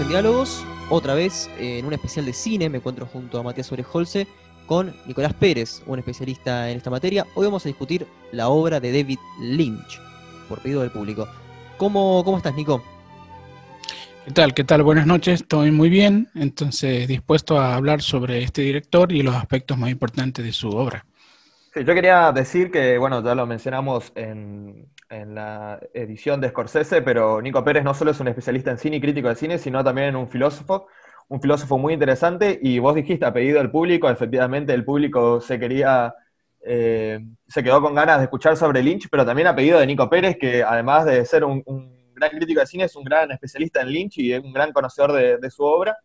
en diálogos, otra vez eh, en un especial de cine. Me encuentro junto a Matías Orejolce con Nicolás Pérez, un especialista en esta materia. Hoy vamos a discutir la obra de David Lynch, por pedido del público. ¿Cómo, cómo estás, Nico? ¿Qué tal? ¿Qué tal? Buenas noches, estoy muy bien. Entonces, dispuesto a hablar sobre este director y los aspectos más importantes de su obra. yo quería decir que, bueno, ya lo mencionamos en, en la edición de Scorsese, pero Nico Pérez no solo es un especialista en cine y crítico de cine, sino también un filósofo, un filósofo muy interesante, y vos dijiste a pedido del público, efectivamente el público se quería, eh, se quedó con ganas de escuchar sobre Lynch, pero también a pedido de Nico Pérez, que además de ser un, gran crítico de cine, es un gran especialista en Lynch y es un gran conocedor de su obra,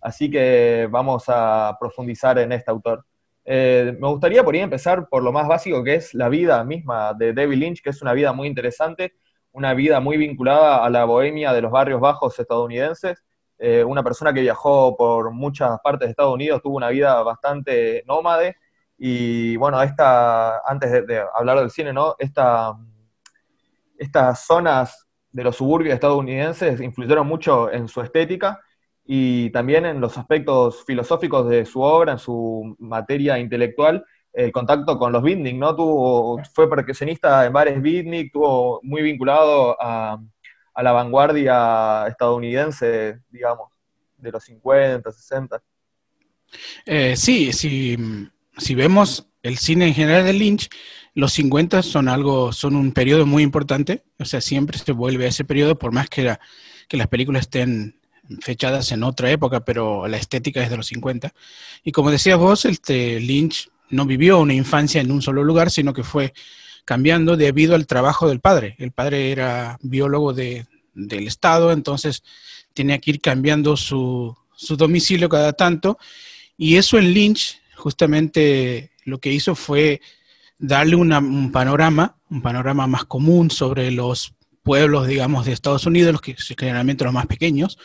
así que vamos a profundizar en este autor. Eh, me gustaría por ahí empezar por lo más básico, que es la vida misma de David Lynch, que es una vida muy interesante, una vida muy vinculada a la bohemia de los barrios bajos estadounidenses. Eh, una persona que viajó por muchas partes de Estados Unidos, tuvo una vida bastante nómade. Y bueno, antes de, hablar del cine, ¿no? estas zonas de los suburbios estadounidenses influyeron mucho en su estética y también en los aspectos filosóficos de su obra, en su materia intelectual, el contacto con los beatnik, ¿no? Tuvo, fue perfeccionista en varios beatnik, tuvo muy vinculado a, la vanguardia estadounidense, digamos, de los 50, 60. Eh, sí, si, vemos el cine en general de Lynch, los 50 son algo, son un periodo muy importante, o sea, siempre se vuelve a ese periodo, por más que las películas estén fechadas en otra época, pero la estética es de los 50. Y como decías vos, este Lynch no vivió una infancia en un solo lugar, sino que fue cambiando debido al trabajo del padre. El padre era biólogo del Estado, entonces tenía que ir cambiando su, su domicilio cada tanto. Y eso en Lynch justamente lo que hizo fue darle un panorama, un panorama más común sobre los pueblos, digamos, de Estados Unidos, los que generalmente los más pequeños,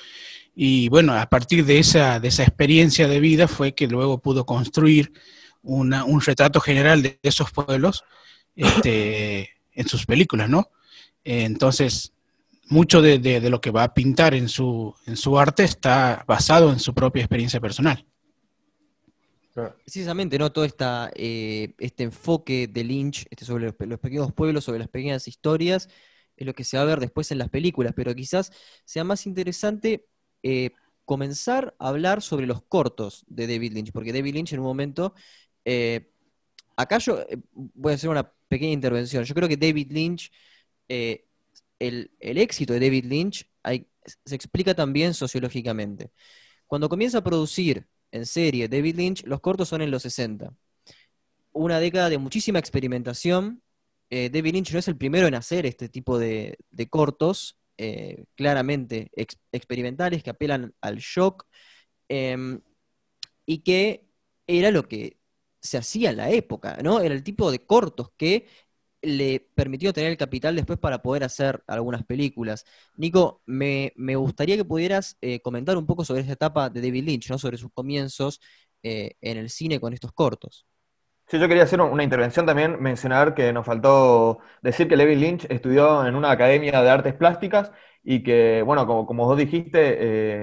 y bueno, a partir de esa, de esa experiencia de vida fue que luego pudo construir un retrato general de esos pueblos este, en sus películas, ¿no? Entonces, mucho de, lo que va a pintar en su, en su arte está basado en su propia experiencia personal. Precisamente, ¿no? Todo esta, eh, este enfoque de Lynch este sobre los, los, pequeños pueblos, sobre las pequeñas historias, es lo que se va a ver después en las películas, pero quizás sea más interesante eh, comenzar a hablar sobre los cortos de David Lynch, porque David Lynch en un momento, eh, acá yo eh, voy a hacer una pequeña intervención, yo creo que David Lynch, el, éxito de David Lynch se explica también sociológicamente. Cuando comienza a producir en serie David Lynch, los cortos son en los 60. Una década de muchísima experimentación. David Lynch no es el primero en hacer este tipo de cortos, eh, claramente experimentales, que apelan al shock, em, y que era lo que se hacía en la época, ¿no? Era el tipo de cortos que le permitió tener el capital después para poder hacer algunas películas. Nico, me, gustaría que pudieras eh, comentar un poco sobre esta etapa de David Lynch, sobre sus comienzos eh, en el cine con estos cortos yo quería hacer una intervención también, mencionar que nos faltó decir que Levi Lynch estudió en una academia de artes plásticas y que, bueno, como, como vos dijiste,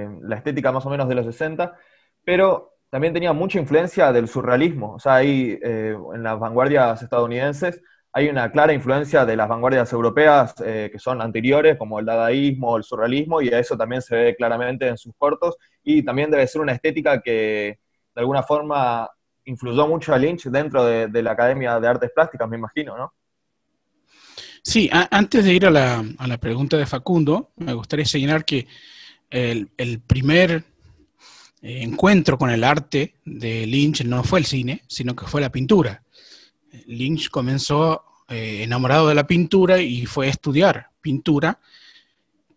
eh, la estética más o menos de los 60, pero también tenía mucha influencia del surrealismo. O sea, ahí eh, en las vanguardias estadounidenses hay una clara influencia de las vanguardias europeas eh, que son anteriores, como el dadaísmo, el surrealismo, y eso también se ve claramente en sus cortos. Y también debe ser una estética que de alguna forma influyó mucho a Lynch dentro de, la Academia de Artes Plásticas, me imagino, ¿no? Sí, antes de ir a la, pregunta de Facundo, me gustaría señalar que el, primer eh, encuentro con el arte de Lynch no fue el cine, sino que fue la pintura. Lynch comenzó eh, enamorado de la pintura y fue a estudiar pintura,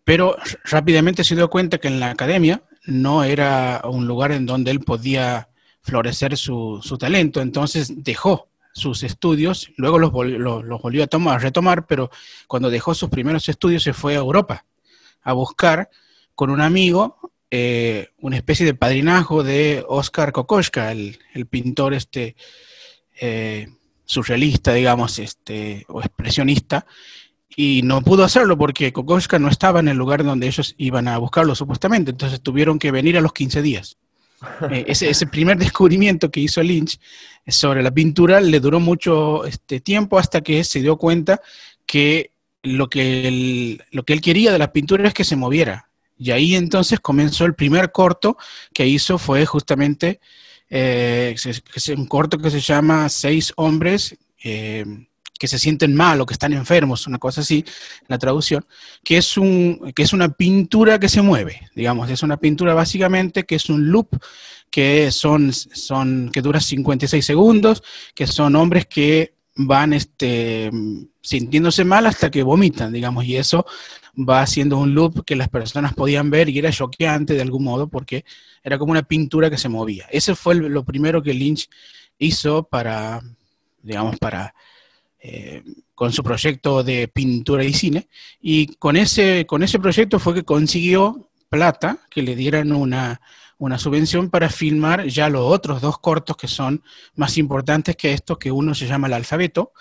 pero rápidamente se dio cuenta que en la academia no era un lugar en donde él podía florecer su, talento. Entonces dejó sus estudios, luego los, los, volvió a, tomar, retomar, pero cuando dejó sus primeros estudios se fue a Europa a buscar con un amigo eh, una especie de padrinajo de Oscar Kokoschka, el, pintor este, eh, surrealista, digamos, este, o expresionista, y no pudo hacerlo porque Kokoschka no estaba en el lugar donde ellos iban a buscarlo supuestamente, entonces tuvieron que venir a los 15 días. Eh, ese, primer descubrimiento que hizo Lynch sobre la pintura le duró mucho este, tiempo hasta que se dio cuenta que lo que, él, lo que él quería de la pintura es que se moviera. Y ahí entonces comenzó el primer corto que hizo fue justamente es eh, un corto que se llama Seis hombres. Eh, que se sienten mal o que están enfermos, una cosa así, en la traducción, que es, un, que es una pintura que se mueve, digamos, es una pintura básicamente que es un loop que, son, son, que dura 56 segundos, que son hombres que van este, sintiéndose mal hasta que vomitan, digamos, y eso va haciendo un loop que las personas podían ver y era choqueante de algún modo porque era como una pintura que se movía. Ese fue lo primero que Lynch hizo para, digamos, para eh, con su proyecto de pintura y cine, y con ese, con ese proyecto fue que consiguió plata, que le dieran una, subvención para filmar ya los otros dos cortos que son más importantes que estos, que uno se llama El Alfabeto,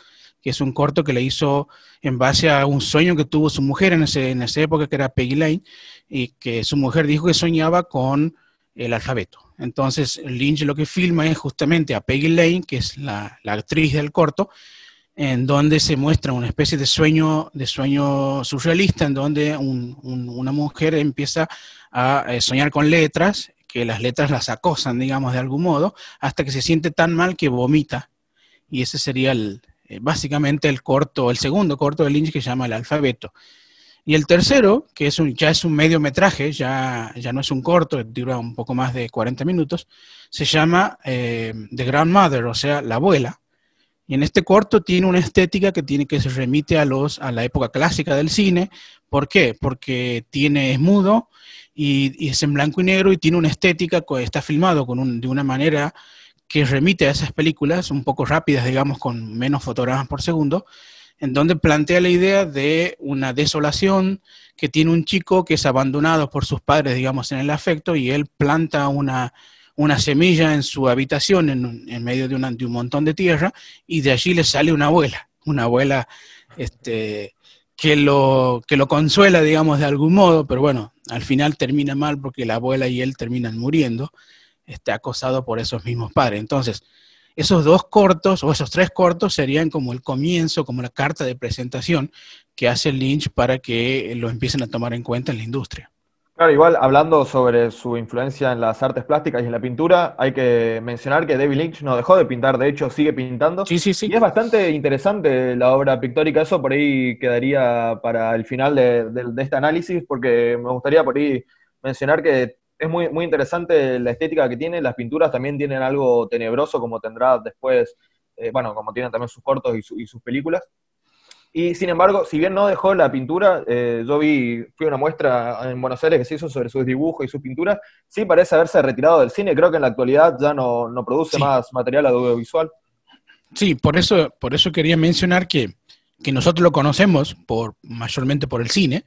que es un corto que le hizo en base a un sueño que tuvo su mujer en, esa época, que era Peggy Lane, y que su mujer dijo que soñaba con el alfabeto. Entonces Lynch lo que filma es justamente a Peggy Lane, que es la, la actriz del corto, en donde se muestra una especie de sueño, de sueño surrealista, en donde una mujer empieza a eh, soñar con letras, que las letras las acosan, digamos, de algún modo, hasta que se siente tan mal que vomita. Y ese sería eh, básicamente el corto, el segundo corto de Lynch que se llama El alfabeto. Y el tercero, que es ya es un mediometraje, ya, ya no es un corto, dura un poco más de 40 minutos, se llama eh, The Grandmother, o sea, la abuela, y en este corto tiene una estética que tiene que se remite a los a la época clásica del cine. ¿Por qué? Porque tiene es mudo y, es en blanco y negro y tiene una estética que está filmado con un, de una manera que remite a esas películas un poco rápidas, digamos, con menos fotogramas por segundo, en donde plantea la idea de una desolación que tiene un chico que es abandonado por sus padres, digamos, en el afecto y él planta una una semilla en su habitación, en, medio de, un montón de tierra, y de allí le sale una abuela, una abuela este, que, lo, que lo consuela, digamos, de algún modo, pero bueno, al final termina mal porque la abuela y él terminan muriendo, este, acosado por esos mismos padres. Entonces, esos dos cortos o esos tres cortos serían como el comienzo, como la carta de presentación que hace Lynch para que lo empiecen a tomar en cuenta en la industria. Claro, igual hablando sobre su influencia en las artes plásticas y en la pintura, hay que mencionar que David Lynch no dejó de pintar, de hecho sigue pintando. Sí, sí, sí. Y es bastante interesante la obra pictórica, eso por ahí quedaría para el final de, este análisis, porque me gustaría por ahí mencionar que es muy, muy interesante la estética que tiene, las pinturas también tienen algo tenebroso como tendrá después, eh, bueno, como tienen también sus cortos y sus películas. Y sin embargo, si bien no dejó la pintura, eh, yo vi, fui a una muestra en Buenos Aires que se hizo sobre sus dibujos y sus pinturas, sí parece haberse retirado del cine, creo que en la actualidad ya no, produce más material audiovisual. Sí, por eso, por eso quería mencionar que, nosotros lo conocemos por, mayormente por el cine,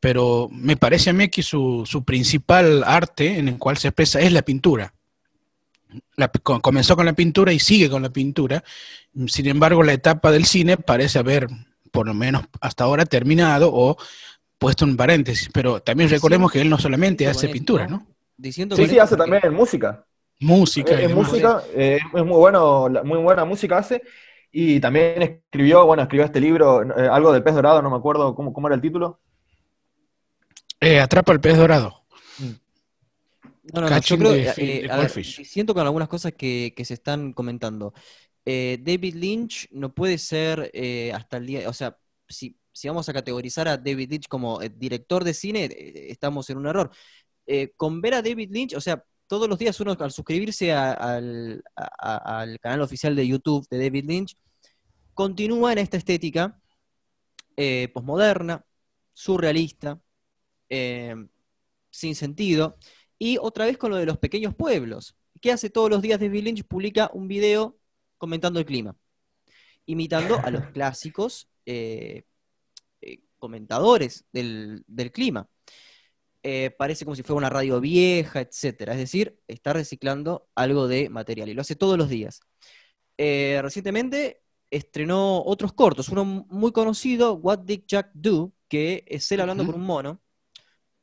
pero me parece a mí que su, su principal arte en el cual se expresa es la pintura. comenzó con la pintura y sigue con la pintura. Sin embargo, la etapa del cine parece haber por lo menos hasta ahora, terminado o puesto en paréntesis. Pero también recordemos que él no solamente hace pintura, ¿no? Diciendo sí, sí, hace también música. Música. Eh, es, música, eh, es muy bueno, muy buena música hace. Y también escribió, bueno, escribió este libro, eh, algo del pez dorado, no me acuerdo cómo, cómo era el título. Atrapa el pez dorado. Mm. No, no, yo creo, siento con algunas cosas que, que, se están comentando. Eh, David Lynch no puede ser eh, hasta el día, o sea, si, vamos a categorizar a David Lynch como eh, director de cine, estamos en un error. con ver a David Lynch, o sea, todos los días uno al suscribirse al, al canal oficial de YouTube de David Lynch, continúa en esta estética posmoderna, surrealista, sin sentido, y otra vez con lo de los pequeños pueblos. ¿Qué hace todos los días David Lynch? Publica un video comentando el clima, imitando a los clásicos eh, eh, comentadores del, clima. Eh, parece como si fuera una radio vieja, etcétera. Es decir, está reciclando algo de material y lo hace todos los días. recientemente estrenó otros cortos, uno muy conocido, What Did Jack Do, que es él hablando con un mono,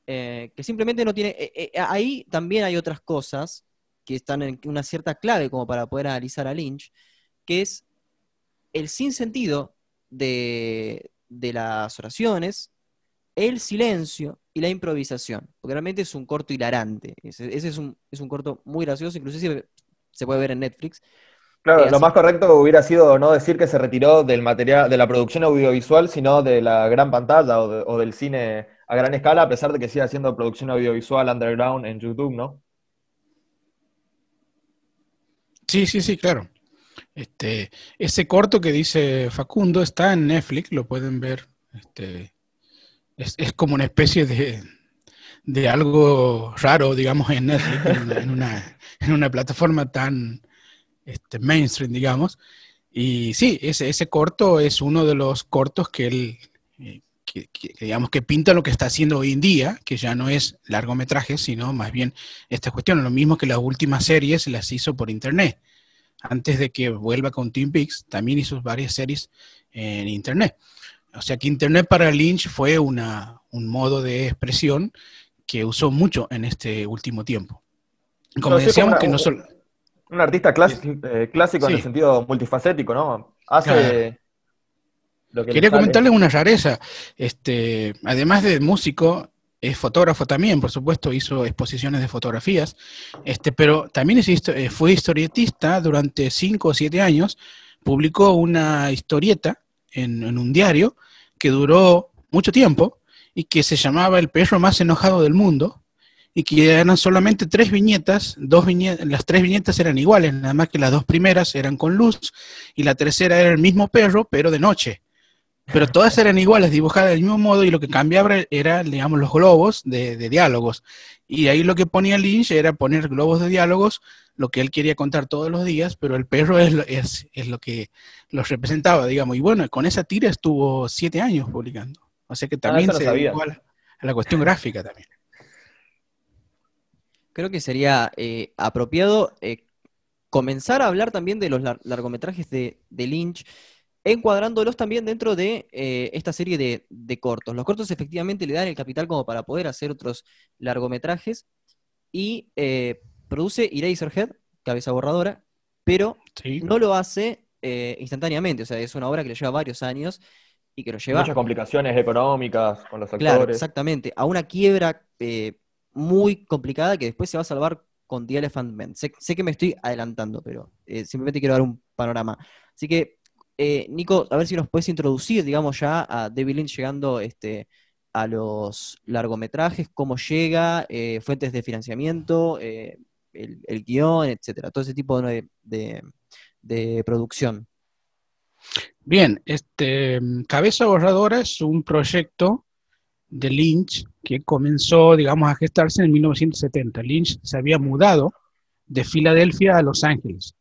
que simplemente no tiene. ahí también hay otras cosas que están en una cierta clave como para poder analizar a Lynch, que es el sinsentido de, de las oraciones, el silencio y la improvisación. Porque realmente es un corto hilarante. Ese, es, un, corto muy gracioso, inclusive se puede ver en Netflix. Claro, eh, lo más correcto hubiera sido no decir que se retiró del material, de la producción audiovisual, sino de la gran pantalla o, del cine a gran escala, a pesar de que siga haciendo producción audiovisual underground en YouTube, ¿no? Sí, sí, sí, claro. Este, ese corto que dice Facundo está en Netflix, lo pueden ver. Este, es, como una especie de, algo raro, digamos, en Netflix, en una, plataforma tan este, mainstream, digamos. Y sí, ese, ese corto es uno de los cortos que él eh, digamos que pinta lo que está haciendo hoy en día, que ya no es largometraje, sino más bien esta cuestión, lo mismo que las últimas series las hizo por internet. Antes de que vuelva con Teen Peaks, también hizo varias series en internet. O sea que internet para Lynch fue un modo de expresión que usó mucho en este último tiempo. Como decíamos, que no solo... Un artista eh, clásico, en el sentido multifacético, ¿no? Hace... Quería comentarles una rareza. Este, además de músico, es fotógrafo también, por supuesto, hizo exposiciones de fotografías, este, pero también eh, fue historietista durante 5 o 7 años, publicó una historieta en, en, un diario que duró mucho tiempo y que se llamaba El perro más enojado del mundo y que eran solamente tres viñetas, dos viñetas, las tres viñetas eran iguales, nada más que las dos primeras eran con luz y la tercera era el mismo perro, pero de noche pero todas eran iguales, dibujadas del mismo modo y lo que cambiaba eran, digamos, los globos de, diálogos. Y ahí lo que ponía Lynch era poner globos de diálogos, lo que él quería contar todos los días, pero el perro es, lo que los representaba, digamos. Y bueno, con esa tira estuvo siete años publicando. O sea que ah, también se dedicó a la, cuestión gráfica también. Creo que sería eh, apropiado eh, comenzar a hablar también de los largometrajes de Lynch encuadrándolos también dentro de eh, esta serie de, cortos. Los cortos efectivamente le dan el capital como para poder hacer otros largometrajes y eh, produce Eraserhead, cabeza borradora, pero no lo hace eh, instantáneamente, o sea, es una obra que le lleva varios años y que lo lleva... Muchas complicaciones económicas con los actores. Claro, exactamente, a una quiebra eh, muy complicada que después se va a salvar con The Elephant Man. Sé, sé que me estoy adelantando, pero simplemente quiero dar un panorama. Así que eh, Nico, a ver si nos puedes introducir, digamos, ya a David Lynch llegando este, a los largometrajes, cómo llega, eh, fuentes de financiamiento, eh, el, guión, etcétera, todo ese tipo de, de producción. Bien, este, Cabeza Borradora es un proyecto de Lynch que comenzó, digamos, a gestarse en 1970. Lynch se había mudado de Filadelfia a Los Ángeles.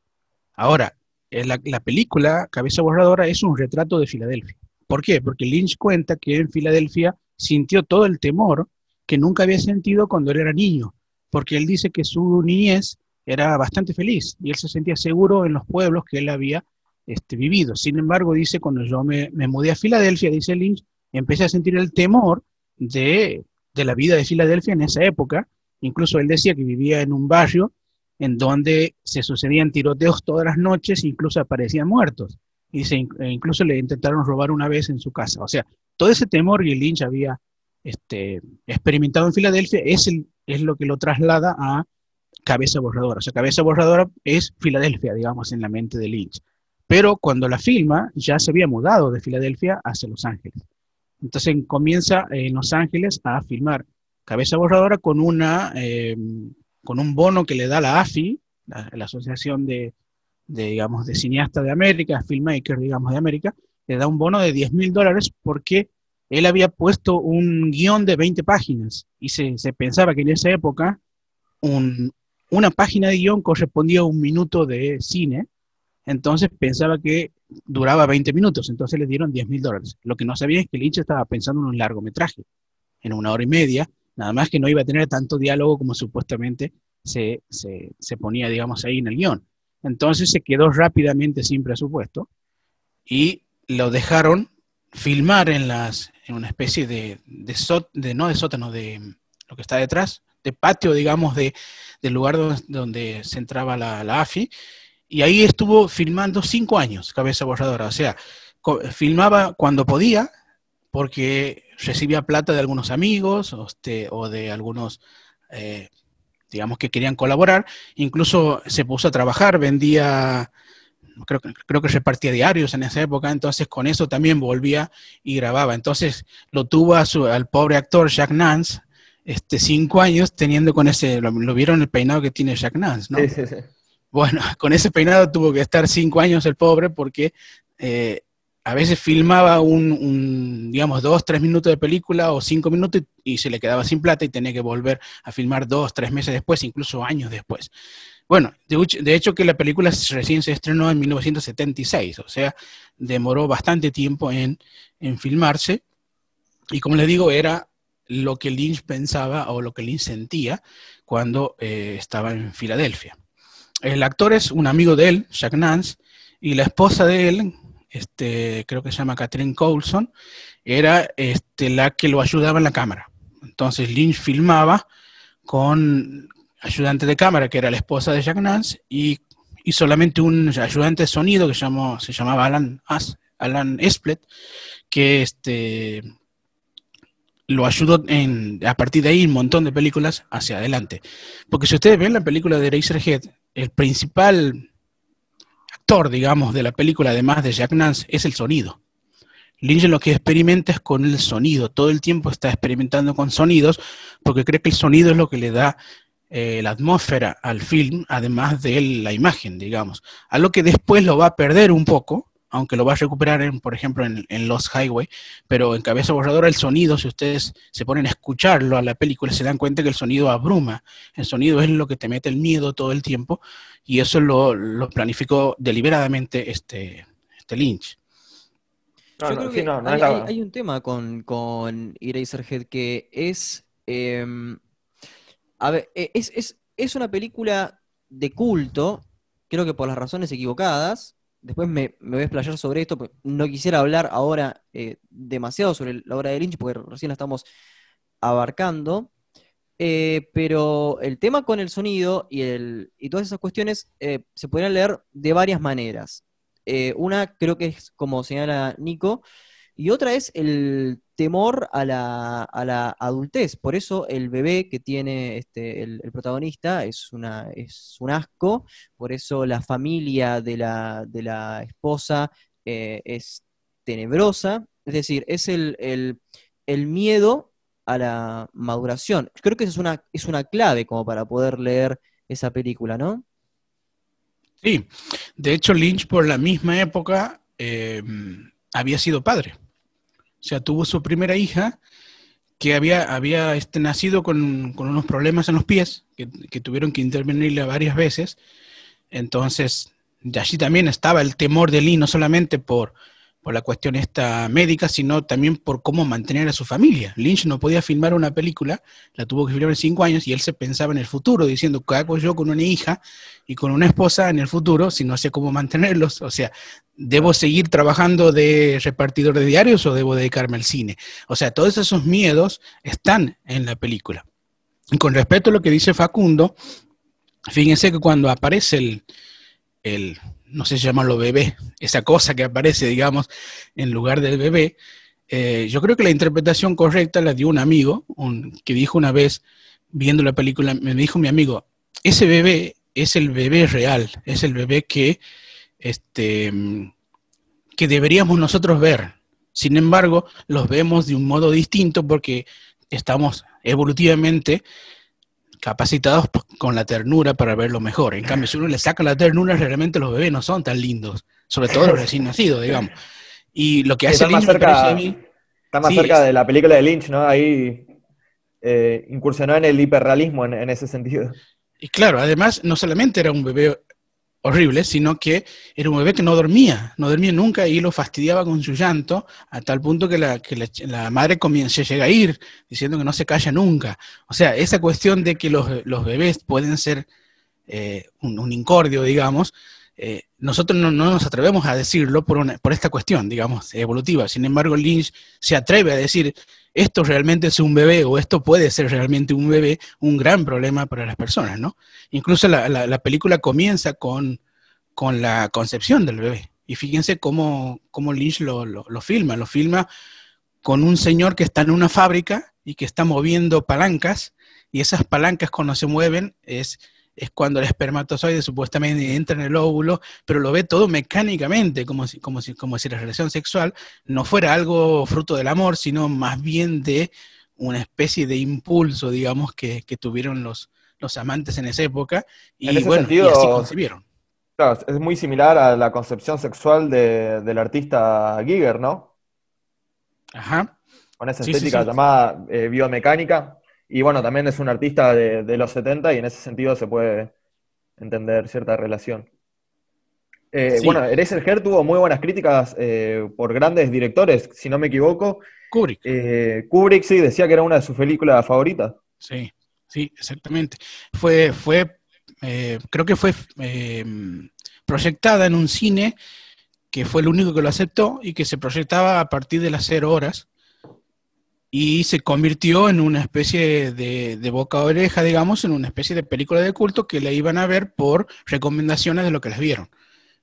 Ahora, la, película Cabeza Borradora es un retrato de Filadelfia. ¿Por qué? Porque Lynch cuenta que en Filadelfia sintió todo el temor que nunca había sentido cuando él era niño, porque él dice que su niñez era bastante feliz y él se sentía seguro en los pueblos que él había este, vivido. Sin embargo, dice, cuando yo me, mudé a Filadelfia, dice Lynch, empecé a sentir el temor de la vida de Filadelfia en esa época. Incluso él decía que vivía en un barrio en donde se sucedían tiroteos todas las noches, incluso aparecían muertos, y e incluso le intentaron robar una vez en su casa. O sea, todo ese temor que Lynch había este, experimentado en Filadelfia es, es lo que lo traslada a Cabeza Borradora. O sea, Cabeza Borradora es Filadelfia, digamos, en la mente de Lynch. Pero cuando la filma, ya se había mudado de Filadelfia hacia Los Ángeles. Entonces comienza en Los Ángeles a filmar Cabeza Borradora con una... Em, con un bono que le da la AFI, la, Asociación de, digamos, de Cineastas de América, Filmmaker, digamos, de América, le da un bono de 10 mil dólares porque él había puesto un guión de 20 páginas y se, pensaba que en esa época una página de guión correspondía a un minuto de cine, entonces pensaba que duraba 20 minutos, entonces le dieron 10 mil dólares. Lo que no sabía es que Lynch estaba pensando en un largometraje, en una hora y media, Nada más que no iba a tener tanto diálogo como supuestamente se, ponía, digamos, ahí en el guión. Entonces se quedó rápidamente sin presupuesto y lo dejaron filmar en, las, en una especie de, de, no de sótano, de lo que está detrás, de patio, digamos, de, del lugar donde, se entraba la, la AFI. Y ahí estuvo filmando cinco años, Cabeza Borradora. O sea, filmaba cuando podía, porque recibía plata de algunos amigos este, o de algunos, eh, digamos, que querían colaborar. Incluso se puso a trabajar, vendía, creo, creo que repartía diarios en esa época, entonces con eso también volvía y grababa. Entonces lo tuvo a su, al pobre actor Jack Nance, este, cinco años teniendo con ese, lo, vieron el peinado que tiene Jack Nance, ¿no? Sí, sí, sí. Bueno, con ese peinado tuvo que estar cinco años el pobre porque eh, a veces filmaba un, digamos, dos, tres minutos de película o cinco minutos y, se le quedaba sin plata y tenía que volver a filmar dos, tres meses después, incluso años después. Bueno, de, hecho que la película recién se estrenó en 1976, o sea, demoró bastante tiempo en, filmarse. Y como les digo, era lo que Lynch pensaba o lo que Lynch sentía cuando eh, estaba en Filadelfia. El actor es un amigo de él, Jack Nance, y la esposa de él, este, creo que se llama Catherine Coulson, era este, la que lo ayudaba en la cámara. Entonces Lynch filmaba con ayudante de cámara, que era la esposa de Jack Nance, y, solamente un ayudante de sonido que se llamaba Alan, Esplet, que este, lo ayudó a partir de ahí un montón de películas hacia adelante. Porque si ustedes ven la película de Head, el principal digamos, de la película, además de Jack Nance, es el sonido. Lynch lo que experimenta es con el sonido, todo el tiempo está experimentando con sonidos, porque cree que el sonido es lo que le da eh, la atmósfera al film, además de la imagen, digamos. A lo que después lo va a perder un poco, aunque lo vas a recuperar, por ejemplo, en, Los Highway, pero en Cabeza Borradora el sonido, si ustedes se ponen a escucharlo a la película, se dan cuenta que el sonido abruma, el sonido es lo que te mete el miedo todo el tiempo, y eso lo, planificó deliberadamente este, este Lynch. Yo creo que no, hay, un tema con, con Eraserhead que es, em, a ver, e, es, es una película de culto, creo que por las razones equivocadas, después me, voy a explayar sobre esto, no quisiera hablar ahora eh, demasiado sobre la obra de Lynch, porque recién la estamos abarcando, eh, pero el tema con el sonido y, el, y todas esas cuestiones eh, se podrían leer de varias maneras. una creo que es, como señala Nico, y otra es el temor a la, a la adultez. Por eso el bebé que tiene este, el, protagonista es, una, es un asco, por eso la familia de la, de la esposa eh, es tenebrosa, es decir, es el, el, el miedo a la maduración. creo que esa es una, es una clave como para poder leer esa película, ¿no? Sí, de hecho Lynch por la misma época eh, había sido padre. O sea, tuvo su primera hija que había, había este, nacido con, unos problemas en los pies, que, que tuvieron que intervenirle varias veces. Entonces, de allí también estaba el temor de Lee, no solamente por, por la cuestión esta médica, sino también por cómo mantener a su familia. Lynch no podía filmar una película, la tuvo que filmar en cinco años y él se pensaba en el futuro, diciendo, ¿qué hago yo con una hija y con una esposa en el futuro si no sé cómo mantenerlos? O sea, ¿debo seguir trabajando de repartidor de diarios o debo dedicarme al cine? O sea, todos esos miedos están en la película. Y con respecto a lo que dice Facundo, fíjense que cuando aparece el, el, no sé si llamarlo bebé, esa cosa que aparece, digamos, en lugar del bebé, eh, yo creo que la interpretación correcta la dio un amigo un, que dijo una vez, viendo la película, me dijo mi amigo, ese bebé es el bebé real, es el bebé que, este, que deberíamos nosotros ver. Sin embargo, los vemos de un modo distinto porque estamos evolutivamente capacitados con la ternura para ver lo mejor. En cambio, si uno le saca la ternura, realmente los bebés no son tan lindos, sobre todo los recién nacidos, digamos. Y lo que hace Lynch, más está más cerca de la película de Lynch, ¿no? Ahí eh, incursionó en el hiperrealismo en ese sentido. Y claro, además, no solamente era un bebé horrible, sino que era un bebé que no dormía, no dormía nunca y lo fastidiaba con su llanto a tal punto que la, que la, madre comienza, llegar a ir diciendo que no se calla nunca. O sea, esa cuestión de que los, bebés pueden ser eh, un, incordio, digamos, eh, nosotros no, no, nos atrevemos a decirlo por, una, por esta cuestión, digamos, evolutiva. Sin embargo, Lynch se atreve a decir esto realmente es un bebé o esto puede ser realmente un bebé, un gran problema para las personas, ¿no? Incluso la, película comienza con, la concepción del bebé. Y fíjense cómo, cómo Lynch lo, lo filma, lo filma con un señor que está en una fábrica y que está moviendo palancas y esas palancas cuando se mueven es es cuando el espermatozoide supuestamente entra en el óvulo, pero lo ve todo mecánicamente, como si, la relación sexual no fuera algo fruto del amor, sino más bien de una especie de impulso, digamos, que, tuvieron los, los amantes en esa época, y así concibieron. es muy similar a la concepción sexual del artista Giger, ¿no? Ajá. Con esa estética llamada eh, biomecánica. Y bueno, también es un artista de, los 70 y en ese sentido se puede entender cierta relación. Eh, bueno, Eraser tuvo muy buenas críticas eh, por grandes directores, si no me equivoco. Kubrick. Eh, Kubrick sí decía que era una de sus películas favoritas. Sí, sí, exactamente. Fue, fue, creo que fue proyectada en un cine que fue el único que lo aceptó y que se proyectaba a partir de las cero horas y se convirtió en una especie de, boca a oreja, digamos, en una especie de película de culto que la iban a ver por recomendaciones de lo que les vieron.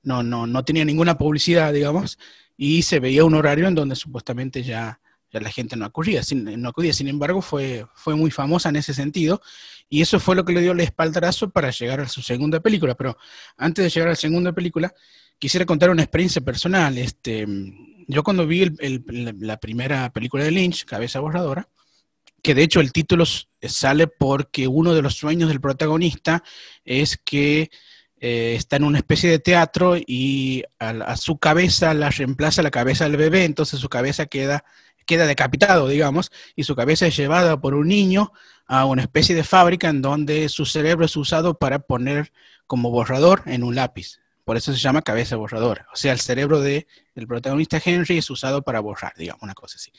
No, no, no tenía ninguna publicidad, digamos, y se veía un horario en donde supuestamente ya, la gente no acudía. Sin, no acudía. Sin embargo, fue, fue muy famosa en ese sentido, y eso fue lo que le dio el espaldarazo para llegar a su segunda película. Pero antes de llegar a la segunda película, quisiera contar una experiencia personal. Este, yo cuando vi la primera película de Lynch, Cabeza Borradora, que de hecho el título sale porque uno de los sueños del protagonista es que eh, está en una especie de teatro y a, su cabeza la reemplaza la cabeza del bebé, entonces su cabeza queda, queda decapitado, digamos, y su cabeza es llevada por un niño a una especie de fábrica en donde su cerebro es usado para poner como borrador en un lápiz. Por eso se llama cabeza borradora. O sea, el cerebro del protagonista Henry es usado para borrar, digamos, una cosa así.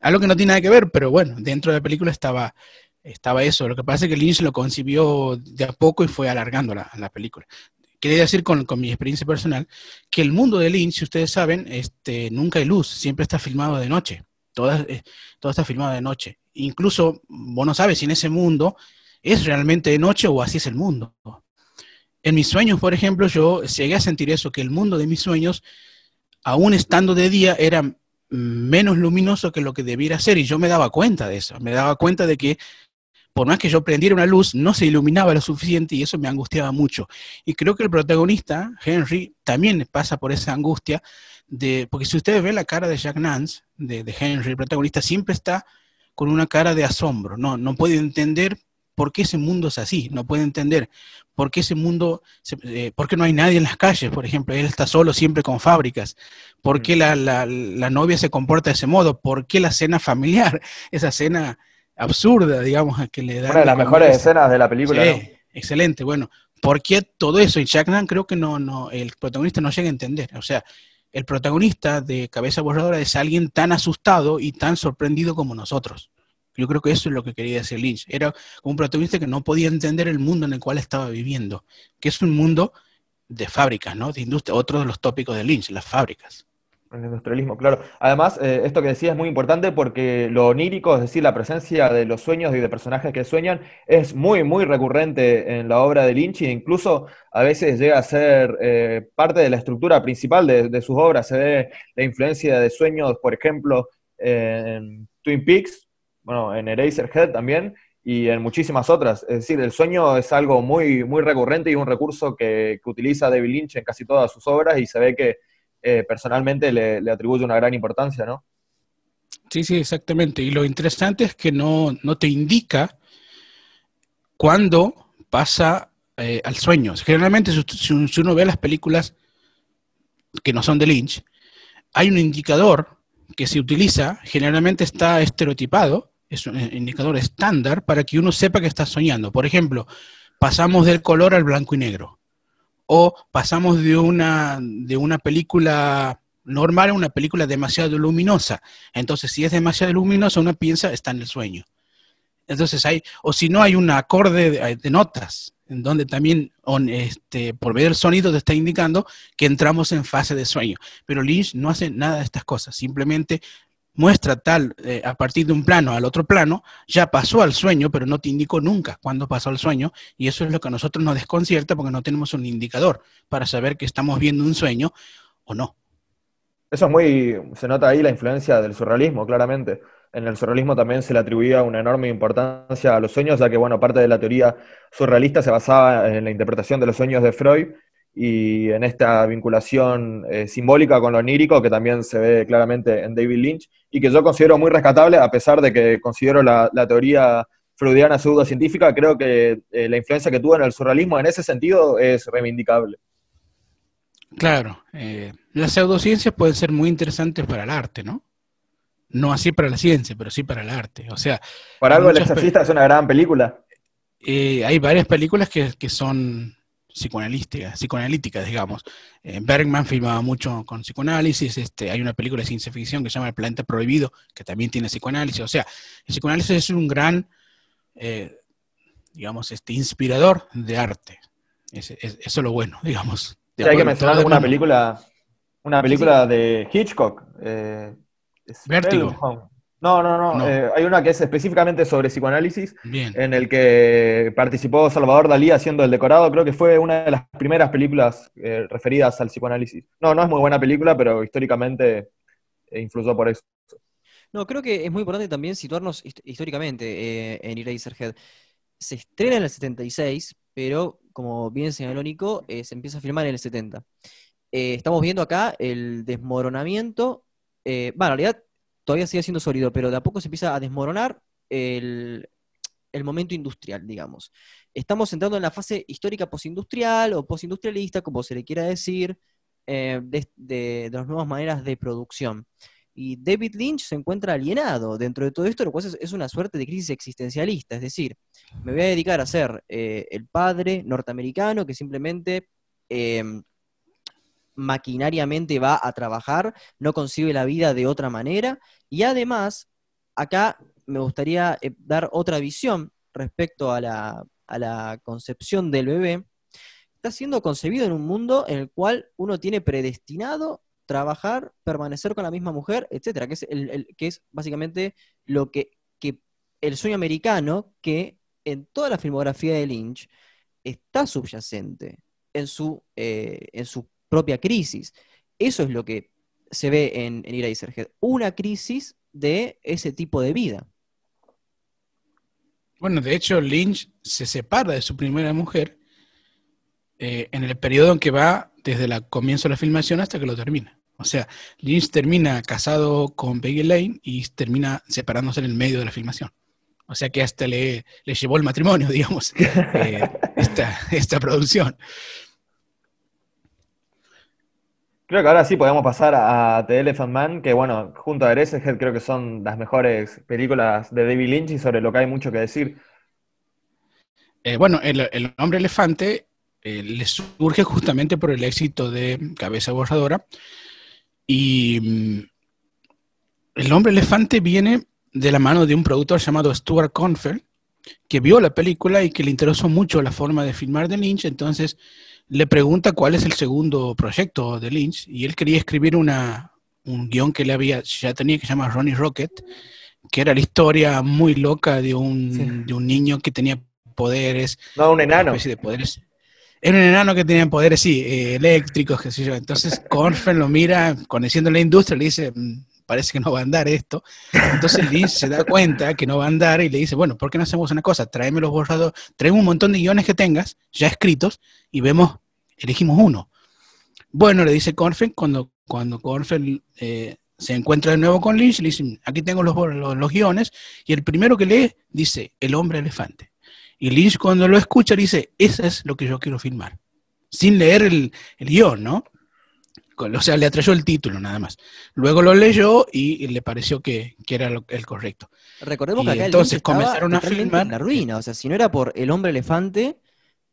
Algo que no tiene nada que ver, pero bueno, dentro de la película estaba, estaba eso. Lo que pasa es que Lynch lo concibió de a poco y fue alargando la, la película. Quería decir con, mi experiencia personal que el mundo de Lynch, si ustedes saben, este, nunca hay luz, siempre está filmado de noche. Todo, eh, todo está filmado de noche. Incluso vos no sabes si en ese mundo es realmente de noche o así es el mundo. En mis sueños, por ejemplo, yo llegué a sentir eso, que el mundo de mis sueños, aún estando de día, era menos luminoso que lo que debiera ser y yo me daba cuenta de eso, me daba cuenta de que por más que yo prendiera una luz, no se iluminaba lo suficiente y eso me angustiaba mucho. Y creo que el protagonista, Henry, también pasa por esa angustia de, porque si ustedes ven la cara de Jack Nance, de, Henry, el protagonista, siempre está con una cara de asombro, no, no puede entender por qué ese mundo es así, no puede entender por qué ese mundo, eh, por qué no hay nadie en las calles, por ejemplo, él está solo siempre con fábricas, por qué la, novia se comporta de ese modo, por qué la cena familiar, esa cena absurda, digamos, que le da... Una de las mejores escenas de la película. Sí, excelente, bueno, ¿por qué todo eso? Y Nan, creo que no, no, el protagonista no llega a entender, o sea, el protagonista de Cabeza Borradora es alguien tan asustado y tan sorprendido como nosotros. Yo creo que eso es lo que quería decir Lynch. Era un protagonista que no podía entender el mundo en el cual estaba viviendo, que es un mundo de fábricas, ¿no? De industria, otro de los tópicos de Lynch, las fábricas. El industrialismo, claro. Además, eh, esto que decía es muy importante porque lo onírico, es decir, la presencia de los sueños y de personajes que sueñan, es muy, muy recurrente en la obra de Lynch e incluso a veces llega a ser eh, parte de la estructura principal de, de, sus obras. Se ve la influencia de sueños, por ejemplo, en Twin Peaks, bueno, en Eraserhead también y en muchísimas otras. Es decir, el sueño es algo muy, muy recurrente y un recurso que, utiliza David Lynch en casi todas sus obras y se ve que eh, personalmente le, atribuye una gran importancia, ¿no? Sí, sí, exactamente. Y lo interesante es que no, te indica cuándo pasa eh, al sueño. Generalmente, si uno ve las películas que no son de Lynch, hay un indicador que se utiliza, generalmente está estereotipado, es un eh, indicador estándar para que uno sepa que está soñando. Por ejemplo, pasamos del color al blanco y negro, o pasamos de una, de una película normal a una película demasiado luminosa. Entonces, si es demasiado luminosa, uno piensa, está en el sueño. Entonces hay, o si no, hay un acorde de, notas, en donde también este, por ver el sonido te está indicando que entramos en fase de sueño. Pero Lynch no hace nada de estas cosas, simplemente muestra tal eh, a partir de un plano al otro plano, ya pasó al sueño, pero no te indicó nunca cuándo pasó al sueño, y eso es lo que a nosotros nos desconcierta porque no tenemos un indicador para saber que estamos viendo un sueño o no. Eso es muy, se nota ahí la influencia del surrealismo, claramente. En el surrealismo también se le atribuía una enorme importancia a los sueños, ya que, bueno, parte de la teoría surrealista se basaba en la interpretación de los sueños de Freud, y en esta vinculación eh, simbólica con lo onírico que también se ve claramente en David Lynch y que yo considero muy rescatable a pesar de que considero la, teoría freudiana pseudocientífica, creo que eh, la influencia que tuvo en el surrealismo en ese sentido es reivindicable. Claro, eh, las pseudociencias pueden ser muy interesantes para el arte, ¿no? No así para la ciencia, pero sí para el arte. O sea, para algo El Exorcista es una gran película. hay varias películas que son psicoanalítica, psicoanalítica digamos. Eh, Bergman filmaba mucho con psicoanálisis, este, hay una película de ciencia ficción que se llama El planeta prohibido, que también tiene psicoanálisis, o sea, el psicoanálisis es un gran, eh, digamos, este, inspirador de arte. eso es lo bueno, digamos. hay que mencionar una película, una película de Hitchcock. Eh, no, no, no. Eh, hay una que es específicamente sobre psicoanálisis, en el que participó Salvador Dalí haciendo el decorado. Creo que fue una de las primeras películas eh, referidas al psicoanálisis. No, no es muy buena película, pero históricamente eh, influyó por eso. No, creo que es muy importante también situarnos históricamente eh, en Eraserhead. Se estrena en el 76, pero como bien señaló Nico, se empieza a filmar en el 70. estamos viendo acá el desmoronamiento. bueno, en realidad todavía sigue siendo sólido, pero de a poco se empieza a desmoronar el, momento industrial, digamos. Estamos entrando en la fase histórica postindustrial o postindustrialista, como se le quiera decir, eh, de, las nuevas maneras de producción. Y David Lynch se encuentra alienado dentro de todo esto, lo cual es, una suerte de crisis existencialista. Es decir, me voy a dedicar a ser eh, el padre norteamericano que simplemente eh, maquinariamente va a trabajar, no concibe la vida de otra manera. Y además, acá me gustaría eh, dar otra visión respecto a la, a la concepción del bebé. Está siendo concebido en un mundo en el cual uno tiene predestinado trabajar, permanecer con la misma mujer, etcétera, que es, el, que es básicamente lo que, el sueño americano que en toda la filmografía de Lynch está subyacente en su, eh, en su propia crisis. Eso es lo que se ve en, y Sergio una crisis de ese tipo de vida. Bueno, de hecho, Lynch se separa de su primera mujer eh, en el periodo en que va desde el comienzo de la filmación hasta que lo termina. O sea, Lynch termina casado con Peggy Lane y termina separándose en el medio de la filmación. O sea que hasta le, llevó el matrimonio, digamos, eh, esta producción. Creo que ahora sí podemos pasar a The Elephant Man, que bueno, junto a Head creo que son las mejores películas de David Lynch y sobre lo que hay mucho que decir. Eh, bueno, el, el, hombre elefante eh, le surge justamente por el éxito de Cabeza Borradora. Y mm, el hombre elefante viene de la mano de un productor llamado Stuart Confer, que vio la película y que le interesó mucho la forma de filmar de Lynch. Entonces, le pregunta cuál es el segundo proyecto de Lynch y él quería escribir un guión que le había, ya tenía que se llama Ronnie Rocket, que era la historia muy loca de un, niño que tenía poderes. No, un enano. de poderes. Era un enano que tenía poderes, sí, eh, eléctricos, qué sé yo. Entonces Corfen lo mira, conociendo la industria, le dice, mm, parece que no va a andar esto. Entonces Lynch se da cuenta que no va a andar y le dice, bueno, ¿por qué no hacemos una cosa? Tráeme los borrados, tráeme un montón de guiones que tengas, ya escritos, y vemos elegimos uno. Bueno, le dice Corfe, cuando, cuando eh, se encuentra de nuevo con Lynch, le dicen, aquí tengo los, los, guiones, y el primero que lee dice, el hombre elefante. Y Lynch cuando lo escucha dice, eso es lo que yo quiero filmar, sin leer el, guión, ¿no? o sea, le atrayó el título nada más. Luego lo leyó y le pareció que, que era el correcto. Recordemos que acá entonces comenzaron a filmar la ruina, o sea, si no era por el hombre elefante,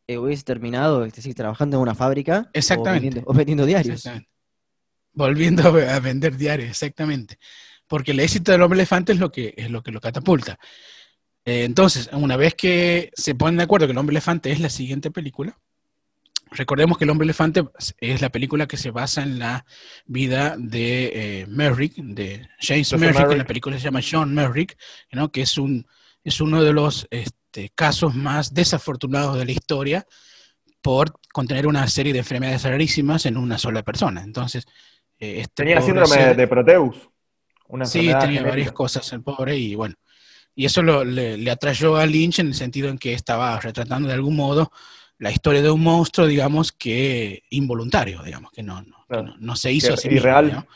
eh, hubiese terminado es trabajando en una fábrica exactamente. O, vendiendo, diarios. Volviendo a vender diarios, exactamente. Porque el éxito del hombre elefante es lo que, es lo, que lo catapulta. Eh, entonces, una vez que se ponen de acuerdo que el hombre elefante es la siguiente película, Recordemos que El hombre elefante es la película que se basa en la vida de eh, Merrick, de James Merrick, en la película se llama John Merrick, que es, un, es uno de los este, este, casos más desafortunados de la historia por contener una serie de enfermedades rarísimas en una sola persona. Entonces, eh, este tenía síndrome de Proteus. Una sí, tenía varias cosas el pobre y bueno. Y eso le, atrajo atrayó a Lynch en el sentido en que estaba retratando de algún modo la historia de un monstruo, digamos, que involuntario, digamos, que no, no, no, se hizo así. Irreal.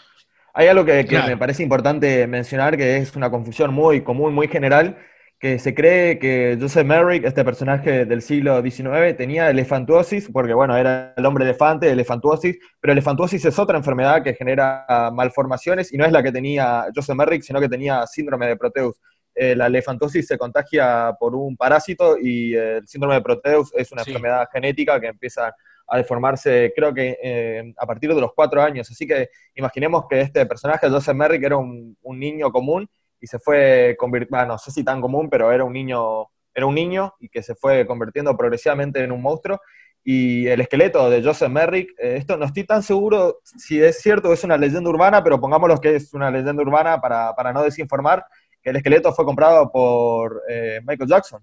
Hay algo que, me parece importante mencionar, que es una confusión muy común, muy general, que se cree que Joseph Merrick, este personaje del siglo XIX, tenía elefantosis porque bueno, era el hombre elefante, elefantosis pero elefantosis es otra enfermedad que genera ah, malformaciones y no es la que tenía Joseph Merrick, sino que tenía síndrome de Proteus. Eh, la elefantosis se contagia por un parásito y eh, el síndrome de Proteus es una enfermedad genética que empieza a deformarse, creo que eh, a partir de los cuatro años. Así que imaginemos que este personaje, Joseph Merrick, era un niño común y se fue convirtiendo, no sé si tan común, pero era un niño, era un niño y que se fue convirtiendo progresivamente en un monstruo. Y el esqueleto de Joseph Merrick, eh, esto no estoy tan seguro si es cierto o es una leyenda urbana, pero pongámoslo que es una leyenda urbana para, no desinformar, que el esqueleto fue comprado por eh, Michael Jackson.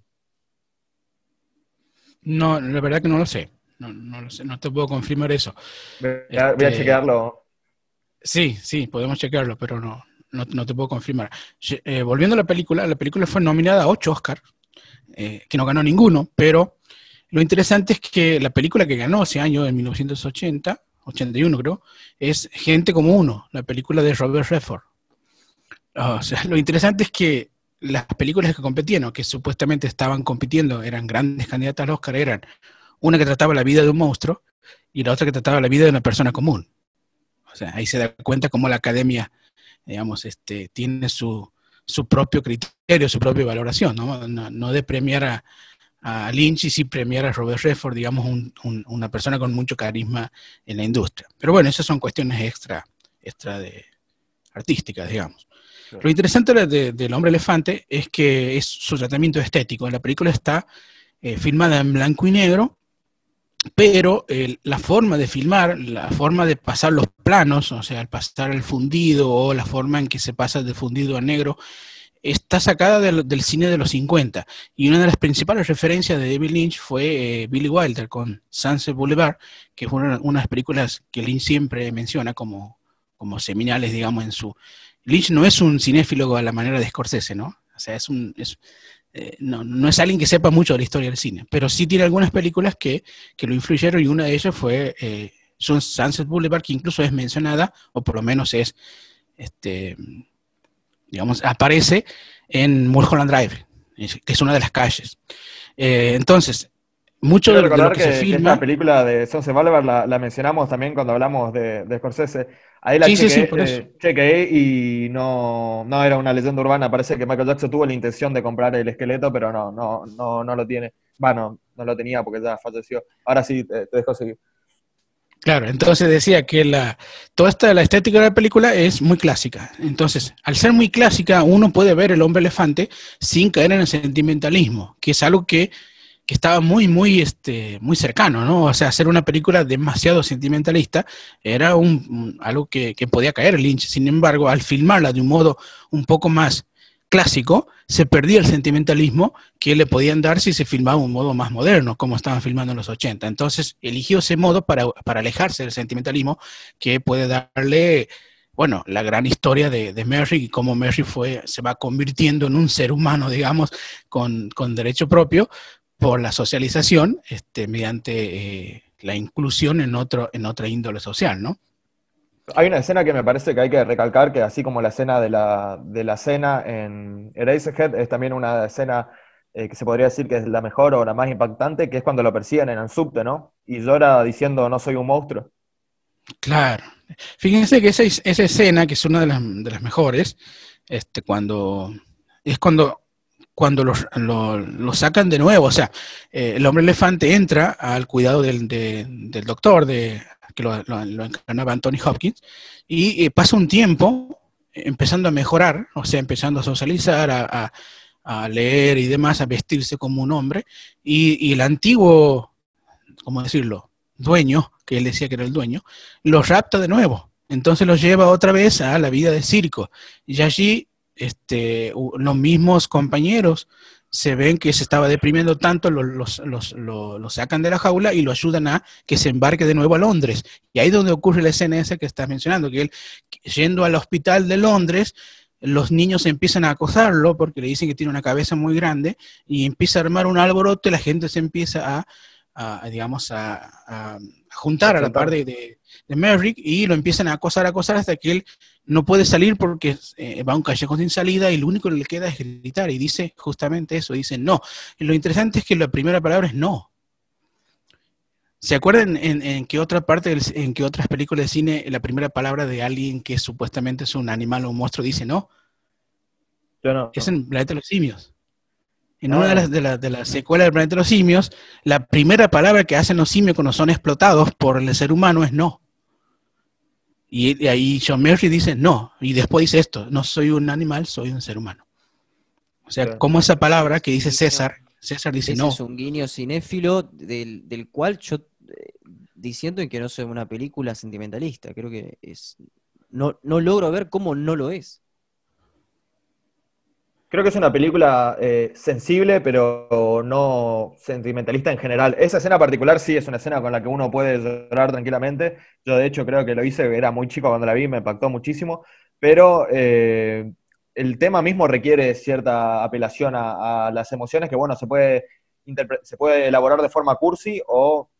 No, la verdad que no lo sé. No, te puedo confirmar eso. Voy voy a este, chequearlo. Sí, sí, podemos chequearlo, pero no, no, te puedo confirmar. Eh, volviendo a la película, la película fue nominada a ocho Oscars, eh, que no ganó ninguno, pero lo interesante es que la película que ganó ese año, en 1980, 81 creo, es Gente como Uno, la película de Robert Redford. O sea, lo interesante es que las películas que competían que supuestamente estaban compitiendo eran grandes candidatas al Oscar, eran una que trataba la vida de un monstruo y la otra que trataba la vida de una persona común. O sea, ahí se da cuenta cómo la academia digamos, este, tiene su, propio criterio, su propia valoración, ¿no? No, de premiar a, Lynch y sí premiar a Robert Redford, digamos, una persona con mucho carisma en la industria. Pero bueno, esas son cuestiones extra, extra de artísticas, digamos. Lo interesante del de, hombre elefante es que es su tratamiento estético. La película está eh, filmada en blanco y negro pero la forma de filmar, la forma de pasar los planos, o sea, al pasar el fundido o la forma en que se pasa de fundido a negro, está sacada del, cine de los 50. Y una de las principales referencias de David Lynch fue eh, Billy Wilder con Sunset Boulevard, que fueron unas películas que Lynch siempre menciona como, como seminales, digamos, en su... Lynch no es un cinéfilo a la manera de Scorsese, ¿no? O sea, es un, eh, no, no, es alguien que sepa mucho de la historia del cine, pero sí tiene algunas películas que, lo influyeron y una de ellas fue eh, Sunset Boulevard, que incluso es mencionada, o por lo menos es, este, digamos, aparece en Mulholland Drive, que es una de las calles. Eh, entonces, mucho de, lo que, se filma. Que película de Sunset la, mencionamos también cuando hablamos de, Scorsese. Ahí la eh, chequeé, y no, era una leyenda urbana. Parece que Michael Jackson tuvo la intención de comprar el esqueleto, pero no, no, no, no lo tiene. Bueno, no lo tenía porque ya falleció. Ahora sí, te, dejo seguir. Claro, entonces decía que la, toda esta, la estética de la película es muy clásica. Entonces, al ser muy clásica, uno puede ver el hombre elefante sin caer en el sentimentalismo, que es algo que que estaba muy, muy, este, muy cercano, ¿no? O sea, hacer una película demasiado sentimentalista era algo que, podía caer Lynch. Sin embargo, al filmarla de un modo un poco más clásico, se perdía el sentimentalismo que le podían dar si se filmaba un modo más moderno, como estaban filmando en los 80. Entonces, eligió ese modo para, alejarse del sentimentalismo que puede darle bueno, la gran historia de, de y cómo Mary fue, se va convirtiendo en un ser humano, digamos, con, con derecho propio, por la socialización este, mediante eh, la inclusión en, otro, en otra índole social, ¿no? Hay una escena que me parece que hay que recalcar, que así como la escena de la, de la cena en Eraserhead, es también una escena eh, que se podría decir que es la mejor o la más impactante, que es cuando lo persiguen en el subte, ¿no? Y llora diciendo, no soy un monstruo. Claro. Fíjense que esa, esa escena, que es una de las, mejores, este, cuando, es cuando cuando los, lo, sacan de nuevo. O sea, eh, el hombre elefante entra al cuidado del, doctor, de, que lo, encarnaba Anthony Hopkins, y eh, pasa un tiempo empezando a mejorar, o sea, empezando a socializar, a, leer y demás, a vestirse como un hombre, y, el antiguo, ¿cómo decirlo?, dueño, que él decía que era el dueño, lo rapta de nuevo. Entonces lo lleva otra vez a la vida de circo. Y allí este, los mismos compañeros se ven que se estaba deprimiendo tanto, lo, los, los, sacan de la jaula y lo ayudan a que se embarque de nuevo a Londres. Y ahí es donde ocurre la escena esa que estás mencionando, que él yendo al hospital de Londres, los niños empiezan a acosarlo porque le dicen que tiene una cabeza muy grande y empieza a armar un alboroto y la gente se empieza a, digamos, a, juntar a la par de, de, Merrick y lo empiezan a acosar, a acosar hasta que él no puede salir porque eh, va a un callejón sin salida y lo único que le queda es gritar. Y dice justamente eso, dice no. lo interesante es que la primera palabra es no. ¿Se acuerdan en, qué otra parte, en qué otras películas de cine la primera palabra de alguien que supuestamente es un animal o un monstruo dice no? Yo no. Es en Planeta de los Simios. En una de ah. las, de, de secuelas Planeta de los Simios, la primera palabra que hacen los simios cuando son explotados por el ser humano es no. Y, ahí John Murphy dice, no, y después dice esto, no soy un animal, soy un ser humano. O sea, como esa palabra que dice César, César dice no. Es un guiño cinéfilo del, del cual yo eh, diciendo que no soy una película sentimentalista, creo que es no, no logro ver cómo no lo es. Creo que es una película eh, sensible, pero no sentimentalista en general. Esa escena particular sí es una escena con la que uno puede llorar tranquilamente. Yo de hecho creo que lo hice, era muy chico cuando la vi, me impactó muchísimo, pero eh, el tema mismo requiere cierta apelación a, a las emociones que, bueno, se puede, se puede elaborar de forma cursi o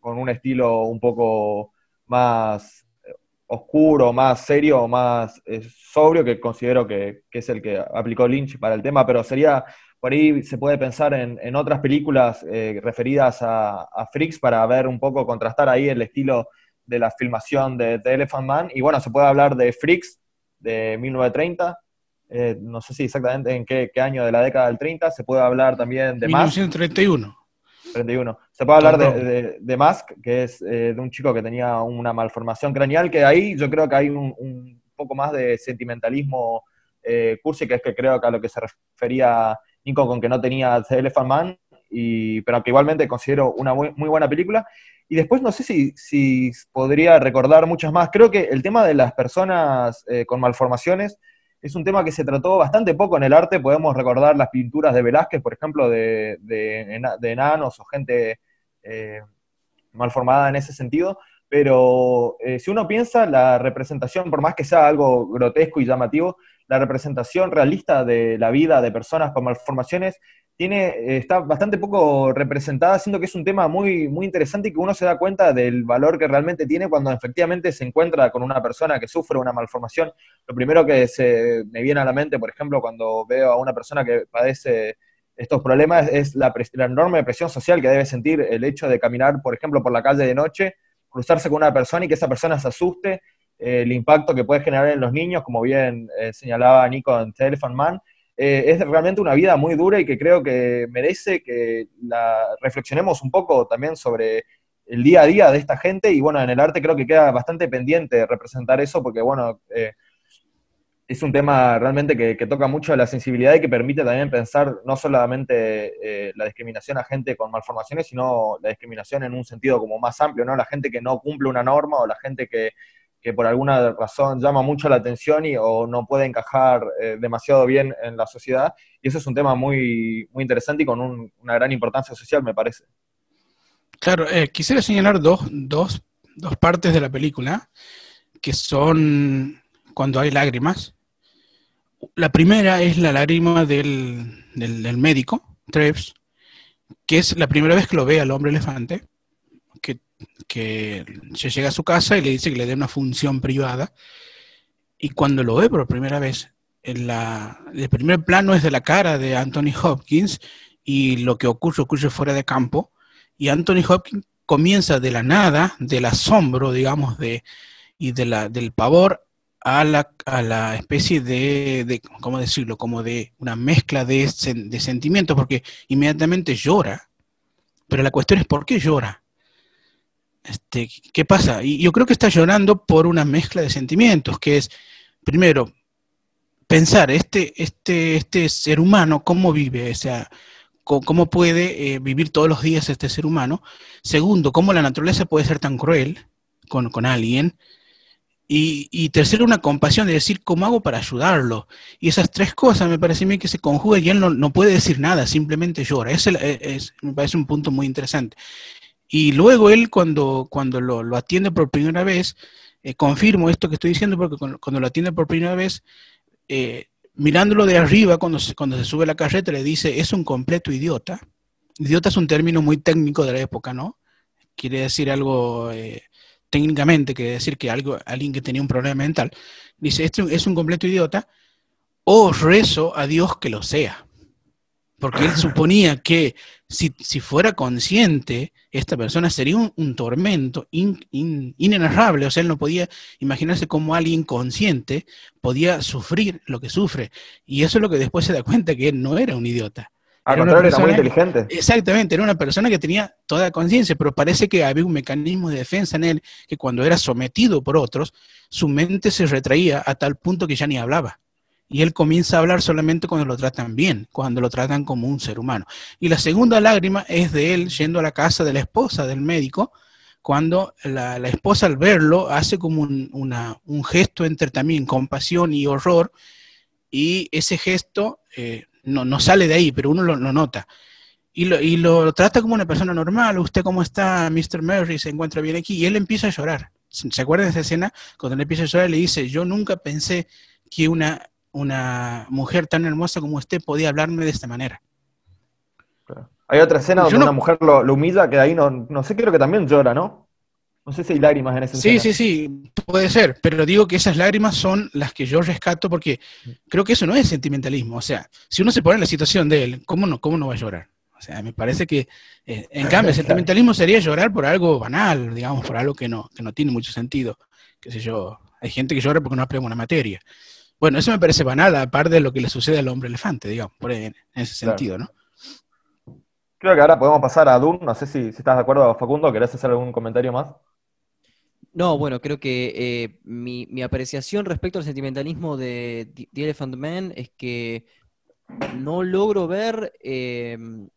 con un estilo un poco más oscuro, más serio, o más eh, sobrio, que considero que, es el que aplicó Lynch para el tema, pero sería, por ahí se puede pensar en, otras películas eh, referidas a, a Freaks para ver un poco, contrastar ahí el estilo de la filmación de, The Elephant Man. Y bueno, se puede hablar de Freaks de 1930, eh, no sé si exactamente en qué, año de la década del 30, se puede hablar también de... 1931. Más. 31. Se puede hablar de, de, Musk, que es eh, de un chico que tenía una malformación craneal, que ahí yo creo que hay un, poco más de sentimentalismo eh, cursi, que es que creo que a lo que se refería Nico con que no tenía The Elephant Man, y, pero que igualmente considero una muy, buena película. Y después no sé si, podría recordar muchas más. Creo que el tema de las personas eh, con malformaciones es un tema que se trató bastante poco en el arte. Podemos recordar las pinturas de Velázquez, por ejemplo, de, enanos o gente eh, mal formada en ese sentido. Pero eh, si uno piensa, la representación, por más que sea algo grotesco y llamativo, la representación realista de la vida de personas con malformaciones tiene, eh, está bastante poco representada, siendo que es un tema muy, muy interesante y que uno se da cuenta del valor que realmente tiene cuando efectivamente se encuentra con una persona que sufre una malformación. Lo primero que se me viene a la mente, por ejemplo, cuando veo a una persona que padece estos problemas, es la, la enorme presión social que debe sentir el hecho de caminar, por ejemplo, por la calle de noche, cruzarse con una persona y que esa persona se asuste eh, el impacto que puede generar en los niños, como bien eh, señalaba Nico en Telephone Man, eh, es realmente una vida muy dura y que creo que merece que la reflexionemos un poco también sobre el día a día de esta gente y bueno, en el arte creo que queda bastante pendiente representar eso porque bueno, es un tema realmente que, toca mucho la sensibilidad y que permite también pensar no solamente la discriminación a gente con malformaciones, sino la discriminación en un sentido como más amplio, ¿no? La gente que no cumple una norma o la gente que que por alguna razón llama mucho la atención y, o no puede encajar eh, demasiado bien en la sociedad. Y eso es un tema muy, muy interesante y con una gran importancia social, me parece. Claro, eh, quisiera señalar dos, partes de la película, que son cuando hay lágrimas. La primera es la lágrima del, del médico, Treves, que es la primera vez que lo ve al hombre elefante que se llega a su casa y le dice que le dé una función privada. Y cuando lo ve por primera vez, en la, el primer plano es de la cara de Anthony Hopkins y lo que ocurre ocurre fuera de campo. Y Anthony Hopkins comienza de la nada, del asombro, digamos, de, y de la, del pavor a la, a la especie de, de, ¿cómo decirlo?, como de una mezcla de, de sentimientos, porque inmediatamente llora. Pero la cuestión es por qué llora este, ¿Qué pasa? Y yo creo que está llorando por una mezcla de sentimientos, que es, primero, pensar este, este, este ser humano, cómo vive, o sea, cómo puede eh, vivir todos los días este ser humano. Segundo, cómo la naturaleza puede ser tan cruel con, alguien. Y, y, tercero, una compasión de decir, ¿cómo hago para ayudarlo? Y esas tres cosas me parece a mí que se conjugan y él no, puede decir nada, simplemente llora. Ese eh, es, me parece un punto muy interesante. Y luego él, cuando, cuando lo, atiende por primera vez, confirmo esto que estoy diciendo, porque cuando, lo atiende por primera vez, mirándolo de arriba, cuando se, cuando se sube la carreta, le dice, es un completo idiota. Idiota es un término muy técnico de la época, ¿no? Quiere decir algo eh, técnicamente, quiere decir que algo, alguien que tenía un problema mental. Dice, este es un completo idiota, o rezo a Dios que lo sea. Porque él suponía que si, fuera consciente, esta persona sería un, tormento inenarrable. O sea, él no podía imaginarse cómo alguien consciente podía sufrir lo que sufre. Y eso es lo que después se da cuenta que él no era un idiota. Al contrario, era muy inteligente. Exactamente, era una persona que tenía toda conciencia, pero parece que había un mecanismo de defensa en él que cuando era sometido por otros, su mente se retraía a tal punto que ya ni hablaba y él comienza a hablar solamente cuando lo tratan bien, cuando lo tratan como un ser humano. Y la segunda lágrima es de él yendo a la casa de la esposa del médico, cuando la, esposa al verlo hace como un, gesto entre también compasión y horror, y ese gesto eh, no, sale de ahí, pero uno lo, nota. Y lo, y lo, trata como una persona normal, usted cómo está, Mr. Murray, se encuentra bien aquí, y él empieza a llorar. ¿Se acuerdan de esa escena? Cuando él empieza a llorar, le dice, yo nunca pensé que una una mujer tan hermosa como usted podía hablarme de esta manera. Hay otra escena donde una mujer lo, humilla, que ahí no, sé, creo que también llora, ¿no? No sé si hay lágrimas en ese Sí, sí, sí, puede ser, pero digo que esas lágrimas son las que yo rescato porque creo que eso no es sentimentalismo. O sea, si uno se pone en la situación de él, ¿cómo no, cómo no va a llorar? O sea, me parece que, eh, en cambio, el sentimentalismo sería llorar por algo banal, digamos, por algo que no, que no tiene mucho sentido. Qué sé yo, hay gente que llora porque no aprende una materia. Bueno, eso me parece banal, aparte de lo que le sucede al hombre elefante, digamos, por en, ese sentido, ¿no? Creo que ahora podemos pasar a Dune. No sé si, estás de acuerdo, Facundo. ¿Querés hacer algún comentario más? No, bueno, creo que eh, mi, apreciación respecto al sentimentalismo de The Elephant Man es que no logro ver em,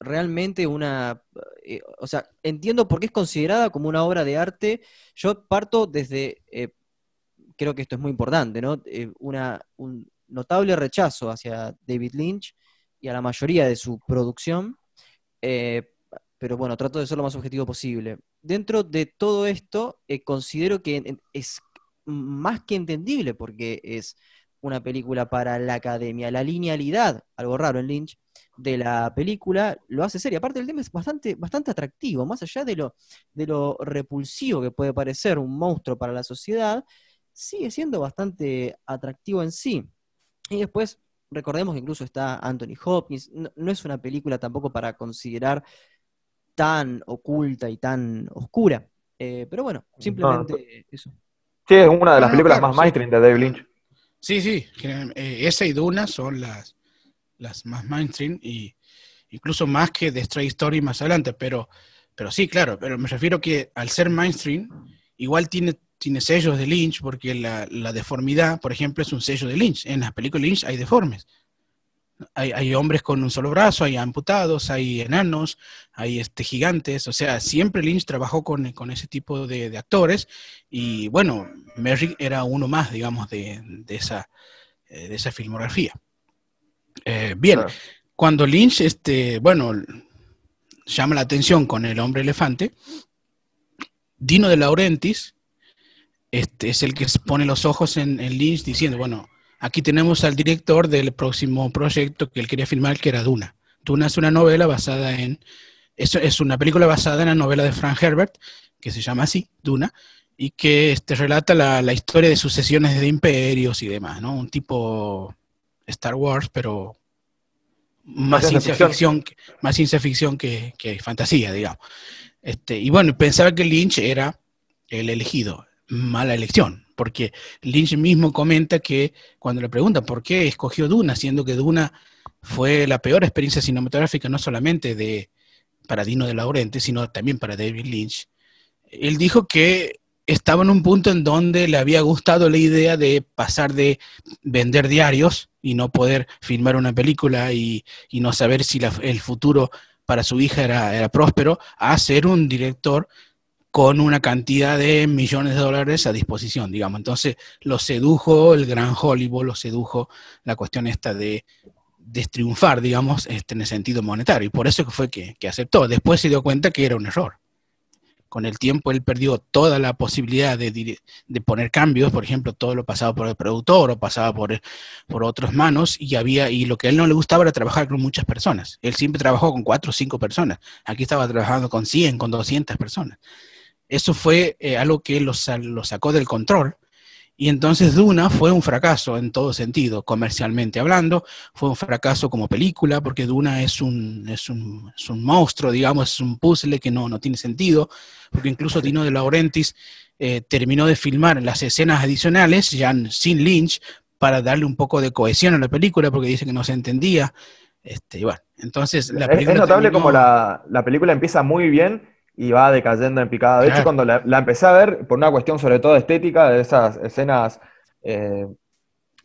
realmente una... Eh, o sea, entiendo por qué es considerada como una obra de arte. Yo parto desde eh, creo que esto es muy importante, ¿no? Eh, un notable rechazo hacia David Lynch y a la mayoría de su producción, eh, pero bueno, trato de ser lo más objetivo posible. Dentro de todo esto, eh, considero que es más que entendible porque es una película para la academia. La linealidad, algo raro en Lynch, de la película lo hace y Aparte, el tema es bastante, bastante atractivo, más allá de lo, de lo repulsivo que puede parecer un monstruo para la sociedad, sigue siendo bastante atractivo en sí. Y después, recordemos que incluso está Anthony Hopkins, no, es una película tampoco para considerar tan oculta y tan oscura. Eh, pero bueno, simplemente eso. Sí, es una de las ah, películas más mainstream de David Lynch. Sí, sí, eh, esa y Duna son las, las más mainstream y incluso más que The Stray Story más adelante, pero, pero sí, claro, pero me refiero que al ser mainstream, igual tiene tiene sellos de Lynch porque la, deformidad, por ejemplo, es un sello de Lynch. En las películas de Lynch hay deformes. Hay, hombres con un solo brazo, hay amputados, hay enanos, hay este, gigantes. O sea, siempre Lynch trabajó con, ese tipo de, actores. Y bueno, Merrick era uno más, digamos, de, eh, esa, filmografía. Eh, bien, cuando Lynch, este, bueno, llama la atención con El hombre elefante, Dino de Laurentiis este, es el que pone los ojos en, Lynch diciendo, bueno, aquí tenemos al director del próximo proyecto que él quería filmar, que era Duna. Duna es una novela basada en, es, es una película basada en la novela de Frank Herbert, que se llama así, Duna, y que este, relata la, historia de sucesiones de imperios y demás, ¿no? Un tipo Star Wars, pero más ciencia ficción, más ciencia ficción que, fantasía, digamos. Este, y bueno, pensaba que Lynch era el elegido mala elección, porque Lynch mismo comenta que cuando le preguntan por qué escogió Duna, siendo que Duna fue la peor experiencia cinematográfica no solamente de para Dino de Laurenti, sino también para David Lynch, él dijo que estaba en un punto en donde le había gustado la idea de pasar de vender diarios y no poder filmar una película y, no saber si el futuro para su hija era próspero, a ser un director con una cantidad de millones de dólares a disposición, digamos. Entonces, lo sedujo el gran Hollywood, lo sedujo la cuestión esta de, de triunfar, digamos, este, en el sentido monetario. Y por eso fue que, que aceptó. Después se dio cuenta que era un error con el tiempo él perdió toda la posibilidad de, poner cambios, por ejemplo, todo lo pasaba por el productor o pasaba por, por otras manos y había y lo que a él no le gustaba era trabajar con muchas personas. Él siempre trabajó con cuatro o cinco personas. Aquí estaba trabajando con 100, con 200 personas. Eso fue eh, algo que lo, sacó del control. Y entonces Duna fue un fracaso en todo sentido, comercialmente hablando, fue un fracaso como película, porque Duna es un, monstruo, digamos, es un puzzle que no, tiene sentido, porque incluso Dino de Laurentiis eh, terminó de filmar las escenas adicionales, ya sin Lynch, para darle un poco de cohesión a la película, porque dice que no se entendía. Este, bueno, entonces Es, notable como la, la película empieza muy bien y va decayendo en picada. De hecho, cuando la, empecé a ver, por una cuestión sobre todo estética, de esas escenas, eh,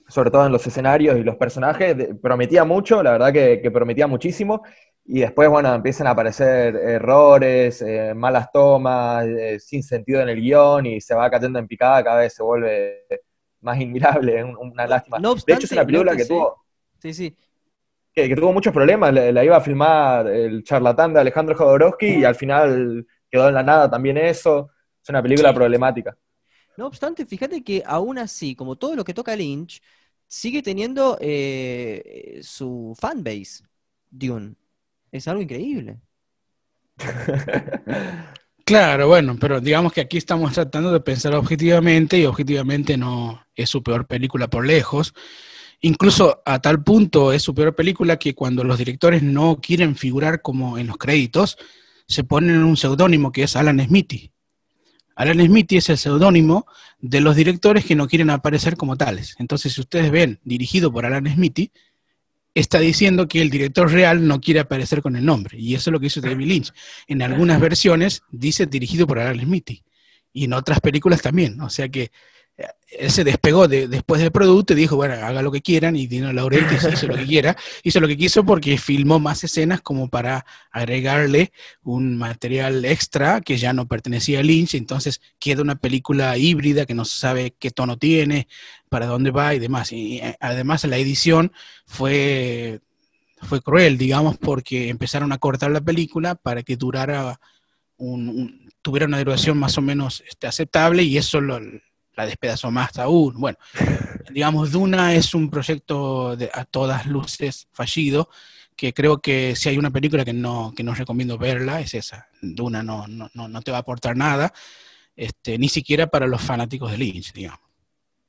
sobre todo en los escenarios y los personajes, prometía mucho, la verdad que, prometía muchísimo. Y después, bueno, empiezan a aparecer errores, eh, malas tomas, eh, sin sentido en el guión y se va cayendo en picada, cada vez se vuelve más inmirable, una lástima. No de hecho, es una película que, tuvo. Sí, sí que, tuvo muchos problemas. La, iba a filmar el charlatán de Alejandro Jodorowsky y al final quedó en la nada también eso. Es una película problemática. No obstante, fíjate que aún así, como todo lo que toca Lynch, sigue teniendo eh, su fanbase, Dune. Es algo increíble. Claro, bueno, pero digamos que aquí estamos tratando de pensar objetivamente y objetivamente no es su peor película por lejos. Incluso a tal punto es su peor película que cuando los directores no quieren figurar como en los créditos, se ponen un seudónimo que es Alan Smithy. Alan Smithy es el seudónimo de los directores que no quieren aparecer como tales. Entonces, si ustedes ven dirigido por Alan Smithy, está diciendo que el director real no quiere aparecer con el nombre. Y eso es lo que hizo David Lynch. En algunas versiones dice dirigido por Alan Smithy. Y en otras películas también. O sea que él se despegó después del producto y dijo, bueno, haga lo que quieran, y Dino Laurenti hizo lo que quiera, hizo lo que quiso porque filmó más escenas como para agregarle un material extra que ya no pertenecía a Lynch, entonces queda una película híbrida que no se sabe qué tono tiene, para dónde va y demás. Y eh, además la edición fue, fue cruel, digamos, porque empezaron a cortar la película para que durara un, tuviera una duración más o menos este, aceptable y eso lo la despedazó más aún. Bueno, digamos, Duna es un proyecto a todas luces fallido, que creo que si hay una película que no, que no recomiendo verla, es esa. Duna no, no, no te va a aportar nada, este, ni siquiera para los fanáticos de Lynch, digamos.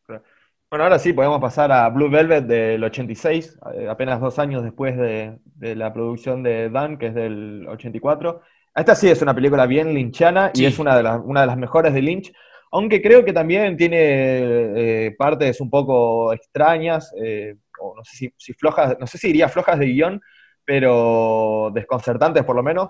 Bueno, ahora sí, podemos pasar a Blue Velvet del 86, eh, apenas dos años después de, la producción de Dan, que es del 84. Esta sí es una película bien linchana y es una de, las, una de las mejores de Lynch aunque creo que también tiene eh, partes un poco extrañas, eh, o no sé si, flojas, no sé si diría flojas de guión, pero desconcertantes por lo menos.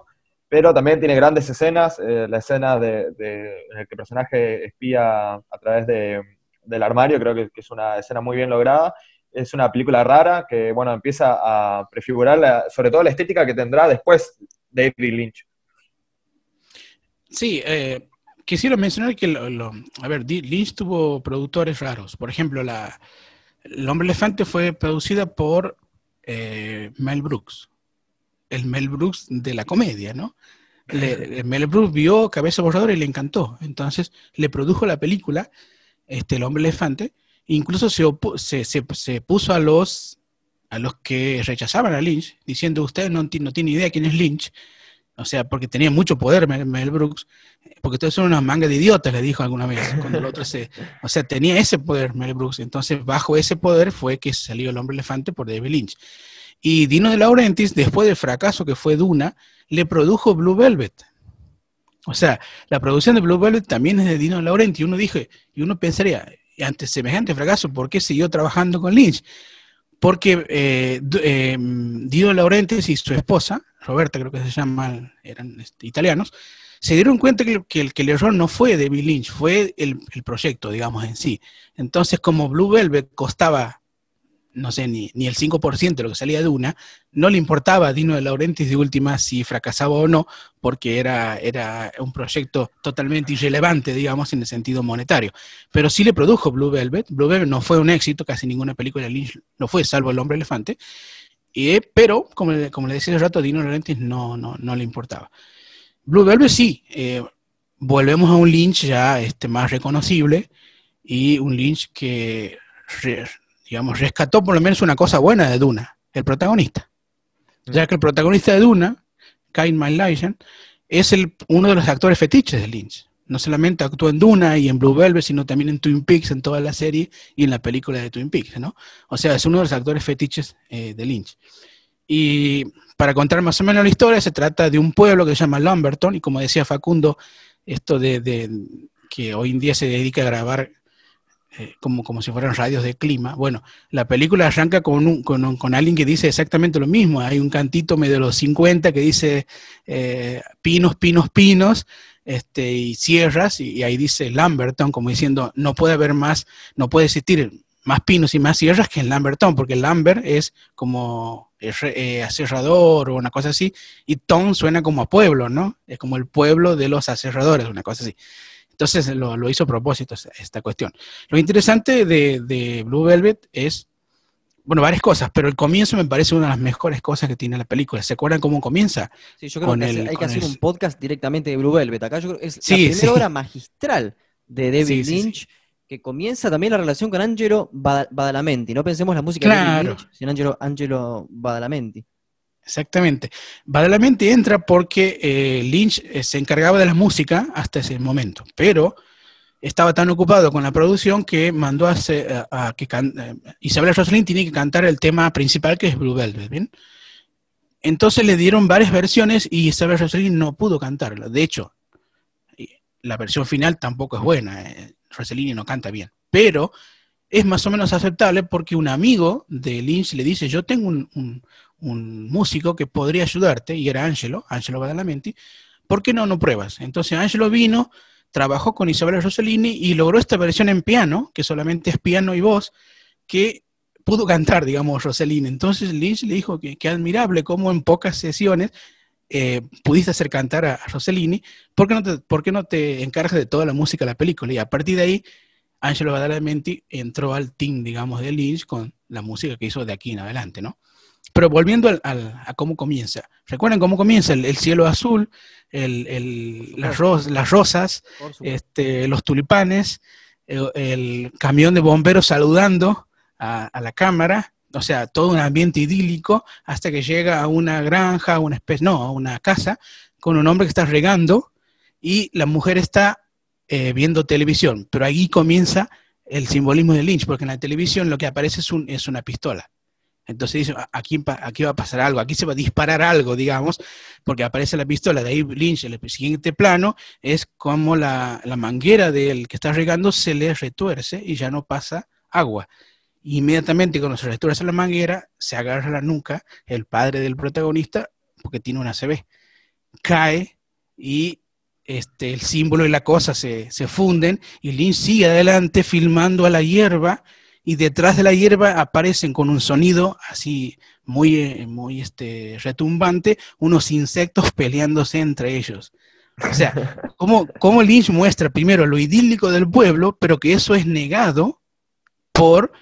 Pero también tiene grandes escenas, eh, la escena en la que el personaje espía a través de, del armario, creo que, es una escena muy bien lograda. Es una película rara que, bueno, empieza a prefigurar sobre todo la estética que tendrá después David Lynch. Sí, eh, quisiera mencionar que, a ver, Lynch tuvo productores raros. Por ejemplo, la, El Hombre Elefante fue producida por eh, Mel Brooks, el Mel Brooks de la comedia, ¿no? Eh, Mel Brooks vio Cabeza Borradora y le encantó. Entonces le produjo la película, este, El Hombre Elefante. Incluso se, se, se, puso a los, a los que rechazaban a Lynch, diciendo, ustedes no, no tienen idea quién es Lynch. O sea, porque tenía mucho poder Mel Brooks porque todos son unas mangas de idiotas, le dijo alguna vez, cuando el otro se, o sea, tenía ese poder Mel Brooks, entonces bajo ese poder fue que salió el hombre elefante por David Lynch. Y Dino de Laurentiis, después del fracaso que fue Duna, le produjo Blue Velvet. O sea, la producción de Blue Velvet también es de Dino de Laurentiis, y uno dije, y uno pensaría, ante semejante fracaso, ¿por qué siguió trabajando con Lynch? Porque eh, eh, Dino de Laurentiis y su esposa, Roberta creo que se llaman, eran este, italianos, se dieron cuenta que, que, que el error no fue de Bill Lynch, fue el, proyecto, digamos, en sí. Entonces, como Blue Velvet costaba, no sé, ni, ni el 5% de lo que salía de una, no le importaba a Dino de Laurentiis de última si fracasaba o no, porque era, era un proyecto totalmente irrelevante, digamos, en el sentido monetario. Pero sí le produjo Blue Velvet. Blue Velvet no fue un éxito, casi ninguna película de Lynch lo fue, salvo El Hombre Elefante. pero, como, como, le decía el rato, a Dino Laurentiis no, no, no le importaba. Blue Velvet sí, eh, volvemos a un Lynch ya este, más reconocible y un Lynch que, digamos, rescató por lo menos una cosa buena de Duna, el protagonista. Ya mm. que el protagonista de Duna, Kyle Lion, es el, uno de los actores fetiches de Lynch. No solamente actuó en Duna y en Blue Velvet, sino también en Twin Peaks, en toda la serie y en la película de Twin Peaks, ¿no? O sea, es uno de los actores fetiches eh, de Lynch. Y para contar más o menos la historia, se trata de un pueblo que se llama Lamberton, y como decía Facundo, esto de, que hoy en día se dedica a grabar eh, como, como si fueran radios de clima. Bueno, la película arranca con, un, con, alguien que dice exactamente lo mismo. Hay un cantito medio de los 50 que dice eh, pinos, pinos, pinos, este, y sierras, y, y, ahí dice Lamberton como diciendo, no puede haber más, no puede existir más pinos y más sierras que en Lamberton, porque Lambert es como eh, aserrador o una cosa así, y Tom suena como a pueblo, ¿no? Es como el pueblo de los aserradores, una cosa así. Entonces lo, hizo a propósito esta cuestión. Lo interesante de, Blue Velvet es, bueno, varias cosas, pero el comienzo me parece una de las mejores cosas que tiene la película. ¿Se acuerdan cómo comienza? Sí, yo creo que hay que hacer un podcast directamente de Blue Velvet. Acá yo creo que es obra magistral de David Lynch que comienza también la relación con Angelo Badalamenti. No pensemos la música de Lynch, sino Angelo, Angelo Badalamenti. Exactamente. Badalamenti entra porque eh, Lynch eh, se encargaba de la música hasta ese momento, pero estaba tan ocupado con la producción que mandó a, que eh, Isabel tiene que cantar el tema principal que es Blue Velvet, ¿bien? Entonces le dieron varias versiones y Isabel Rosalín no pudo cantarla. De hecho, la versión final tampoco es buena. Rossellini no canta bien, pero es más o menos aceptable porque un amigo de Lynch le dice, yo tengo un, músico que podría ayudarte, y era Angelo, Angelo Badalamenti, ¿por qué no, no pruebas? Entonces Angelo vino, trabajó con Isabella Rossellini y logró esta versión en piano, que solamente es piano y voz, que pudo cantar, digamos, Rossellini. Entonces Lynch le dijo que, admirable cómo en pocas sesiones eh, pudiste hacer cantar a, Rossellini, ¿por qué, no te, ¿por no te encargas de toda la música de la película? Y a partir de ahí, Angelo Badalamenti entró al team, digamos, de Lynch con la música que hizo de aquí en adelante, ¿no? Pero volviendo a cómo comienza. recuerden cómo comienza? El, cielo azul, el, el, las, rosas, este, los tulipanes, eh, el, camión de bomberos saludando a la cámara, o sea, todo un ambiente idílico hasta que llega a una granja, una especie, no, a una casa con un hombre que está regando y la mujer está eh, viendo televisión, pero ahí comienza el simbolismo de Lynch, porque en la televisión lo que aparece es, una pistola. Entonces dice, aquí, va a pasar algo, aquí se va a disparar algo, digamos, porque aparece la pistola. De ahí Lynch, el siguiente plano, es como la, la manguera del que está regando se le retuerce y ya no pasa agua. Inmediatamente cuando se restaura la manguera, se agarra la nuca, el padre del protagonista, porque tiene una CB, cae y este, el símbolo y la cosa se, funden y Lynch sigue adelante filmando a la hierba y detrás de la hierba aparecen con un sonido así muy, eh, muy este, retumbante unos insectos peleándose entre ellos. O sea, como cómo Lynch muestra primero lo idílico del pueblo, pero que eso es negado por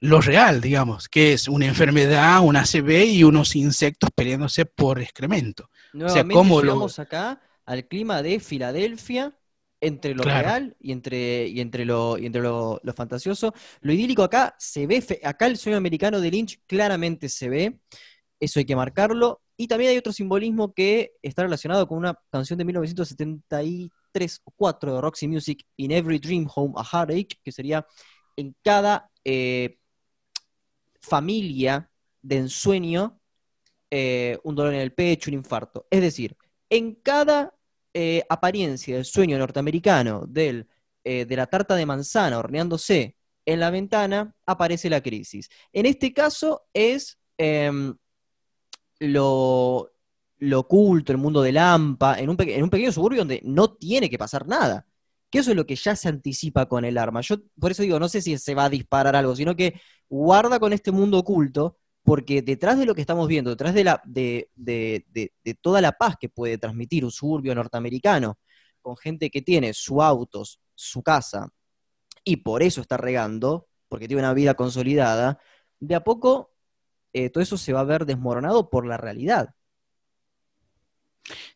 lo real, digamos, que es una enfermedad, una ACV y unos insectos peleándose por excremento. Nuevamente, o sea, ¿cómo llegamos acá al clima de Filadelfia entre lo real y entre, y entre, lo, y entre lo, fantasioso. Lo idílico acá se ve, acá el sueño americano de Lynch claramente se ve, eso hay que marcarlo. Y también hay otro simbolismo que está relacionado con una canción de 1973 o 4 de Roxy Music, In Every Dream Home, a Heartache, que sería en cada eh, familia de ensueño eh, un dolor en el pecho, un infarto. Es decir, en cada eh, apariencia del sueño norteamericano eh, de la tarta de manzana horneándose en la ventana, aparece la crisis. En este caso es em, lo, oculto, el mundo de Lampa, en un, en un pequeño suburbio donde no tiene que pasar nada. Que eso es lo que ya se anticipa con el arma. Yo por eso digo, no sé si se va a disparar algo, sino que guarda con este mundo oculto, porque detrás de lo que estamos viendo, detrás de, la, de, toda la paz que puede transmitir un suburbio norteamericano, con gente que tiene su autos, su casa, y por eso está regando, porque tiene una vida consolidada, de a poco eh, todo eso se va a ver desmoronado por la realidad.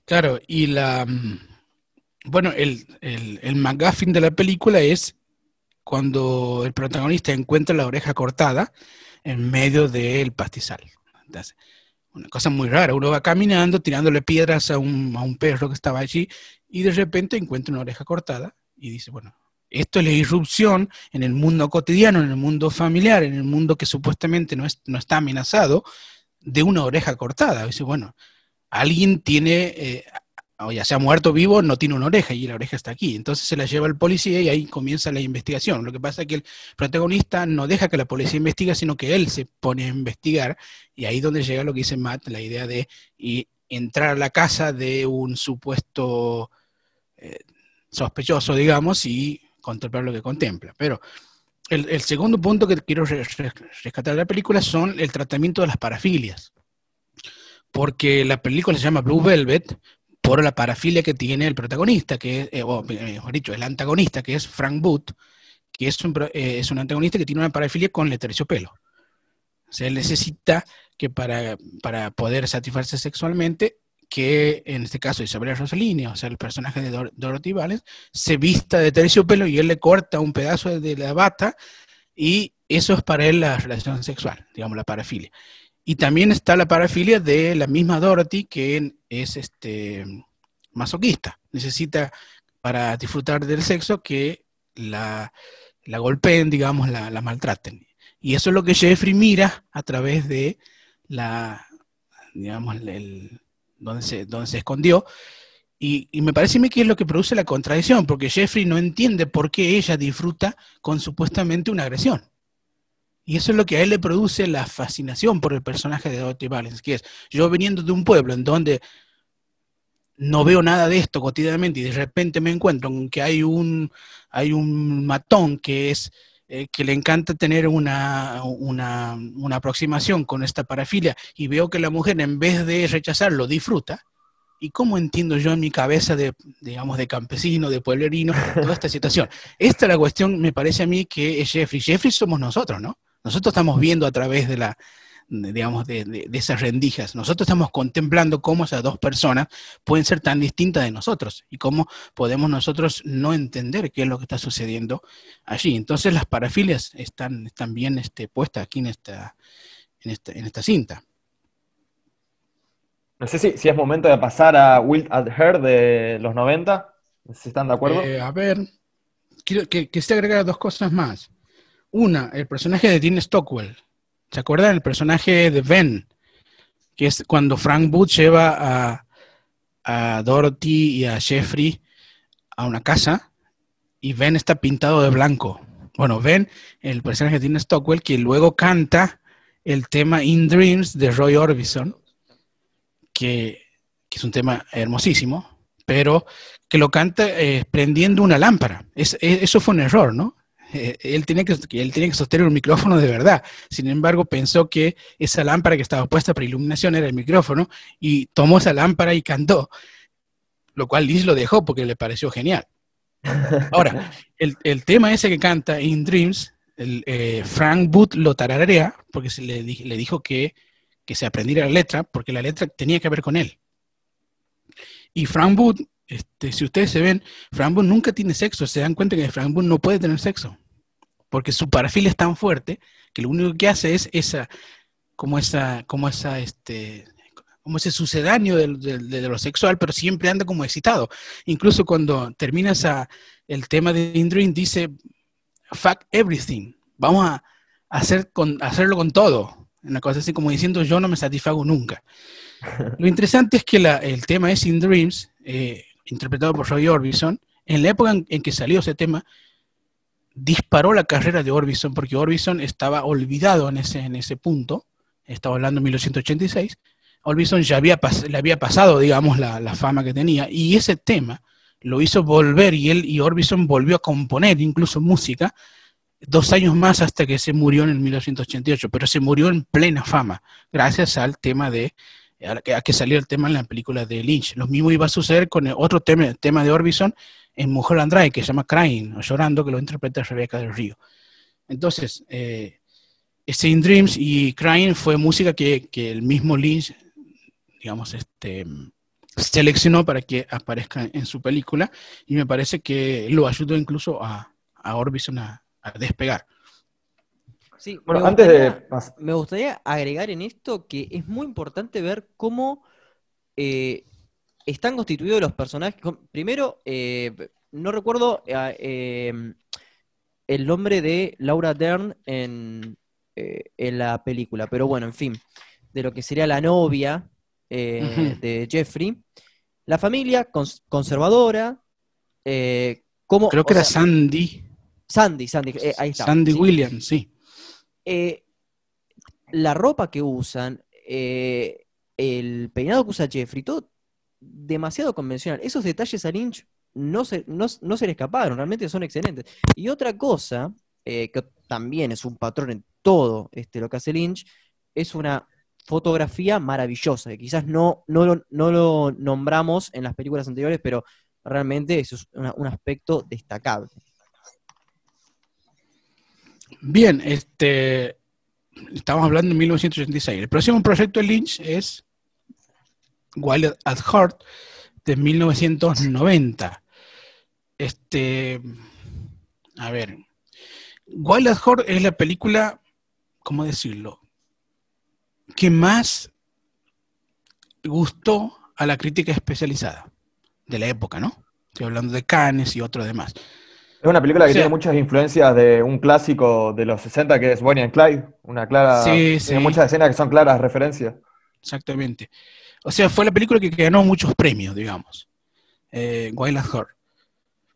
Claro, y la. Mm, bueno, el, el, el de la película es cuando el protagonista encuentra la oreja cortada en medio del pastizal. una cosa muy rara, uno va caminando tirándole piedras a un, perro que estaba allí y de repente encuentra una oreja cortada y dice, bueno, esto es la irrupción en el mundo cotidiano, en el mundo familiar, en el mundo que supuestamente no, está amenazado, de una oreja cortada. Dice, bueno, alguien tiene, eh, o ya sea muerto vivo, no tiene una oreja y la oreja está aquí. Entonces se la lleva el policía y ahí comienza la investigación. Lo que pasa es que el protagonista no deja que la policía investigue, sino que él se pone a investigar y ahí es donde llega lo que dice Matt, la idea de entrar a la casa de un supuesto eh, sospechoso, digamos, y contemplar lo que contempla. Pero el, segundo punto que quiero rescatar de la película son el tratamiento de las parafilias porque la película se llama Blue Velvet, por la parafilia que tiene el protagonista, que es, eh, o eh, mejor dicho, el antagonista, que es Frank Booth, que eh, es un, antagonista que tiene una parafilia con terciopelo. O sea, él necesita que para, poder satisfacerse sexualmente, que en este caso Isabel Rossellini, o sea, el personaje de Dorothy Valens, se vista de terciopelo y él le corta un pedazo de la bata y eso es para él la relación sexual, digamos, la parafilia. Y también está la parafilia de la misma Dorothy, que es este, masoquista. Necesita, para disfrutar del sexo, que la, golpeen, digamos, la, maltraten. Y eso es lo que Jeffrey mira a través de la, digamos, donde, se, escondió. Y, y, me parece mí que es lo que produce la contradicción, porque Jeffrey no entiende por qué ella disfruta con supuestamente una agresión. Y eso es lo que a él le produce la fascinación por el personaje de Dottie Valens, que es yo viniendo de un pueblo en donde no veo nada de esto cotidianamente y de repente me encuentro con que hay un, hay un matón que es eh, que le encanta tener una, una, aproximación con esta parafilia y veo que la mujer en vez de rechazarlo disfruta. ¿Y cómo entiendo yo en mi cabeza de, digamos, de campesino, de pueblerino, toda esta situación? Esta es la cuestión, me parece a mí, que es Jeffrey. Jeffrey somos nosotros, ¿no? Nosotros estamos viendo a través de la, digamos, de, esas rendijas. Nosotros estamos contemplando cómo esas dos personas pueden ser tan distintas de nosotros y cómo podemos nosotros no entender qué es lo que está sucediendo allí. Entonces las parafilias están, bien este, puestas aquí en esta, en esta, cinta. No sé si, si, es momento de pasar a Will at Her de los 90. ¿Si están de acuerdo? Eh, a ver, quiero que, que se agregar dos cosas más. Una, el personaje de Dean Stockwell. ¿Se acuerdan? El personaje de Ben, que es cuando Frank Booth lleva a, Dorothy y a Jeffrey a una casa y Ben está pintado de blanco. Bueno, Ben, el personaje de Dean Stockwell, que luego canta el tema In Dreams de Roy Orbison, que, es un tema hermosísimo, pero que lo canta eh, prendiendo una lámpara. E, eso fue un error, ¿no? Eh, él, tenía que, él que sostener un micrófono de verdad. Sin embargo, pensó que esa lámpara que estaba puesta para iluminación era el micrófono y tomó esa lámpara y cantó, lo cual Liz lo dejó porque le pareció genial. Ahora, el, tema ese que canta In Dreams, eh, Frank Booth lo tararea porque se le, le dijo que, que se aprendiera la letra porque la letra tenía que ver con él. Y Frank Booth este, si ustedes se ven, Frank nunca tiene sexo. Se dan cuenta que Frank no puede tener sexo. Porque su perfil es tan fuerte que lo único que hace es esa, como esa, como esa, este, como ese sucedáneo de, lo sexual, pero siempre anda como excitado. Incluso cuando Terminas el tema de InDreams... dice, fuck everything, vamos a hacer hacerlo con todo. Una cosa así como diciendo, yo no me satisfago nunca. Lo interesante es que la, el tema es In Dreams, eh, interpretado por Roy Orbison, en la época en, que salió ese tema, disparó la carrera de Orbison, porque Orbison estaba olvidado en ese, en ese punto, estaba hablando en 1986, Orbison ya había le había pasado, digamos, la, fama que tenía, y ese tema lo hizo volver, y él y Orbison volvió a componer incluso música dos años más hasta que se murió en 1988, pero se murió en plena fama, gracias al tema de eh, a que salió el tema en la película de Lynch. Lo mismo iba a suceder con otro tema, tema de Orbison en Mujer Andrade, que se llama Crying, o Llorando, que lo interpreta Rebeca del Río. Entonces, eh, Dreams y Crying fue música que, el mismo Lynch, digamos, este, seleccionó para que aparezca en su película, y me parece que lo ayudó incluso a, Orbison a despegar antes de. Me gustaría agregar en esto que es muy importante ver cómo eh, están constituidos los personajes. Primero, eh, no recuerdo eh, el nombre de Laura Dern en, la película, pero bueno, en fin, de lo que sería la novia de Jeffrey. La familia conservadora. como, Creo que era Sandy. Sandy, Sandy, ahí está. Sandy Williams, sí eh, la ropa que usan, eh, el peinado que usa Jeffrey, todo demasiado convencional. Esos detalles a Lynch no se, no, se le escaparon, realmente son excelentes. Y otra cosa, eh, que también es un patrón en todo este, lo que hace Lynch, es una fotografía maravillosa, que quizás no, no, lo, nombramos en las películas anteriores, pero realmente es un aspecto destacable. Bien, este, estamos hablando de 1986. El próximo proyecto de Lynch es Wild at Heart de 1990. Este, a ver, Wild at Heart es la película, ¿cómo decirlo? Que más gustó a la crítica especializada de la época, ¿no? Estoy hablando de Cannes y otros demás. Es una película que tiene muchas influencias de un clásico de los 60 que es Bonnie and Clyde. Una clara. Sí, sí. Tiene muchas escenas que son claras referencias. Exactamente. O sea, fue la película que ganó muchos premios, digamos. Eh, Wild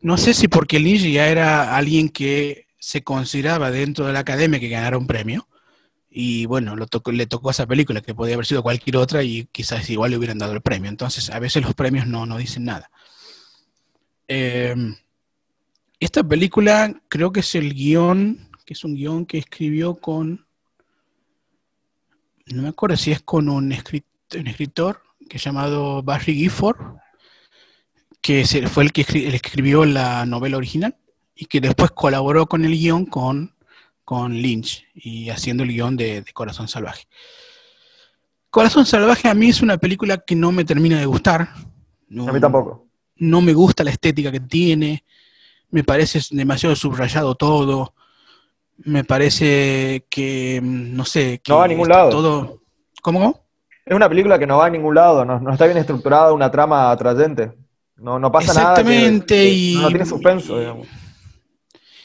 No sé si porque Lynch ya era alguien que se consideraba dentro de la academia que ganara un premio. Y bueno, le tocó a esa película, que podía haber sido cualquier otra y quizás igual le hubieran dado el premio. Entonces, a veces los premios no, no dicen nada. Em, esta película creo que es el guión, que es un guión que escribió con, no me acuerdo si es con un, un escritor que es llamado Barry Gifford, que fue el que escribió la novela original y que después colaboró con el guión con, Lynch y haciendo el guión de, Corazón Salvaje. Corazón Salvaje a mí es una película que no me termina de gustar. a mí tampoco. No me gusta la estética que tiene me parece demasiado subrayado todo, me parece que, mm, no sé, que no va a ningún lado. Todo... ¿Cómo? Es una película que no va a ningún lado, no, está bien estructurada, una trama atrayente. No, no pasa nada. Exactamente. Y... No tiene suspenso, digamos.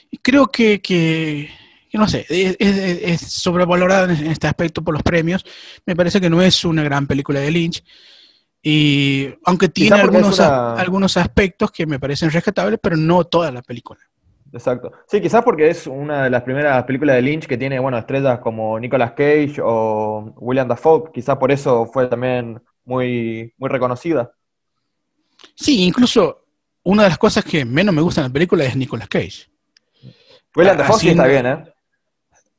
Y creo que, que, no sé, es sobrevalorada en este aspecto por los premios. Me parece que no es una gran película de Lynch. Y aunque tiene algunos, algunos aspectos que me parecen rescatables, pero no toda la película. Exacto. Sí, quizás porque es una de las primeras películas de Lynch que tiene, estrellas como Nicolas Cage o William Dafoe, quizás por eso fue también muy, muy reconocida. Sí, incluso una de las cosas que menos me gusta en la película es Nicolas Cage. William Dafoe sí está bien, ¿eh?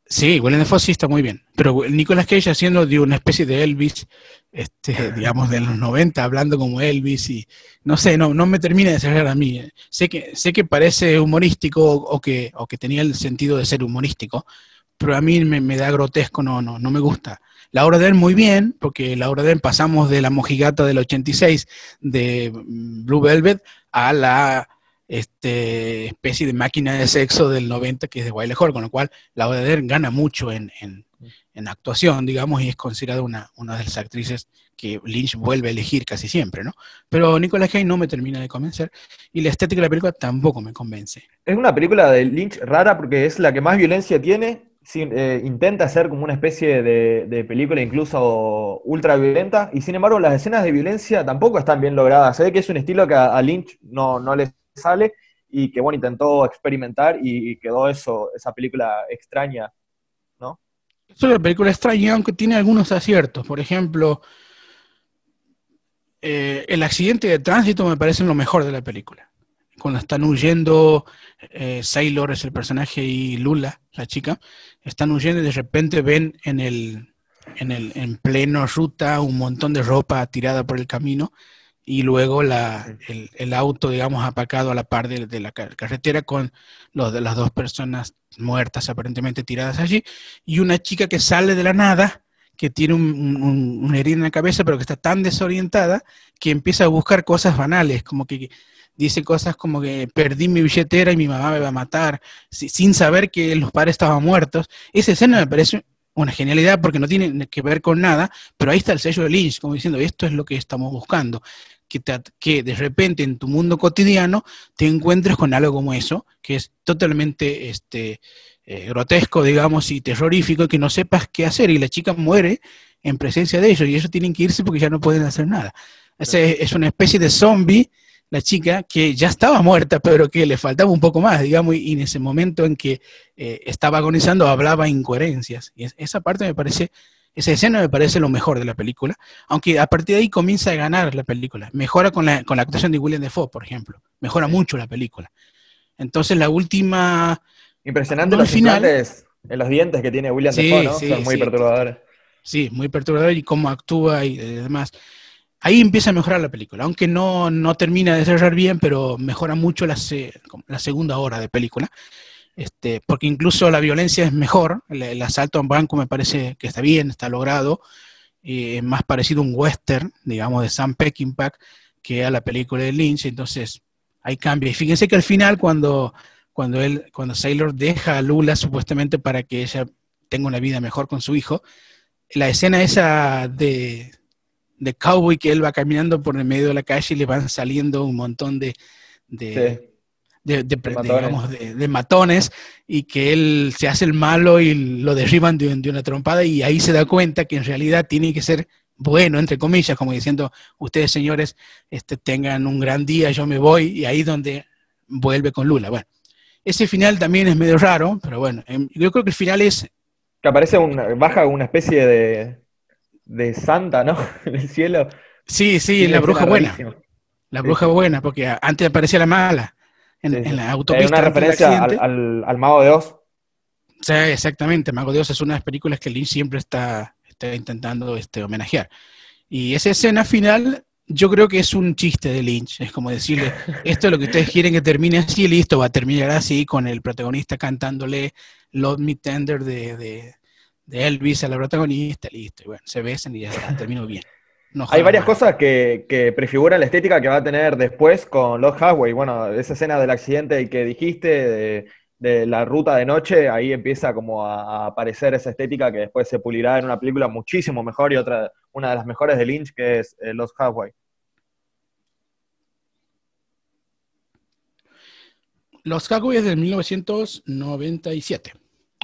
Sí, William Dafoe sí está muy bien. Pero Nicolas Cage haciendo de una especie de Elvis este, digamos, de los 90, hablando como Elvis y no sé, no, no me termina de cerrar a mí. Eh. Sé que, sé que parece humorístico o que, o que tenía el sentido de ser humorístico, pero a mí me, da grotesco, no, no, no me gusta. La hora de él muy bien, porque la hora de él pasamos de la mojigata del 86 de mm, Blue Velvet a la este, especie de máquina de sexo del 90 que es de Wiley Hall, con lo cual la obra de él gana mucho en en actuación, digamos, y es considerada una, una de las actrices que Lynch vuelve a elegir casi siempre, ¿no? Pero Nicolas Cage no me termina de convencer y la estética de la película tampoco me convence. Es una película de Lynch rara porque es la que más violencia tiene, eh, intenta hacer como una especie de, película incluso ultra violenta, y sin embargo las escenas de violencia tampoco están bien logradas. Se ve que es un estilo que a, Lynch no, no le sale y que bueno, intentó experimentar y, y quedó eso, esa película extraña es una película extraña, aunque tiene algunos aciertos. Por ejemplo, eh, el accidente de tránsito me parece lo mejor de la película. Cuando están huyendo, eh, Sailor es el personaje y Lula, la chica, están huyendo y de repente ven en el en pleno ruta un montón de ropa tirada por el camino y luego el, auto, digamos, apacado a la par de, la carretera con los de las dos personas muertas aparentemente tiradas allí, y una chica que sale de la nada, que tiene un, herida en la cabeza, pero que está tan desorientada que empieza a buscar cosas banales, como que dice cosas como que perdí mi billetera y mi mamá me va a matar, sin saber que los padres estaban muertos. Esa escena me parece una genialidad porque no tiene que ver con nada, pero ahí está el sello de Lynch, como diciendo, esto es lo que estamos buscando que, de repente en tu mundo cotidiano te encuentres con algo como eso, que es totalmente este, eh, grotesco, digamos, y terrorífico, y que no sepas qué hacer, y la chica muere en presencia de ellos, y ellos tienen que irse porque ya no pueden hacer nada. Es, una especie de zombie la chica que ya estaba muerta, pero que le faltaba un poco más, digamos, y en ese momento en que eh, estaba agonizando hablaba incoherencias. Y esa parte me parece esa escena me parece lo mejor de la película, aunque a partir de ahí comienza a ganar la película. Mejora con la, actuación de William Defoe, por ejemplo. Mejora mucho la película. Entonces la última... Impresionante los finales en los dientes que tiene William Defoe, ¿no? Son muy perturbadores. Sí, muy perturbador y cómo actúa y demás. Ahí empieza a mejorar la película, aunque no, no termina de cerrar bien, pero mejora mucho la, la segunda hora de película. Este, porque incluso la violencia es mejor, el, asalto a un banco me parece que está bien, está logrado, eh, es más parecido a un western, digamos, de Sam Peckinpah que a la película de Lynch, entonces hay cambios. Y fíjense que al final cuando, cuando, él, cuando Sailor deja a Lula supuestamente para que ella tenga una vida mejor con su hijo, la escena esa de, cowboy que él va caminando por el medio de la calle y le van saliendo un montón de, de, matones y que él se hace el malo y lo derriban de, una trompada y ahí se da cuenta que en realidad tiene que ser bueno, entre comillas, como diciendo, ustedes señores este, tengan un gran día, yo me voy y ahí donde vuelve con Lula. Bueno, ese final también es medio raro, pero bueno, em, yo creo que el final es... Que aparece una, baja una especie de, de santa, ¿no? En el cielo. Sí, sí, la bruja buena. La bruja buena, porque antes aparecía la mala en, la autopista. Es una referencia al, Mago de Oz. Sí, exactamente. Mago de Oz es una de las películas que Lynch siempre está, está intentando este, homenajear. Y esa escena final yo creo que es un chiste de Lynch. Es como decirle, esto es lo que ustedes quieren que termine así, listo, va a terminar así con el protagonista cantándole Love Me Tender de, Elvis a la protagonista, listo. Y bueno, se besan y ya terminó bien. Hay varias cosas que, que, prefiguran la estética que va a tener después con Los Highway. Bueno, esa escena del accidente que dijiste, de, la ruta de noche, ahí empieza como a, aparecer esa estética que después se pulirá en una película muchísimo mejor y otra, una de las mejores de Lynch, que es eh, Los Halfway. Los Halfway es de 1997.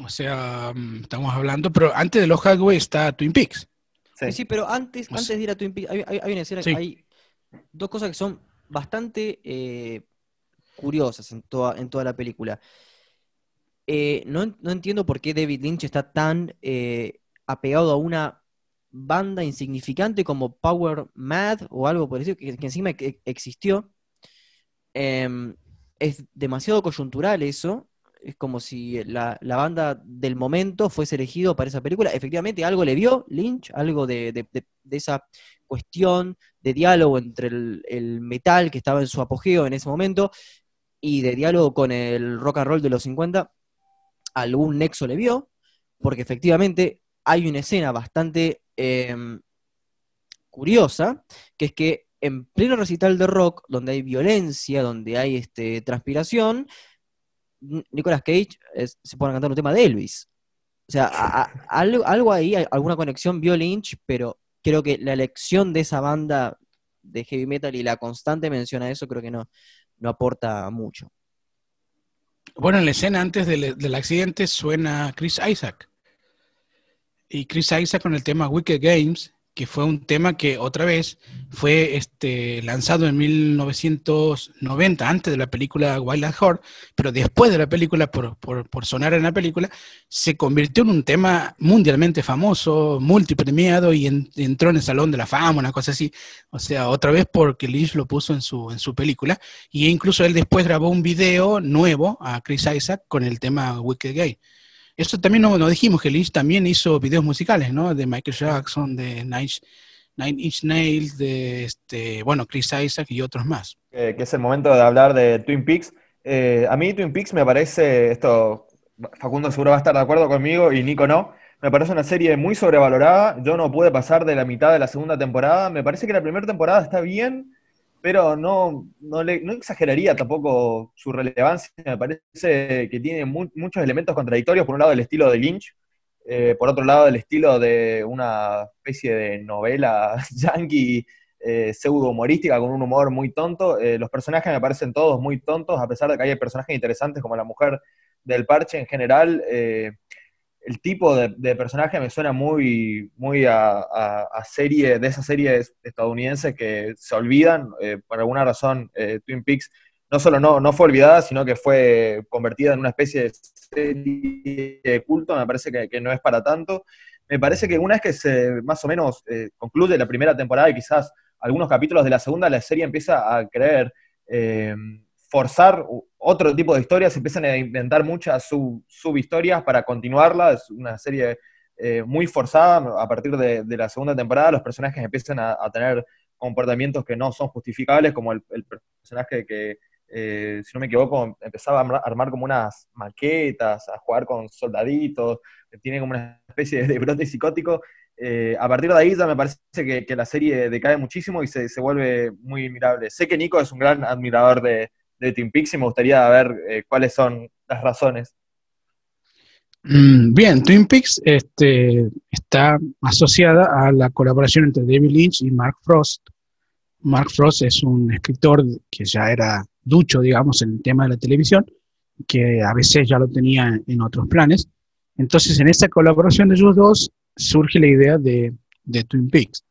O sea, mm, estamos hablando, pero antes de Los Highway está Twin Peaks. Sí, pero antes, antes de ir a tu hay, una escena, hay dos cosas que son bastante eh, curiosas en toda, en toda la película. Eh, no, entiendo por qué David Lynch está tan eh, apegado a una banda insignificante como Power Mad o algo por eso, que, que encima e, existió. Em, es demasiado coyuntural eso, es como si la, banda del momento fuese elegido para esa película. Efectivamente, algo le vio Lynch, algo de, esa cuestión de diálogo entre el, metal que estaba en su apogeo en ese momento y de diálogo con el rock and roll de los 50, algún nexo le vio, porque efectivamente hay una escena bastante em, curiosa, que es que en pleno recital de rock, donde hay violencia, donde hay este, transpiración, Nicolas Cage se pone a cantar un tema de Elvis. O sea, algo, algo ahí, alguna conexión vio Lynch, pero creo que la elección de esa banda de heavy metal y la constante mención a eso creo que no, no aporta mucho. Bueno, en la escena antes del, del accidente suena Chris Isaac. Y Chris Isaac con el tema Wicked Games, que fue un tema que otra vez fue este, lanzado en 1990, antes de la película Wild at Heart, pero después de la película, por, sonar en la película, se convirtió en un tema mundialmente famoso, multipremiado y entró en el Salón de la Fama, una cosa así. O sea, otra vez porque Lynch lo puso en su, en su película. Y incluso él después grabó un video nuevo a Chris Isaac con el tema Wicked Gay. Eso también nos no dijimos que Lynch también hizo videos musicales, ¿no? De Michael Jackson, de Nine, Inch Nails, de este, bueno, Chris Isaac y otros más. que es el momento de hablar de Twin Peaks. Eh, a mí Twin Peaks me parece, esto Facundo seguro va a estar de acuerdo conmigo y Nico no, me parece una serie muy sobrevalorada, yo no pude pasar de la mitad de la segunda temporada, me parece que la primera temporada está bien, pero no, exageraría tampoco su relevancia. Me parece que tiene muchos elementos contradictorios. Por un lado, el estilo de Lynch, eh, por otro lado, el estilo de una especie de novela yankee eh, pseudo-humorística con un humor muy tonto. Eh, los personajes me parecen todos muy tontos, a pesar de que hay personajes interesantes como la mujer del parche en general el tipo de, personaje me suena muy, muy a, serie, de esas series estadounidenses que se olvidan, eh, por alguna razón eh, Twin Peaks no solo no, fue olvidada, sino que fue convertida en una especie de serie culto, me parece que, no es para tanto. Me parece que una vez que se más o menos eh, concluye la primera temporada y quizás algunos capítulos de la segunda, la serie empieza a creer forzar otro tipo de historias, empiezan a inventar muchas sub, subhistorias para continuarla, es una serie eh, muy forzada, a partir de, la segunda temporada los personajes empiezan a, tener comportamientos que no son justificables, como el, personaje que, eh, si no me equivoco, empezaba a armar como unas maquetas, a jugar con soldaditos, tiene como una especie de brote psicótico. Eh, a partir de ahí ya me parece que, la serie decae muchísimo y se, se, vuelve muy admirable. Sé que Nico es un gran admirador de, de Twin Peaks y me gustaría ver eh, cuáles son las razones. Mm, bien, Twin Peaks este, está asociada a la colaboración entre David Lynch y Mark Frost. Mark Frost es un escritor que ya era ducho, digamos, en el tema de la televisión, que a veces ya lo tenía en otros planes. Entonces, en esta colaboración de ellos dos surge la idea de, Twin Peaks.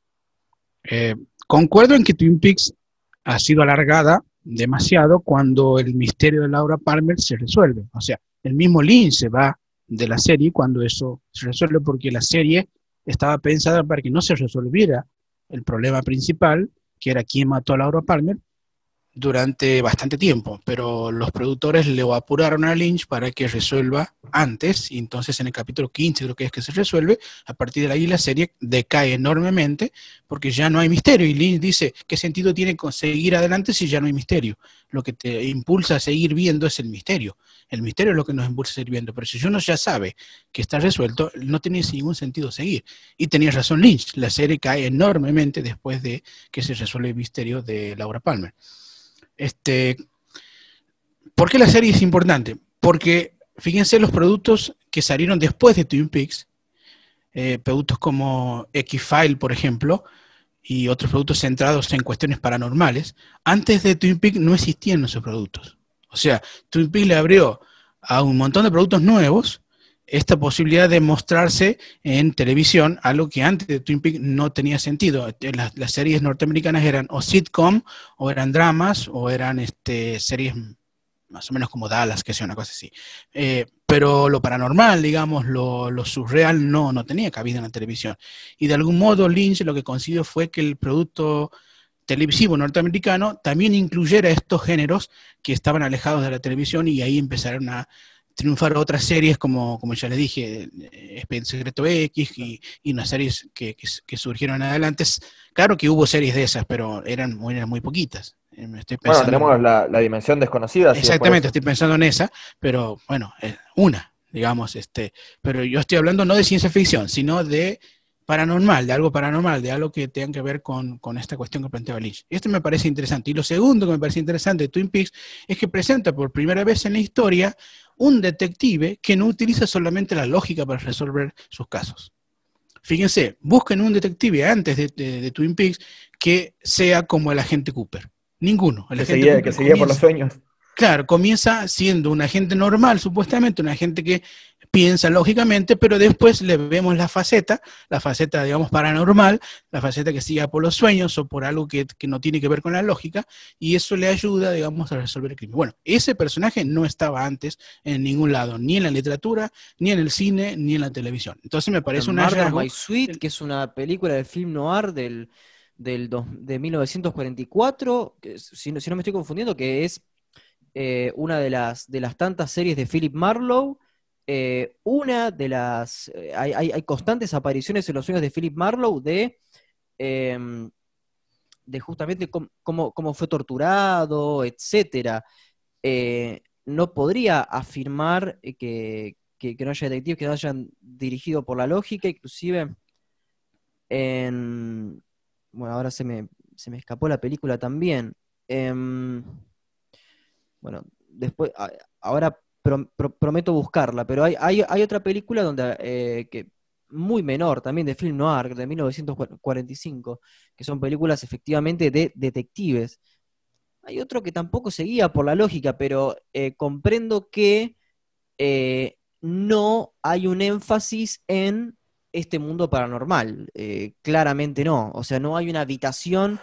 Eh, concuerdo en que Twin Peaks ha sido alargada demasiado cuando el misterio de Laura Palmer se resuelve. O sea, el mismo Lin se va de la serie cuando eso se resuelve, porque la serie estaba pensada para que no se resolviera el problema principal, que era quién mató a Laura Palmer, durante bastante tiempo, pero los productores le apuraron a Lynch para que resuelva antes, y entonces en el capítulo 15 creo que es que se resuelve, a partir de ahí la serie decae enormemente porque ya no hay misterio, y Lynch dice, ¿qué sentido tiene seguir adelante si ya no hay misterio? Lo que te impulsa a seguir viendo es el misterio, el misterio es lo que nos impulsa a seguir viendo, pero si uno ya sabe que está resuelto, no tiene ningún sentido seguir, y tenía razón Lynch, la serie cae enormemente después de que se resuelve el misterio de Laura Palmer. Este, ¿Por qué la serie es importante? Porque fíjense los productos que salieron después de Twin Peaks, eh, productos como X-File, por ejemplo, y otros productos centrados en cuestiones paranormales, antes de Twin Peaks no existían esos productos. O sea, Twin Peaks le abrió a un montón de productos nuevos esta posibilidad de mostrarse en televisión, algo que antes de Twin Peaks no tenía sentido. Las, series norteamericanas eran o sitcom, o eran dramas, o eran este, series más o menos como Dallas, que sea una cosa así. Eh, pero lo paranormal, digamos, lo, surreal no, no tenía cabida en la televisión. Y de algún modo Lynch lo que consiguió fue que el producto televisivo norteamericano también incluyera estos géneros que estaban alejados de la televisión y ahí empezaron a triunfar otras series, como, como ya les dije, Expediente eh, Secreto X y, y unas series que, que, surgieron adelante. Claro que hubo series de esas, pero eran, eran muy poquitas. Eh, bueno, tenemos la, dimensión desconocida. Exactamente, estoy pensando en esa, pero bueno, una, digamos, este, pero yo estoy hablando no de ciencia ficción, sino de paranormal, de algo paranormal, de algo que tenga que ver con, esta cuestión que planteaba Lynch. Esto me parece interesante. Y lo segundo que me parece interesante de Twin Peaks es que presenta por primera vez en la historia un detective que no utiliza solamente la lógica para resolver sus casos. Fíjense, busquen un detective antes de, Twin Peaks que sea como el agente Cooper. Ninguno. que agente seguía, por los sueños. Claro, comienza siendo un agente normal, supuestamente, un agente que piensa lógicamente, pero después le vemos la faceta, la faceta, digamos, paranormal, la faceta que siga por los sueños o por algo que, no tiene que ver con la lógica, y eso le ayuda, digamos, a resolver el crimen. Bueno, ese personaje no estaba antes en ningún lado, ni en la literatura, ni en el cine, ni en la televisión. Entonces me parece una... My Sweet, que es una película de film noir del, del de 1944, que, si, no, si no me estoy confundiendo, que es eh, una de las, de las tantas series de Philip Marlowe, eh, una de las. Eh, hay, constantes apariciones en los sueños de Philip Marlowe de. Em, de justamente cómo, fue torturado, etc. Eh, no podría afirmar que, no haya detectives que hayan dirigido por la lógica, inclusive en. Bueno, ahora se me, se me escapó la película también. Em, bueno, después. Ahora prometo buscarla, pero hay, otra película donde, eh, muy menor también, de film noir, de 1945, que son películas efectivamente de detectives. Hay otro que tampoco seguía por la lógica, pero eh, comprendo que eh, no hay un énfasis en este mundo paranormal. claramente no. O sea, no hay una habitación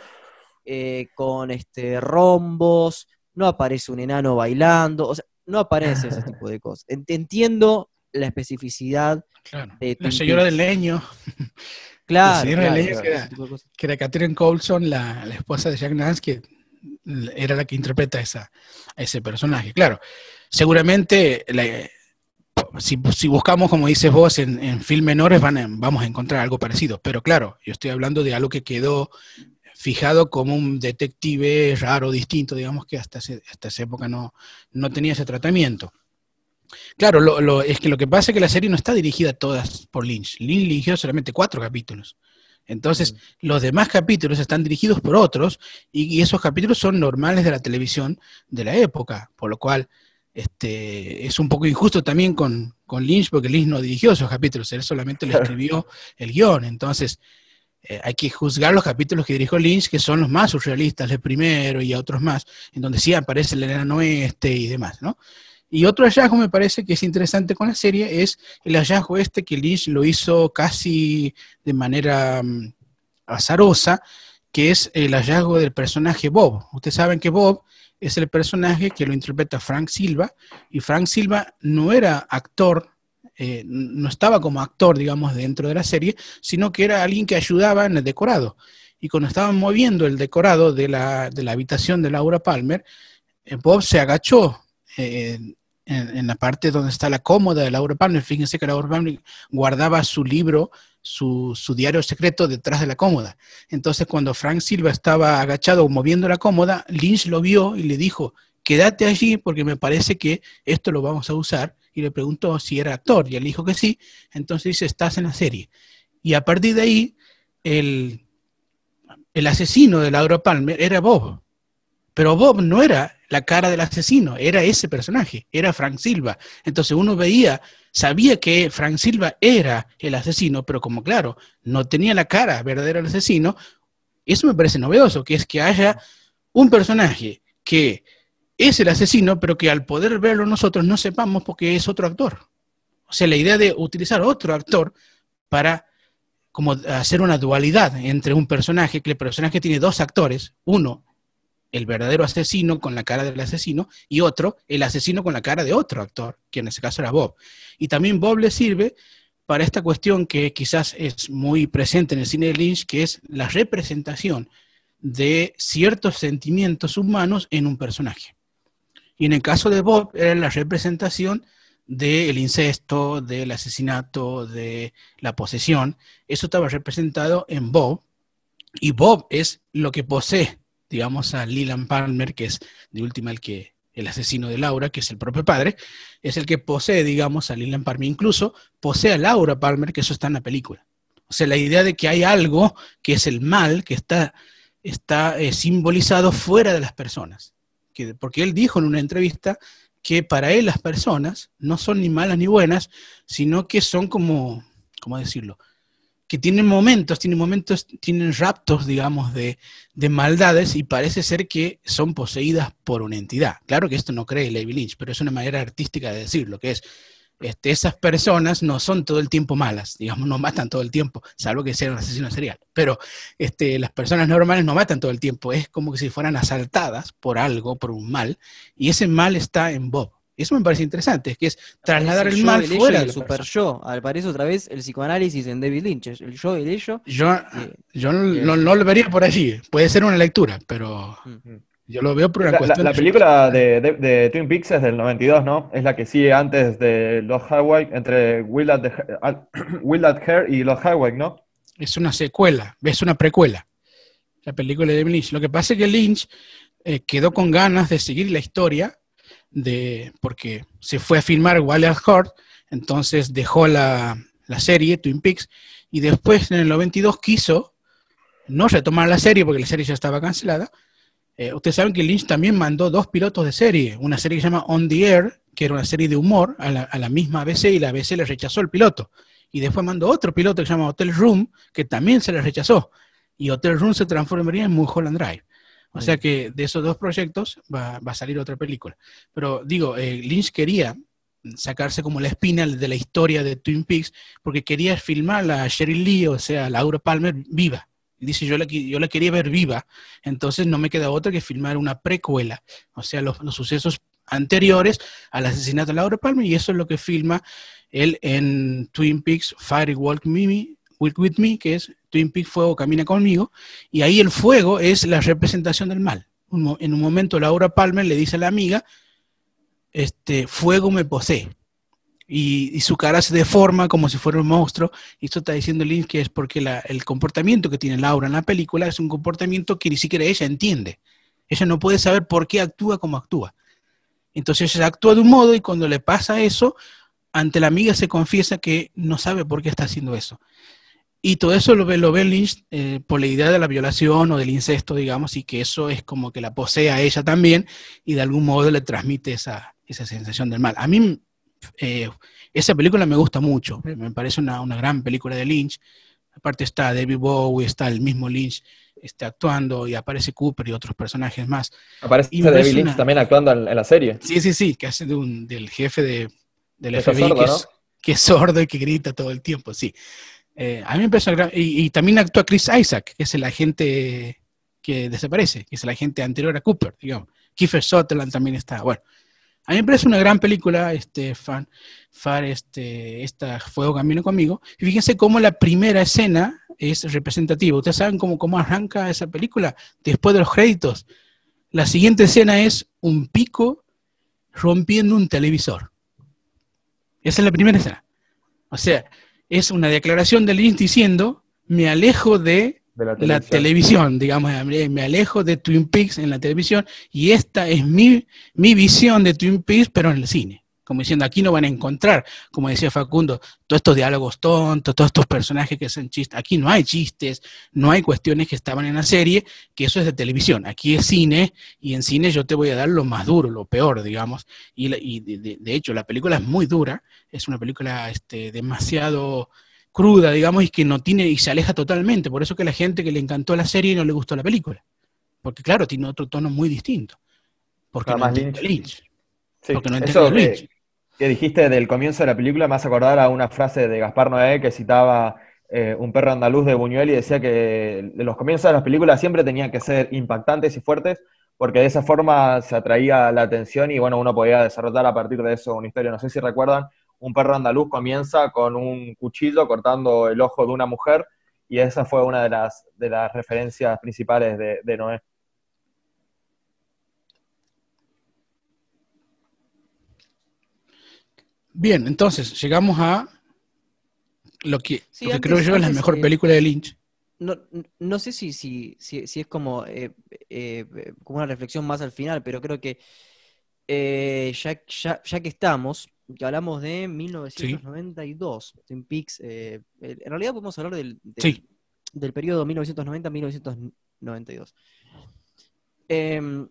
con este, rombos, no aparece un enano bailando. O sea, no aparece ese tipo de cosas. Entiendo la especificidad de La señora del leño. Claro. La señora del leño, que, era, Catherine Coulson la, esposa de Jack Nance, que era la que interpreta esa, a ese personaje. Claro, seguramente si, buscamos, como dices vos, en, en film menores van vamos a encontrar algo parecido. Pero claro, yo estoy hablando de algo que quedó fijado como un detective raro, distinto, digamos que hasta, esa época no, no tenía ese tratamiento. Claro, lo, es que lo que pasa es que la serie no está dirigida todas por Lynch. Lynch dirigió solamente cuatro capítulos. Entonces, los demás capítulos están dirigidos por otros y, esos capítulos son normales de la televisión de la época, por lo cual este, es un poco injusto también con, con Lynch porque Lynch no dirigió esos capítulos, él solamente le escribió el guión. Entonces, eh, hay que juzgar los capítulos que dirigió Lynch, que son los más surrealistas, el primero y otros más, en donde sí aparece el enano este y demás, ¿no? Y otro hallazgo me parece que es interesante con la serie es el hallazgo este que Lynch lo hizo casi de manera mm, azarosa, que es el hallazgo del personaje Bob. Ustedes saben que Bob es el personaje que lo interpreta Frank Silva, y Frank Silva no era actor eh, no estaba como actor, digamos, dentro de la serie, sino que era alguien que ayudaba en el decorado. Y cuando estaban moviendo el decorado de la, habitación de Laura Palmer, eh, Bob se agachó eh, en, la parte donde está la cómoda de Laura Palmer. Fíjense que Laura Palmer guardaba su libro, su, su, diario secreto detrás de la cómoda. Entonces, cuando Frank Silva estaba agachado moviendo la cómoda, Lynch lo vio y le dijo, quédate allí porque me parece que esto lo vamos a usar y le preguntó si era actor y él dijo que sí, entonces dice, estás en la serie. Y a partir de ahí, el, el asesino de Laura Palmer era Bob, pero Bob no era la cara del asesino, era ese personaje, era Frank Silva. Entonces uno veía, sabía que Frank Silva era el asesino, pero como claro, no tenía la cara verdadera del asesino, eso me parece novedoso, que es que haya un personaje que es el asesino, pero que al poder verlo nosotros no sepamos porque es otro actor. O sea, la idea de utilizar otro actor para como hacer una dualidad entre un personaje, que el personaje tiene dos actores, uno, el verdadero asesino con la cara del asesino, y otro, el asesino con la cara de otro actor, que en ese caso era Bob. Y también Bob le sirve para esta cuestión que quizás es muy presente en el cine de Lynch, que es la representación de ciertos sentimientos humanos en un personaje. Y en el caso de Bob era la representación del incesto, del asesinato, de la posesión. Eso estaba representado en Bob. Y Bob es lo que posee, digamos, a Leland Palmer, que es de última el que el asesino de Laura, que es el propio padre, es el que posee, digamos, a Leland Palmer. Incluso posee a Laura Palmer, que eso está en la película. O sea, la idea de que hay algo que es el mal, que está, está eh, simbolizado fuera de las personas porque él dijo en una entrevista que para él las personas no son ni malas ni buenas, sino que son como, ¿cómo decirlo? Que tienen momentos, tienen momentos, tienen raptos, digamos, de, de maldades y parece ser que son poseídas por una entidad. Claro que esto no cree Levy Lynch, pero es una manera artística de decirlo, que es este, esas personas no son todo el tiempo malas, digamos, no matan todo el tiempo, salvo que sean asesinos serial. Pero este, las personas normales no matan todo el tiempo, es como que si fueran asaltadas por algo, por un mal, y ese mal está en Bob. Eso me parece interesante, es que es trasladar el, mal fuera del super show, al parecer otra vez el psicoanálisis en David Lynch, el yo, el ello. Yo, eh, yo no, lo vería por allí, puede ser una lectura, pero... Mm. Mm. Yo lo veo por una la, La, película de, Twin Peaks es del 92, ¿no? Es la que sigue antes de Los Highway, entre Willard at, ah, y Los Highway, ¿no? Es una secuela, es una precuela. La película de Lynch. Lo que pasa es que Lynch eh, quedó con ganas de seguir la historia, de, porque se fue a filmar Wild at Heart, entonces dejó la, la serie Twin Peaks, y después en el 92 quiso no retomar la serie porque la serie ya estaba cancelada, eh, ustedes saben que Lynch también mandó dos pilotos de serie, una serie que se llama On the Air, que era una serie de humor, a la, misma ABC y la ABC le rechazó el piloto. Y después mandó otro piloto que se llama Hotel Room, que también se le rechazó. Y Hotel Room se transformaría en Mulholland Drive. O sea que de esos dos proyectos va, a salir otra película. Pero digo, eh, Lynch quería sacarse como la espina de la historia de Twin Peaks, porque quería filmar a Sherry Lee, o sea, a Laura Palmer, viva dice, yo la, yo la quería ver viva, entonces no me queda otra que filmar una precuela, o sea, los, sucesos anteriores al asesinato de Laura Palmer, y eso es lo que filma él en Twin Peaks, Fire Mimi, With Me, que es Twin Peaks Fuego Camina conmigo, y ahí el fuego es la representación del mal. en un momento Laura Palmer le dice a la amiga, este, fuego me posee y, su cara se deforma como si fuera un monstruo. Y esto está diciendo Lynch que es porque el comportamiento que tiene Laura en la película es un comportamiento que ni siquiera ella entiende. Ella no puede saber por qué actúa como actúa. Entonces ella actúa de un modo y cuando le pasa eso, ante la amiga se confiesa que no sabe por qué está haciendo eso. Y todo eso lo ve, lo ve Lynch eh, por la idea de la violación o del incesto, digamos, y que eso es como que la posee a ella también y de algún modo le transmite esa, esa sensación del mal. A mí eh, esa película me gusta mucho, me parece una, una, gran película de Lynch. Aparte está David Bowie, está el mismo Lynch está actuando y aparece Cooper y otros personajes más. Aparece David Lynch también actuando en, la serie. Sí, sí, sí, que hace de un, del jefe de, del FBI que, es, sordo y que grita todo el tiempo, sí. Eh, a mí me parece Y, y también actúa Chris Isaac, que es el agente que desaparece, que es el agente anterior a Cooper, digamos. Kiefer Sutherland también está. Bueno, a mí me parece una gran película, este, far, este, esta Fuego Camino Conmigo. Y fíjense cómo la primera escena es representativa. Ustedes saben cómo, cómo arranca esa película después de los créditos. La siguiente escena es un pico rompiendo un televisor. Esa es la primera escena. O sea, es una declaración de Lynch diciendo, me alejo de de la, televisión. digamos, me alejo de Twin Peaks en la televisión y esta es mi, mi visión de Twin Peaks, pero en el cine. Como diciendo, aquí no van a encontrar, como decía Facundo, todos estos diálogos tontos, todos estos personajes que son chistes. Aquí no hay chistes, no hay cuestiones que estaban en la serie, que eso es de televisión. Aquí es cine y en cine yo te voy a dar lo más duro, lo peor, digamos. Y, de, de, hecho, la película es muy dura, es una película este, demasiado cruda, digamos, y que no tiene, y se aleja totalmente. Por eso que la gente que le encantó la serie no le gustó la película. Porque claro, tiene otro tono muy distinto. Porque más Lynch. Porque no Eso que, Lynch. que dijiste del comienzo de la película me hace acordar a una frase de Gaspar Noé que citaba eh, un perro andaluz de Buñuel y decía que los comienzos de las películas siempre tenían que ser impactantes y fuertes porque de esa forma se atraía la atención y bueno, uno podía desarrollar a partir de eso una historia. No sé si recuerdan un perro andaluz comienza con un cuchillo cortando el ojo de una mujer y esa fue una de las, de las referencias principales de, Noé. Bien, entonces llegamos a lo que, creo yo es la mejor eh, película de Lynch. No, sé si, si, si, es como, eh, eh, como una reflexión más al final, pero creo que ya, ya, ya que estamos, que hablamos de 1992, Tim eh, en realidad podemos hablar del, del, periodo 1990-1992. Em,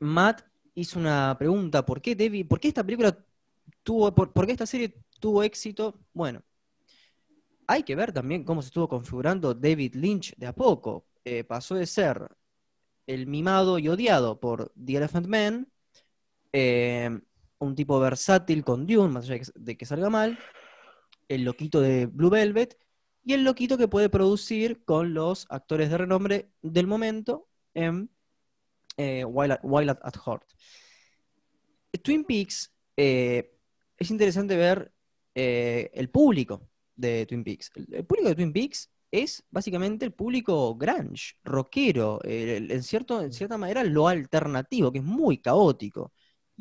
Matt hizo una pregunta, ¿por qué, David, ¿por qué esta película tuvo, por, qué esta serie tuvo éxito? Bueno, hay que ver también cómo se estuvo configurando David Lynch de a poco. Eh, pasó de ser el mimado y odiado por The Elephant Man, em, un tipo versátil con Dune, más allá de que salga mal, el loquito de Blue Velvet y el loquito que puede producir con los actores de renombre del momento en eh, Wild, at, Heart. Twin Peaks, eh, es interesante ver eh, el público de Twin Peaks. El, público de Twin Peaks es básicamente el público grunge, rockero, cierto, en cierta manera lo alternativo, que es muy caótico.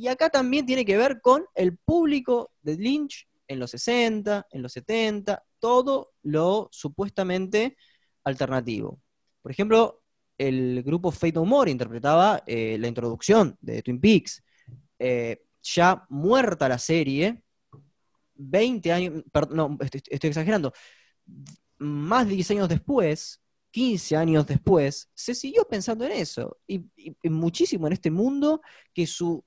Y acá también tiene que ver con el público de Lynch en los 60, en los 70, todo lo supuestamente alternativo. Por ejemplo, el grupo Fate No More interpretaba eh, la introducción de Twin Peaks. Eh, ya muerta la serie, 20 años, no, estoy, exagerando, más de 10 años después, 15 años después, se siguió pensando en eso. y, muchísimo en este mundo que su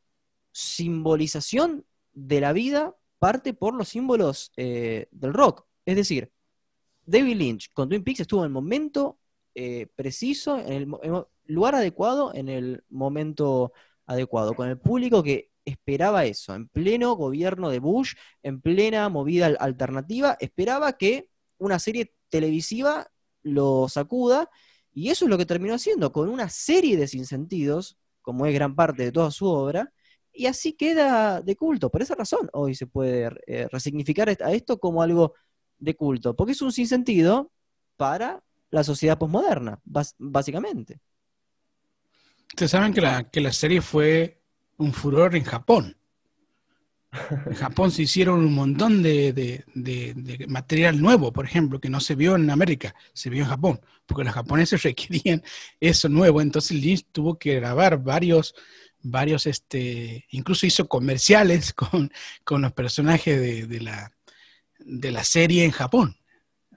simbolización de la vida parte por los símbolos eh, del rock. Es decir, David Lynch con Twin Peaks estuvo en el momento eh, preciso, en el, en el, lugar adecuado, en el momento adecuado, con el público que esperaba eso, en pleno gobierno de Bush, en plena movida alternativa, esperaba que una serie televisiva lo sacuda, y eso es lo que terminó haciendo, con una serie de sinsentidos, como es gran parte de toda su obra, y así queda de culto. Por esa razón hoy se puede eh, resignificar a esto como algo de culto, porque es un sinsentido para la sociedad posmoderna, básicamente. Ustedes saben que la, que la serie fue un furor en Japón. En Japón se hicieron un montón de, de, material nuevo, por ejemplo, que no se vio en América, se vio en Japón, porque los japoneses requerían eso nuevo. Entonces Lynch tuvo que grabar varios varios, este, incluso hizo comerciales con, los personajes de, la, de, la, serie en Japón.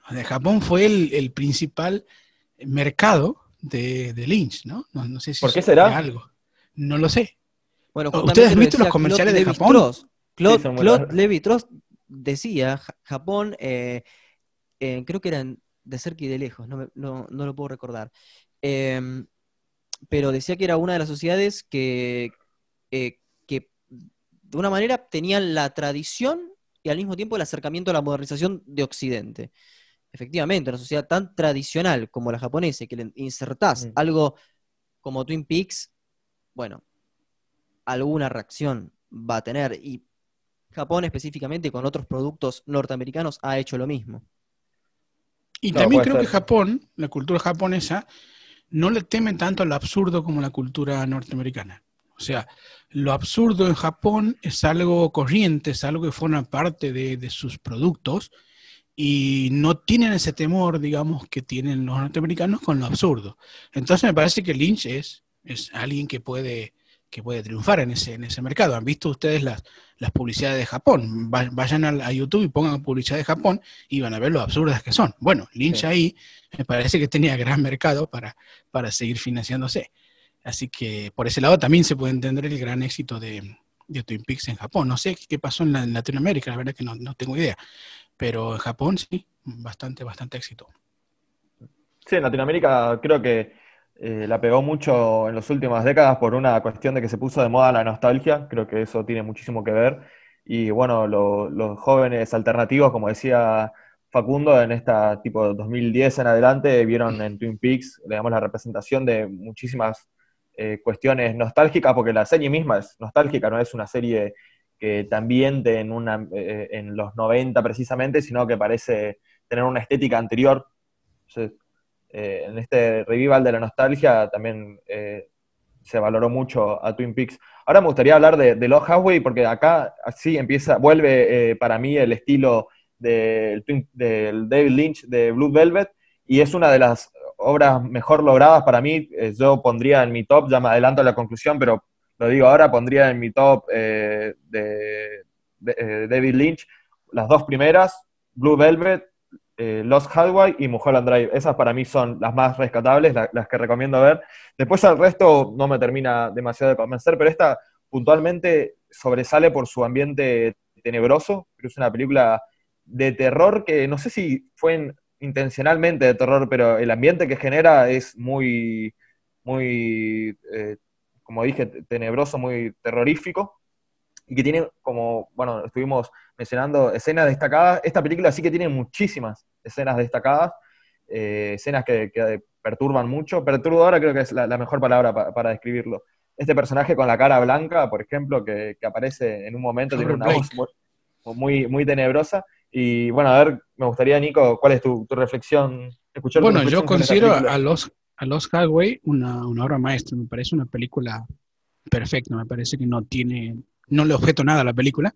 O Japón fue el, principal mercado de, Lynch, ¿no? ¿no? No sé si ¿Por qué será? algo. No lo sé. Bueno, ¿Ustedes han visto los comerciales de Japón? Claude, decía, Japón, eh, eh, creo que eran de cerca y de lejos, no, no, no lo puedo recordar. Em, pero decía que era una de las sociedades que, eh, que de una manera tenían la tradición y al mismo tiempo el acercamiento a la modernización de Occidente. Efectivamente, una sociedad tan tradicional como la japonesa, que le insertás mm. algo como Twin Peaks, bueno, alguna reacción va a tener. Y Japón específicamente con otros productos norteamericanos ha hecho lo mismo. Y también creo que Japón, la cultura japonesa, no le temen tanto al absurdo como la cultura norteamericana. O sea, lo absurdo en Japón es algo corriente, es algo que forma parte de, sus productos y no tienen ese temor, digamos, que tienen los norteamericanos con lo absurdo. Entonces me parece que Lynch es alguien que puede que puede triunfar en ese, en ese mercado. Han visto ustedes las, las publicidades de Japón. Vayan a, YouTube y pongan publicidad de Japón y van a ver lo absurdas que son. Bueno, Lynch ahí me parece que tenía gran mercado para, para seguir financiándose. Así que por ese lado también se puede entender el gran éxito de, Twin Peaks en Japón. No sé qué pasó en, Latinoamérica, la verdad que no, no, tengo idea. Pero en Japón sí, bastante, bastante éxito. Sí, en Latinoamérica creo que eh, la pegó mucho en las últimas décadas por una cuestión de que se puso de moda la nostalgia, creo que eso tiene muchísimo que ver. Y bueno, los jóvenes alternativos, como decía Facundo, en esta tipo 2010 en adelante, vieron en Twin Peaks, digamos, la representación de muchísimas eh, cuestiones nostálgicas, porque la serie misma es nostálgica, no es una serie que también de en, una, eh, en los 90 precisamente, sino que parece tener una estética anterior. Eh, en este revival de la nostalgia también eh, se valoró mucho a Twin Peaks. Ahora me gustaría hablar de, de Lost porque acá así empieza, vuelve eh, para mí el estilo del de David Lynch de Blue Velvet, y es una de las obras mejor logradas para mí. yo pondría en mi top, ya me adelanto a la conclusión, pero lo digo ahora, pondría en mi top de David Lynch las dos primeras, Blue Velvet los eh, Lost Highway y Mulholland Drive. Esas para mí son las más rescatables, las que recomiendo ver. Después al resto no me termina demasiado de convencer, pero esta puntualmente sobresale por su ambiente tenebroso, pero es una película de terror que no sé si fue intencionalmente de terror, pero el ambiente que genera es muy, muy, eh, como dije, tenebroso, muy terrorífico y que tiene como, bueno, estuvimos mencionando escenas destacadas. Esta película sí que tiene muchísimas escenas destacadas, eh, escenas que, perturban mucho. Perturbadora creo que es la, mejor palabra para describirlo. Este personaje con la cara blanca, por ejemplo, que, aparece en un momento, tiene una voz muy, muy tenebrosa. Y bueno, a ver, me gustaría, Nico, ¿cuál es tu, reflexión? bueno, yo considero a los, a los una, una obra maestra. Me parece una película perfecta, me parece que no tiene no le objeto nada a la película.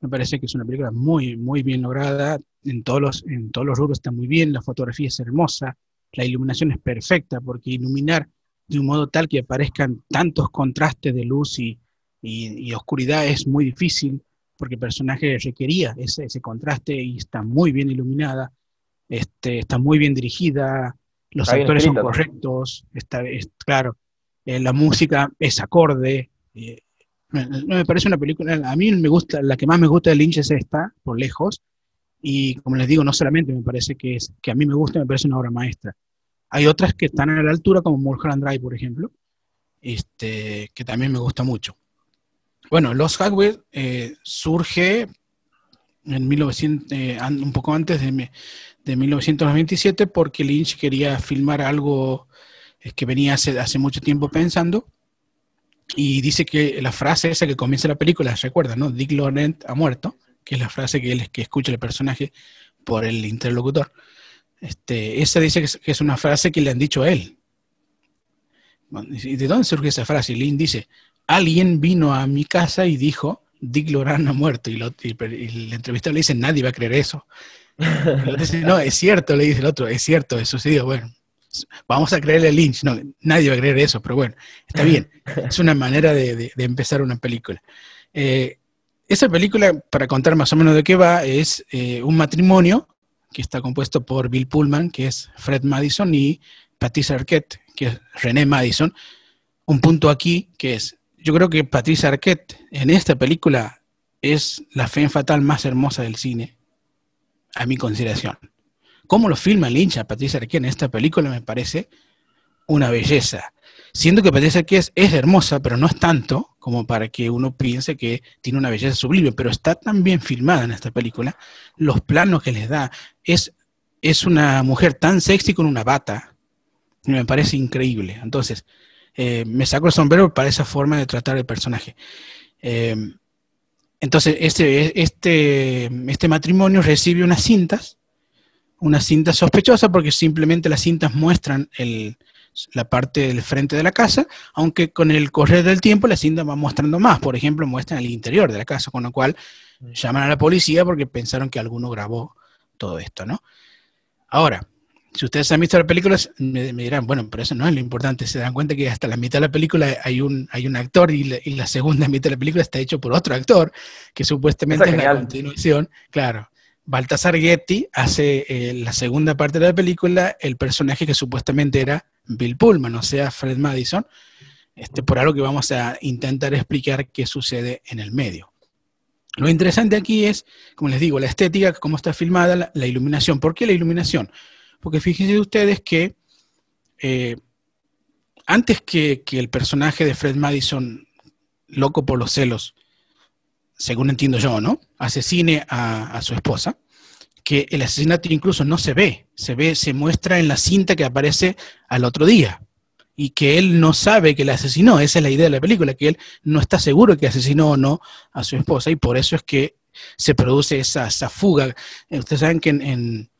Me parece que es una película muy, muy bien lograda. En todos los, en todos los rubros está muy bien, la fotografía es hermosa, la iluminación es perfecta, porque iluminar de un modo tal que aparezcan tantos contrastes de luz y, y, oscuridad es muy difícil, porque el personaje requería ese, contraste y está muy bien iluminada, este, está muy bien dirigida, los actores son correctos, está, es, claro, eh, la música es acorde, eh, no me parece una película, a mí me gusta, la que más me gusta de Lynch es esta, por lejos, y como les digo, no solamente me parece que es, que a mí me gusta, me parece una obra maestra. Hay otras que están a la altura, como Mulholland Drive, por ejemplo, este, que también me gusta mucho. Bueno, Los Hardware eh, surge en 1900, eh, un poco antes de, de 1927 porque Lynch quería filmar algo que venía hace mucho tiempo pensando y dice que la frase esa que comienza la película, recuerda, ¿no? Dick Laurent ha muerto, que es la frase que él que escucha el personaje por el interlocutor. Este, esa dice que es, una frase que le han dicho a él. de dónde surge esa frase? Lynn dice, alguien vino a mi casa y dijo, Dick Laurent ha muerto. Y, el entrevistador le dice, nadie va a creer eso. no, es cierto, le dice el otro, es cierto, eso sucedió. Bueno, vamos a creerle a Lynch, no, nadie va a creer eso, pero bueno, está bien, es una manera de, empezar una película. Eh, esa película, para contar más o menos de qué va, es eh, un matrimonio que está compuesto por Bill Pullman, que es Fred Madison, y Patricia Arquette, que es René Madison. Un punto aquí que es, yo creo que Patricia Arquette en esta película es la fe fatal más hermosa del cine, a mi consideración. Cómo lo filma el hincha Patricia Arquette en esta película me parece una belleza. Siento que Patricia Arquette es, es hermosa, pero no es tanto como para que uno piense que tiene una belleza sublime, pero está tan bien filmada en esta película, los planos que les da, es, es una mujer tan sexy con una bata, me parece increíble. Entonces, eh, me saco el sombrero para esa forma de tratar el personaje. Eh, entonces, este, este, este matrimonio recibe unas cintas una cinta sospechosa porque simplemente las cintas muestran la parte del frente de la casa, aunque con el correr del tiempo la cinta va mostrando más, por ejemplo, muestran el interior de la casa, con lo cual mm. llaman a la policía porque pensaron que alguno grabó todo esto, ¿no? Ahora, si ustedes han visto las películas, me, dirán, bueno, pero eso no es lo importante. Se dan cuenta que hasta la mitad de la película hay un, hay un actor y la, segunda mitad de la película está hecho por otro actor, que supuestamente es, la continuación. Claro. Baltasar Getty hace eh, la segunda parte de la película el personaje que supuestamente era Bill Pullman, o sea, Fred Madison, este, por algo que vamos a intentar explicar qué sucede en el medio. Lo interesante aquí es, como les digo, la estética, cómo está filmada, la, iluminación. ¿Por qué la iluminación? Porque fíjense ustedes que eh, antes que, que el personaje de Fred Madison, loco por los celos, según entiendo yo, ¿no? Asesine a, su esposa, que el asesinato incluso no se ve, se ve, se muestra en la cinta que aparece al otro día y que él no sabe que la asesinó. Esa es la idea de la película, que él no está seguro que asesinó o no a su esposa y por eso es que se produce esa, fuga. Eh, ustedes saben que en,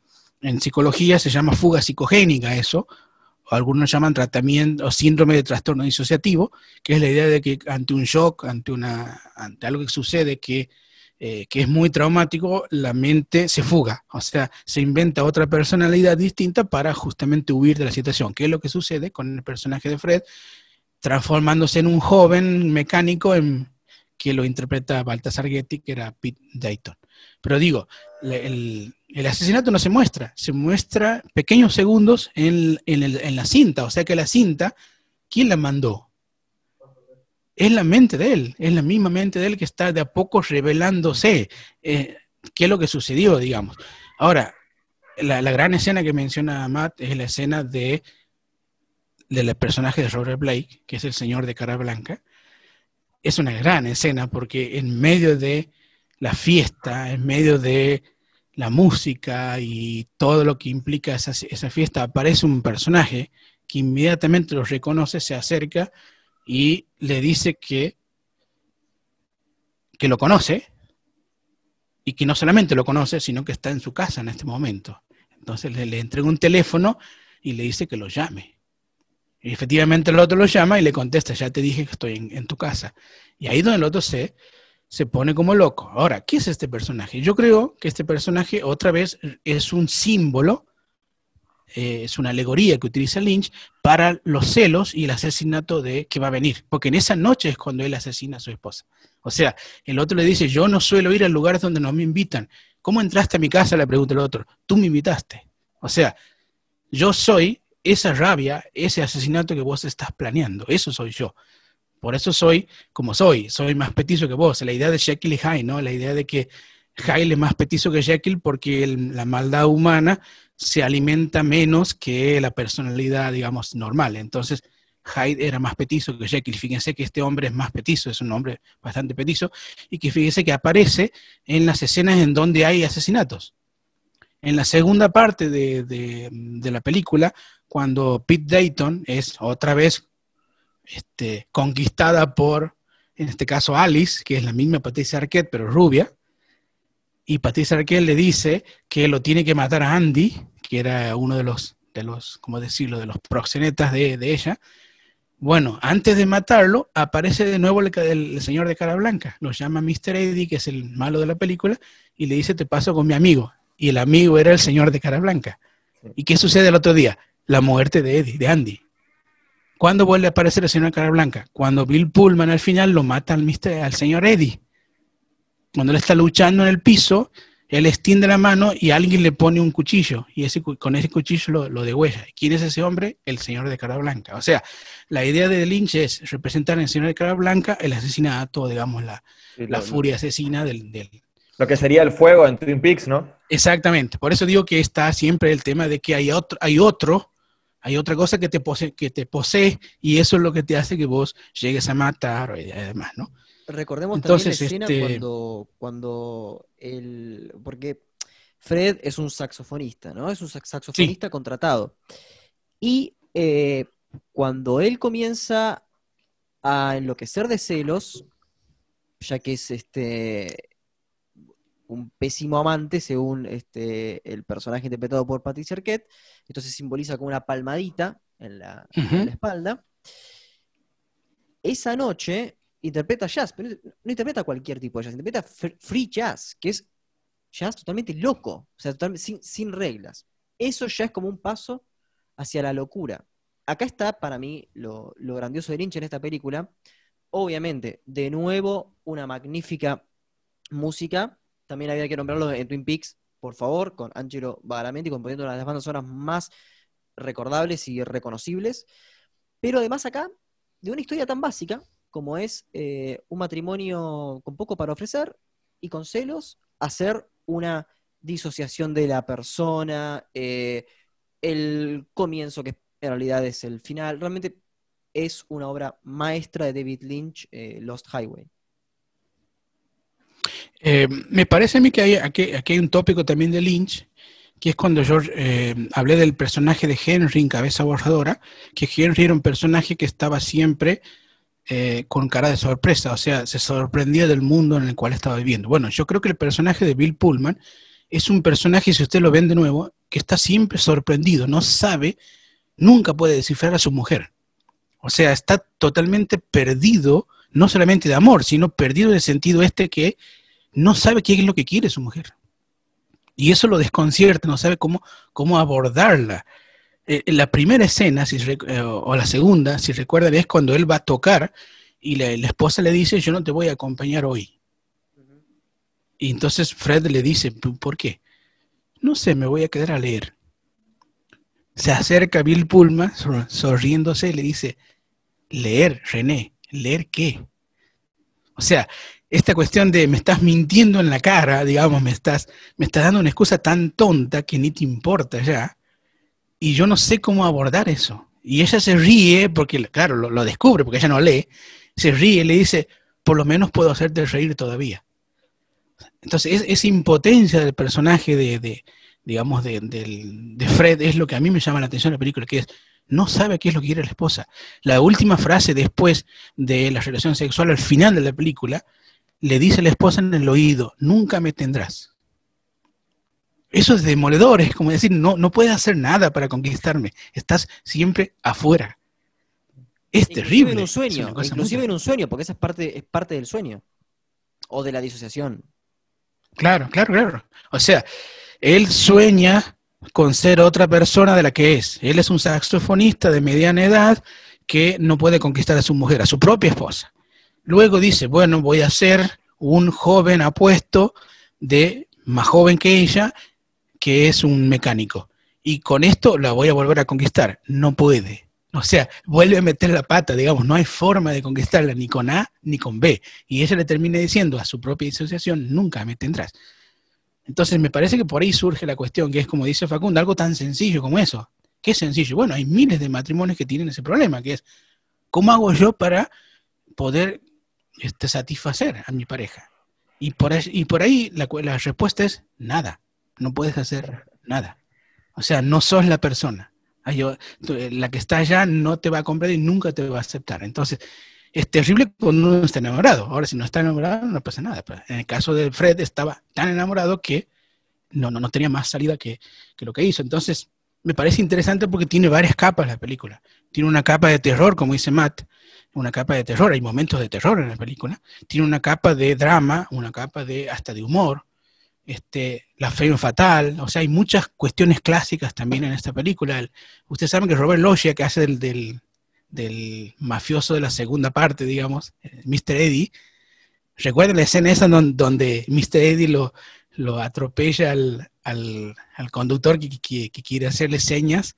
psicología se llama fuga psicogénica eso, algunos llaman tratamiento o síndrome de trastorno disociativo, que es la idea de que ante un shock, ante, una, ante algo que sucede eh, que, es muy traumático, la mente se fuga, o sea, se inventa otra personalidad distinta para justamente huir de la situación, que es lo que sucede con el personaje de Fred, transformándose en un joven mecánico en, que lo interpreta Baltasar Getty, que era Pete Dayton. Pero digo, el, el asesinato no se muestra, se muestra pequeños segundos en, la cinta, o sea que la cinta, ¿quién la mandó? Es la mente de él, es la misma mente de él que está de a poco revelándose eh, qué es lo que sucedió, digamos. Ahora, la, la, gran escena que menciona Matt es la escena de del personaje de Robert Blake, que es el señor de cara blanca. Es una gran escena porque en medio de la fiesta, en medio de la música y todo lo que implica esa, fiesta, aparece un personaje que inmediatamente los reconoce, se acerca y le dice que, que lo conoce y que no solamente lo conoce, sino que está en su casa en este momento. Entonces le, entrega un teléfono y le dice que lo llame. Y efectivamente el otro lo llama y le contesta, ya te dije que estoy en, tu casa. Y ahí donde el otro se se pone como loco. Ahora, ¿qué es este personaje? Yo creo que este personaje otra vez es un símbolo, eh, es una alegoría que utiliza Lynch para los celos y el asesinato de que va a venir, porque en esa noche es cuando él asesina a su esposa. O sea, el otro le dice, yo no suelo ir a lugares donde no me invitan. ¿Cómo entraste a mi casa? Le pregunta el otro, tú me invitaste. O sea, yo soy esa rabia, ese asesinato que vos estás planeando, eso soy yo. Por eso soy como soy, soy más petizo que vos. La idea de Jekyll y Hyde, ¿no? La idea de que Hyde es más petizo que Jekyll porque la maldad humana se alimenta menos que la personalidad, digamos, normal. Entonces, Hyde era más petizo que Jekyll. Fíjense que este hombre es más petizo, es un hombre bastante petizo, y que fíjense que aparece en las escenas en donde hay asesinatos. En la segunda parte de, de la película, cuando Pete Dayton es otra vez este, conquistada por, en este caso, Alice, que es la misma Patricia Arquette, pero rubia. Y Patricia Arquette le dice que lo tiene que matar a Andy, que era uno de los, de los ¿cómo decirlo?, de los proxenetas de, ella. Bueno, antes de matarlo, aparece de nuevo el, señor de cara blanca. Lo llama Mr. Eddie, que es el malo de la película, y le dice, te paso con mi amigo. Y el amigo era el señor de cara blanca. ¿Y qué sucede el otro día? La muerte de Eddie, de Andy. ¿Cuándo vuelve a aparecer el señor Cara Blanca? Cuando Bill Pullman al final lo mata al, mister, al señor Eddie. Cuando él está luchando en el piso, él extiende la mano y alguien le pone un cuchillo y ese, con ese cuchillo lo, lo degüella. ¿Quién es ese hombre? El señor de cara blanca. O sea, la idea de Lynch es representar al señor de cara blanca el asesinato, digamos, la, la furia asesina del, del, Lo que sería el fuego en Twin Peaks, ¿no? Exactamente. Por eso digo que está siempre el tema de que hay otro, hay otro hay otra cosa que te, posee, que te posee y eso es lo que te hace que vos llegues a matar y demás, ¿no? Recordemos Entonces, también la escena este cuando, cuando Porque Fred es un saxofonista, ¿no? Es un saxofonista contratado. Y eh, cuando él comienza a enloquecer de celos, ya que es este un pésimo amante, según este, el personaje interpretado por Patricia Arquette. Entonces simboliza con una palmadita en la, espalda. Esa noche interpreta jazz, pero no interpreta cualquier tipo de jazz, interpreta free jazz, que es jazz totalmente loco, o sea, totalmente sin, reglas. Eso ya es como un paso hacia la locura. Acá está para mí lo, lo grandioso de Lynch en esta película. Obviamente, de nuevo, una magnífica música también había que nombrarlo en Twin Peaks, por favor, con Angelo Badalamenti componiendo una de las bandas sonoras más recordables y reconocibles. Pero además acá, de una historia tan básica como es eh, un matrimonio con poco para ofrecer y con celos, hacer una disociación de la persona, eh, el comienzo que en realidad es el final. Realmente es una obra maestra de David Lynch, eh, Lost Highway. Eh, me parece a mí que aquí, hay un tópico también de Lynch, que es cuando yo eh, hablé del personaje de Henry en Cabeza Borradora, que Henry era un personaje que estaba siempre eh, con cara de sorpresa, o sea, se sorprendía del mundo en el cual estaba viviendo. Bueno, yo creo que el personaje de Bill Pullman es un personaje, si usted lo ven de nuevo, que está siempre sorprendido, no sabe, nunca puede descifrar a su mujer. O sea, está totalmente perdido, no solamente de amor, sino perdido de sentido este que no sabe qué es lo que quiere su mujer. Y eso lo desconcierta, no sabe cómo, cómo abordarla. Eh, en la primera escena, eh, o la segunda, si recuerda, es cuando él va a tocar y la, esposa le dice, yo no te voy a acompañar hoy. Y entonces Fred le dice, ¿por qué? No sé, me voy a quedar a leer. Se acerca Bill Pulma, sonriéndose, y le dice, leer, René, leer qué. O sea, esta cuestión de me estás mintiendo en la cara, digamos, me estás, me dando una excusa tan tonta que ni te importa ya, y yo no sé cómo abordar eso. Y ella se ríe, porque claro, lo, descubre, porque ella no lee, se ríe y le dice, por lo menos puedo hacerte reír todavía. Entonces, es, esa impotencia del personaje de, digamos, de, de, Fred es lo que a mí me llama la atención en la película, que es, no sabe qué es lo que quiere la esposa. La última frase después de la relación sexual, al final de la película, le dice la esposa en el oído, nunca me tendrás. Eso es demoledor, es como decir, no, no puedes hacer nada para conquistarme, estás siempre afuera. Es terrible. En sueño, inclusive en un sueño, porque esa es parte, es parte del sueño o de la disociación. Claro, claro, claro. O sea, él sueña con ser otra persona de la que es. Él es un saxofonista de mediana edad que no puede conquistar a su mujer, a su propia esposa. Luego dice, bueno, voy a ser un joven apuesto de más joven que ella, que es un mecánico. Y con esto la voy a volver a conquistar. No puede. O sea, vuelve a meter la pata, digamos, no hay forma de conquistarla ni con A ni con B. Y ella le termina diciendo a su propia asociación, nunca me tendrás. Entonces me parece que por ahí surge la cuestión, que es como dice Facundo, algo tan sencillo como eso. ¿Qué sencillo? Bueno, hay miles de matrimonios que tienen ese problema, que es, ¿cómo hago yo para poder este, satisfacer a mi pareja. Y por, ahí, y por ahí la, respuesta es nada. No puedes hacer nada. O sea, no sos la persona. Ah, eh, la que está allá no te va a comprar y nunca te va a aceptar. Entonces, es terrible cuando uno está enamorado. Ahora, si no está enamorado, no pasa nada. en el caso de Fred, estaba tan enamorado que no, no, tenía más salida que, que lo que hizo. Entonces, me parece interesante porque tiene varias capas la película. Tiene una capa de terror, como dice Matt, una capa de terror, hay momentos de terror en la película, tiene una capa de drama, una capa de hasta de humor, este, la fe fatal, o sea, hay muchas cuestiones clásicas también en esta película. ustedes saben que Robert Loggia, que hace del, del, mafioso de la segunda parte, digamos, eh, Mr. Eddie, recuerden la escena esa donde Mr. Eddie lo, lo atropella al, conductor que quiere hacerle señas.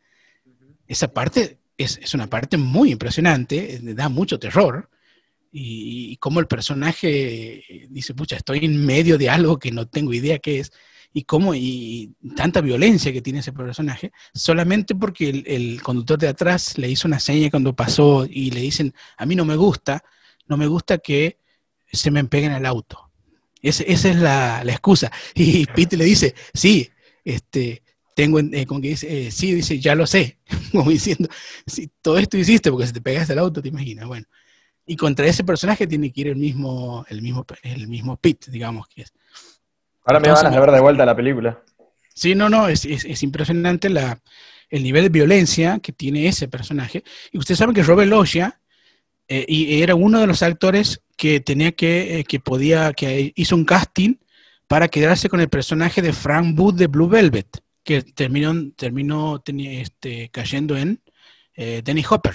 Esa parte es, una parte muy impresionante, eh, da mucho terror. Y, como cómo el personaje eh, dice, pucha, estoy en medio de algo que no tengo idea qué es y cómo y tanta violencia que tiene ese personaje, solamente porque el, conductor de atrás le hizo una seña cuando pasó y le dicen, a mí no me gusta, no me gusta que se me peguen al auto. esa es la, la excusa. Y Pete le dice, sí, este, tengo, eh, que dice, eh, sí, dice, ya lo sé, como diciendo, si todo esto hiciste porque se te pegaste el auto, te imaginas, bueno. Y contra ese personaje tiene que ir el mismo, el mismo, el mismo Pit, digamos que es. Ahora me van a llevar de vuelta la película. Sí, no, no, es, es, impresionante la, el nivel de violencia que tiene ese personaje. Y ustedes saben que Robert Loggia eh, y era uno de los actores que tenía que, que podía, que hizo un casting para quedarse con el personaje de Frank Booth de Blue Velvet que terminó, terminó este, cayendo en eh, Denny Hopper.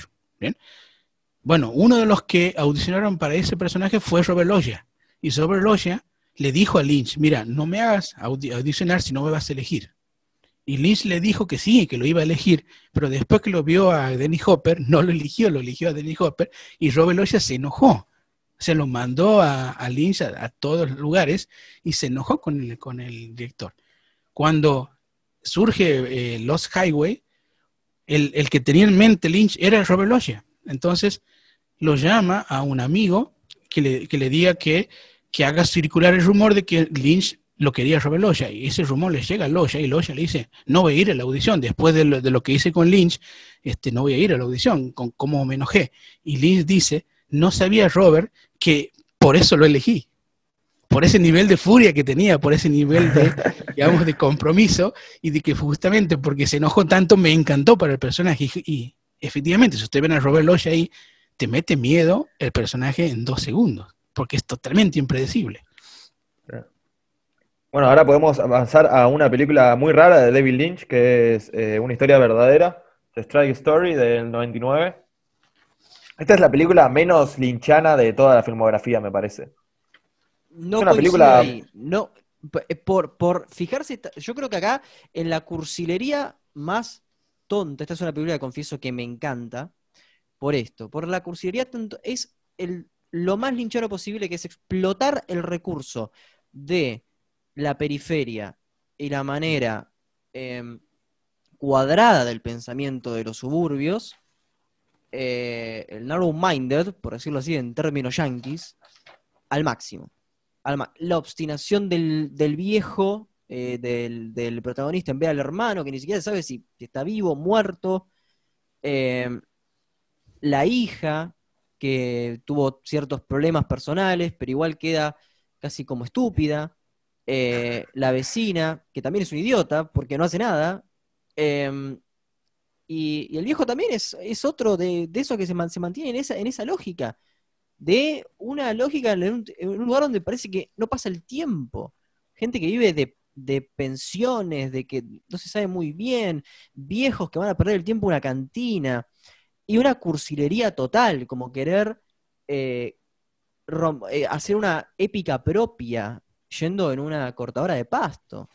Bueno, uno de los que audicionaron para ese personaje fue Robert Loggia. Y Robert Loggia le dijo a Lynch, mira, no me hagas audicionar si no me vas a elegir. Y Lynch le dijo que sí, que lo iba a elegir, pero después que lo vio a Denny Hopper, no lo eligió, lo eligió a Denny Hopper, y Robert Loggia se enojó. Se lo mandó a, Lynch a, todos los lugares y se enojó con el, con el director. Cuando surge eh, Los Highway, el, que tenía en mente Lynch era Robert Loja Entonces lo llama a un amigo que le, diga que, haga circular el rumor de que Lynch lo quería Robert Loja Y ese rumor le llega a Loggia y Loja le dice, no voy a ir a la audición. Después de lo, que hice con Lynch, este, no voy a ir a la audición, con cómo me enojé. Y Lynch dice, no sabía Robert que por eso lo elegí por ese nivel de furia que tenía, por ese nivel de, digamos, de compromiso y de que justamente porque se enojó tanto me encantó para el personaje. Y, efectivamente, si usted ve a Robert Lodge ahí, te mete miedo el personaje en dos segundos, porque es totalmente impredecible. Bueno, ahora podemos avanzar a una película muy rara de David Lynch, que es eh, una historia verdadera, The Strike Story del 99. Esta es la película menos linchana de toda la filmografía, me parece no una película. No, eh, por, fijarse, yo creo que acá en la cursilería más tonta, esta es una película que confieso que me encanta, por esto, por la cursilería es el, lo más linchero posible que es explotar el recurso de la periferia y la manera em, cuadrada del pensamiento de los suburbios, eh, el narrow-minded, por decirlo así en términos yankees, al máximo. La obstinación del, viejo, eh, del, protagonista, en vez al hermano, que ni siquiera sabe si, está vivo, o muerto. Eh, la hija, que tuvo ciertos problemas personales, pero igual queda casi como estúpida. Eh, la vecina, que también es un idiota, porque no hace nada. Em, y, el viejo también es, otro de, de esos que se, se mantiene en esa lógica de una lógica en un, lugar donde parece que no pasa el tiempo. Gente que vive de, pensiones, de que no se sabe muy bien, viejos que van a perder el tiempo en una cantina, y una cursilería total, como querer eh, eh, hacer una épica propia yendo en una cortadora de pasto.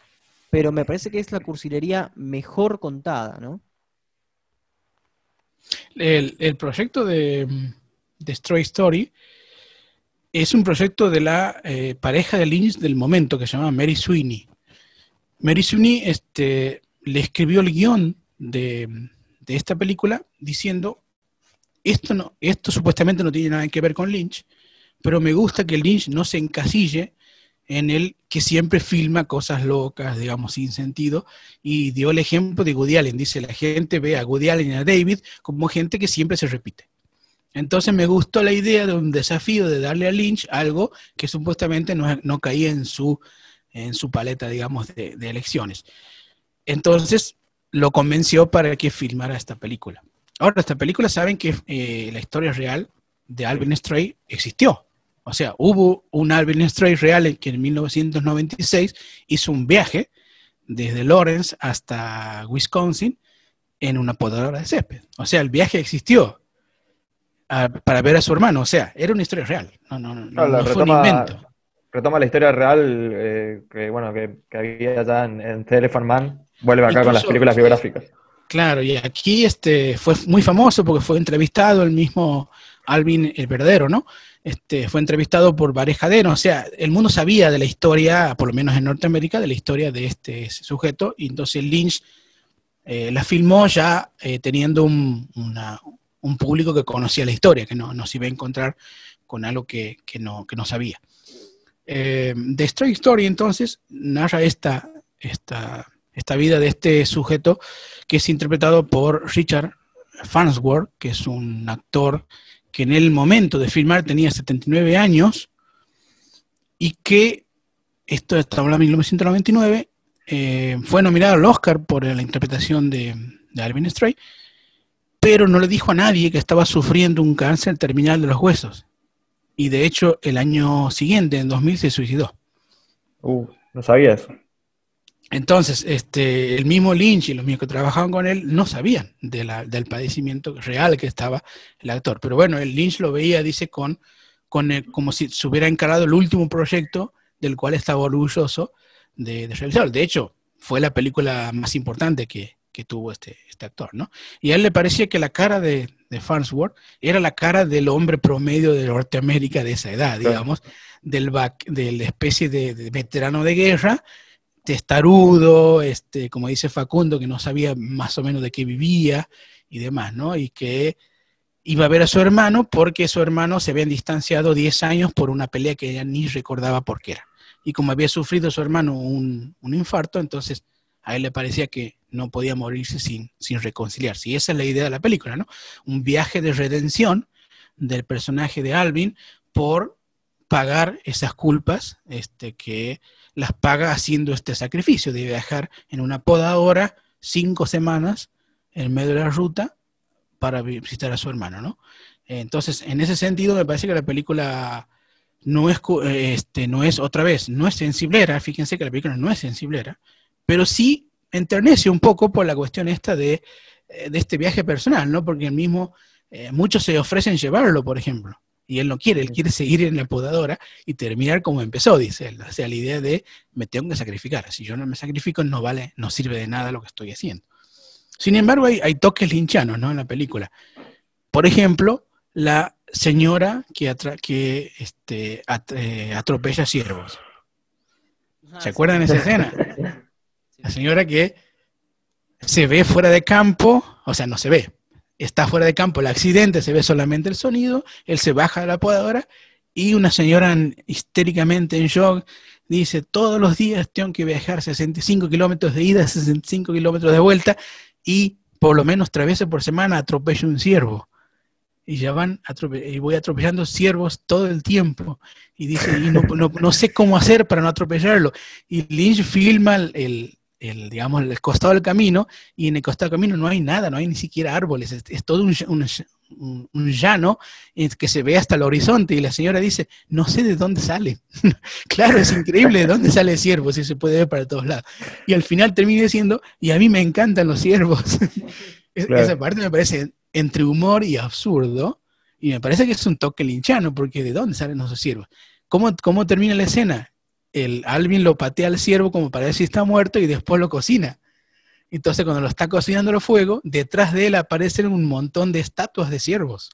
Pero me parece que es la cursilería mejor contada, ¿no? el proyecto de, Destroy Story, es un proyecto de la eh, pareja de Lynch del momento que se llama Mary Sweeney. Mary Sweeney este, le escribió el guión de, esta película diciendo, esto, no, esto supuestamente no tiene nada que ver con Lynch, pero me gusta que Lynch no se encasille en el que siempre filma cosas locas, digamos, sin sentido, y dio el ejemplo de goody Allen. Dice, la gente ve a Woody Allen y a David como gente que siempre se repite. Entonces me gustó la idea de un desafío de darle a Lynch algo que supuestamente no, caía en su, en su paleta, digamos, de, elecciones. Entonces lo convenció para que filmara esta película. Ahora, esta película saben que eh, la historia real de Alvin Stray existió. O sea, hubo un Alvin Stray real en que en 1996 hizo un viaje desde Lawrence hasta Wisconsin en una podadora de césped. O sea, el viaje existió para ver a su hermano. O sea, era una historia real. No, no, no, no retoma, Retoma la historia real eh, que, bueno, que, había ya en, en Man. Vuelve acá con las películas biográficas. Claro, y aquí este, fue muy famoso porque fue entrevistado el mismo Alvin el Verdadero, ¿no? Este, fue entrevistado por varios o sea, el mundo sabía de la historia, por lo menos en Norteamérica, de la historia de este sujeto, y entonces Lynch eh, la filmó ya eh, teniendo un, una, un público que conocía la historia, que no, nos iba a encontrar con algo que, no, no sabía. Eh, The Stray Story entonces narra esta, esta, esta vida de este sujeto que es interpretado por Richard Farnsworth, que es un actor que en el momento de filmar tenía 79 años y que, esto está hablando en 1999, eh, fue nominado al Oscar por la interpretación de, de Alvin Stray pero no le dijo a nadie que estaba sufriendo un cáncer terminal de los huesos. Y de hecho, el año siguiente, en 2000, se suicidó. Uh, no sabía eso. Entonces, este, el mismo Lynch y los míos que trabajaban con él no sabían del padecimiento real que estaba el actor. Pero bueno, el Lynch lo veía, dice, con, con como si se hubiera encarado el último proyecto del cual estaba orgulloso de, de realizar. De hecho, fue la película más importante que, que tuvo este, este actor, ¿no? Y a él le parecía que la cara de, de Farnsworth era la cara del hombre promedio de Norteamérica de esa edad, digamos, del back, de la especie de, veterano de guerra, testarudo, este, como dice Facundo, que no sabía más o menos de qué vivía y demás, ¿no? Y que iba a ver a su hermano porque su hermano se habían distanciado 10 años por una pelea que ella ni recordaba por qué era. Y como había sufrido su hermano un infarto, entonces a él le parecía que no podía morirse sin, reconciliarse. Y esa es la idea de la película, ¿no? Un viaje de redención del personaje de Alvin por pagar esas culpas este, que las paga haciendo este sacrificio de viajar en una poda hora, cinco semanas, en medio de la ruta, para visitar a su hermano, ¿no? Entonces, en ese sentido, me parece que la película no es, este, no es otra vez, no es sensiblera, fíjense que la película no es sensiblera, pero sí enternece un poco por la cuestión esta eh, de, este viaje personal, ¿no? Porque el mismo, eh, muchos se ofrecen llevarlo, por ejemplo, y él no quiere, él quiere seguir en la podadora y terminar como empezó, dice él. O sea, la idea de me tengo que sacrificar, si yo no me sacrifico no vale, no sirve de nada lo que estoy haciendo. Sin embargo, hay, toques linchanos, ¿no? En la película. Por ejemplo, la señora que, que este, eh, atropella siervos. Ah, ¿Se acuerdan esa escena? La señora que se ve fuera de campo, o sea, no se ve, está fuera de campo el accidente, se ve solamente el sonido, él se baja de la podadora y una señora histéricamente en shock dice, todos los días tengo que viajar 65 kilómetros de ida, 65 kilómetros de vuelta y por lo menos tres veces por semana atropello un ciervo. Y ya van, y voy atropellando ciervos todo el tiempo. Y dice, no, no, sé cómo hacer para no atropellarlo. Y Lynch filma el, el, digamos, el costado del camino, y en el costado del camino no hay nada, no hay ni siquiera árboles, es, todo un, llano eh, que se ve hasta el horizonte, y la señora dice, no sé de dónde sale. claro, es increíble de dónde sale el ciervo, si se puede ver para todos lados. Y al final termina diciendo, y a mí me encantan los ciervos. Esa parte me parece entre humor y absurdo, y me parece que es un toque linchano, porque ¿de dónde salen los ciervos? ¿Cómo termina la escena? el Alvin lo patea al ciervo como para ver si está muerto y después lo cocina. Entonces cuando lo está cocinando al fuego, detrás de él aparecen un montón de estatuas de ciervos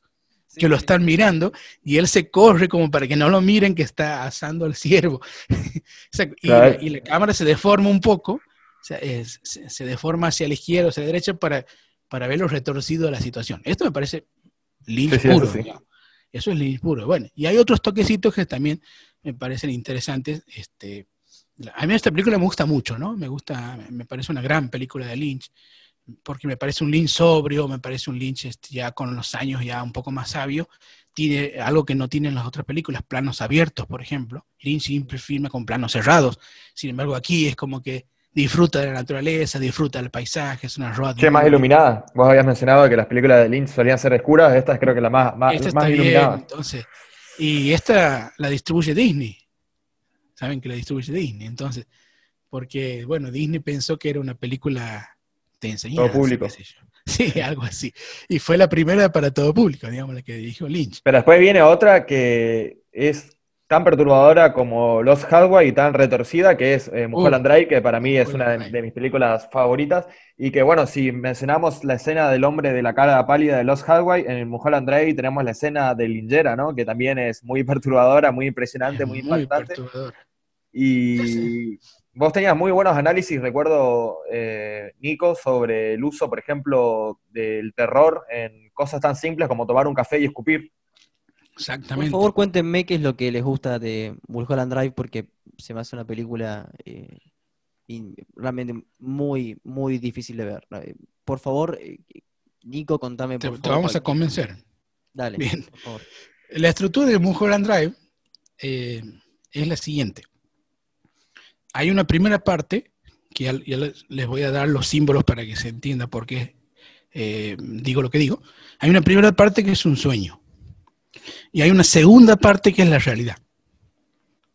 que lo están mirando y él se corre como para que no lo miren que está asando al ciervo. y, la, cámara se deforma un poco, se, deforma hacia la izquierda, hacia la derecha para, para ver lo retorcido de la situación. Esto me parece lindo. eso, es y Bueno, y hay otros toquecitos que también me parecen interesantes. Este, a mí esta película me gusta mucho, ¿no? Me gusta, me parece una gran película de Lynch, porque me parece un Lynch sobrio, me parece un Lynch este, ya con los años ya un poco más sabio. Tiene algo que no tienen las otras películas, planos abiertos, por ejemplo. Lynch siempre firma con planos cerrados. Sin embargo, aquí es como que disfruta de la naturaleza, disfruta del paisaje, es una road. ¿Qué más iluminada. Vos habías mencionado que las películas de Lynch solían ser oscuras, esta es creo que la más, más, iluminada. entonces, y esta la distribuye Disney. Saben que la distribuye Disney. Entonces, porque, bueno, Disney pensó que era una película de enseñanza. Todo público. Sí, algo así. Y fue la primera para todo público, digamos, la que dirigió Lynch. Pero después viene otra que es tan perturbadora como Los Hathaway y tan retorcida que es eh, Mulholland Drive, que para mí es una de, mis películas favoritas. Y que bueno, si mencionamos la escena del hombre de la cara pálida de Los Hathaway, en Mulholland Drive tenemos la escena de Lingera, ¿no? Que también es muy perturbadora, muy impresionante, muy, impactante. Y vos tenías muy buenos análisis, recuerdo, eh, Nico, sobre el uso, por ejemplo, del terror en cosas tan simples como tomar un café y escupir. Exactamente. Por favor, cuéntenme qué es lo que les gusta de Mulholland Drive, porque se me hace una película eh, realmente muy, muy difícil de ver. Eh, por favor, eh, Nico, contame. Por te, favor, vamos a convencer. Dale. Bien. Por favor. La estructura de Mulholland Drive es la siguiente. Hay una primera parte que ya, les voy a dar los símbolos para que se entienda por qué digo lo que digo. Hay una primera parte que es un sueño y hay una segunda parte que es la realidad.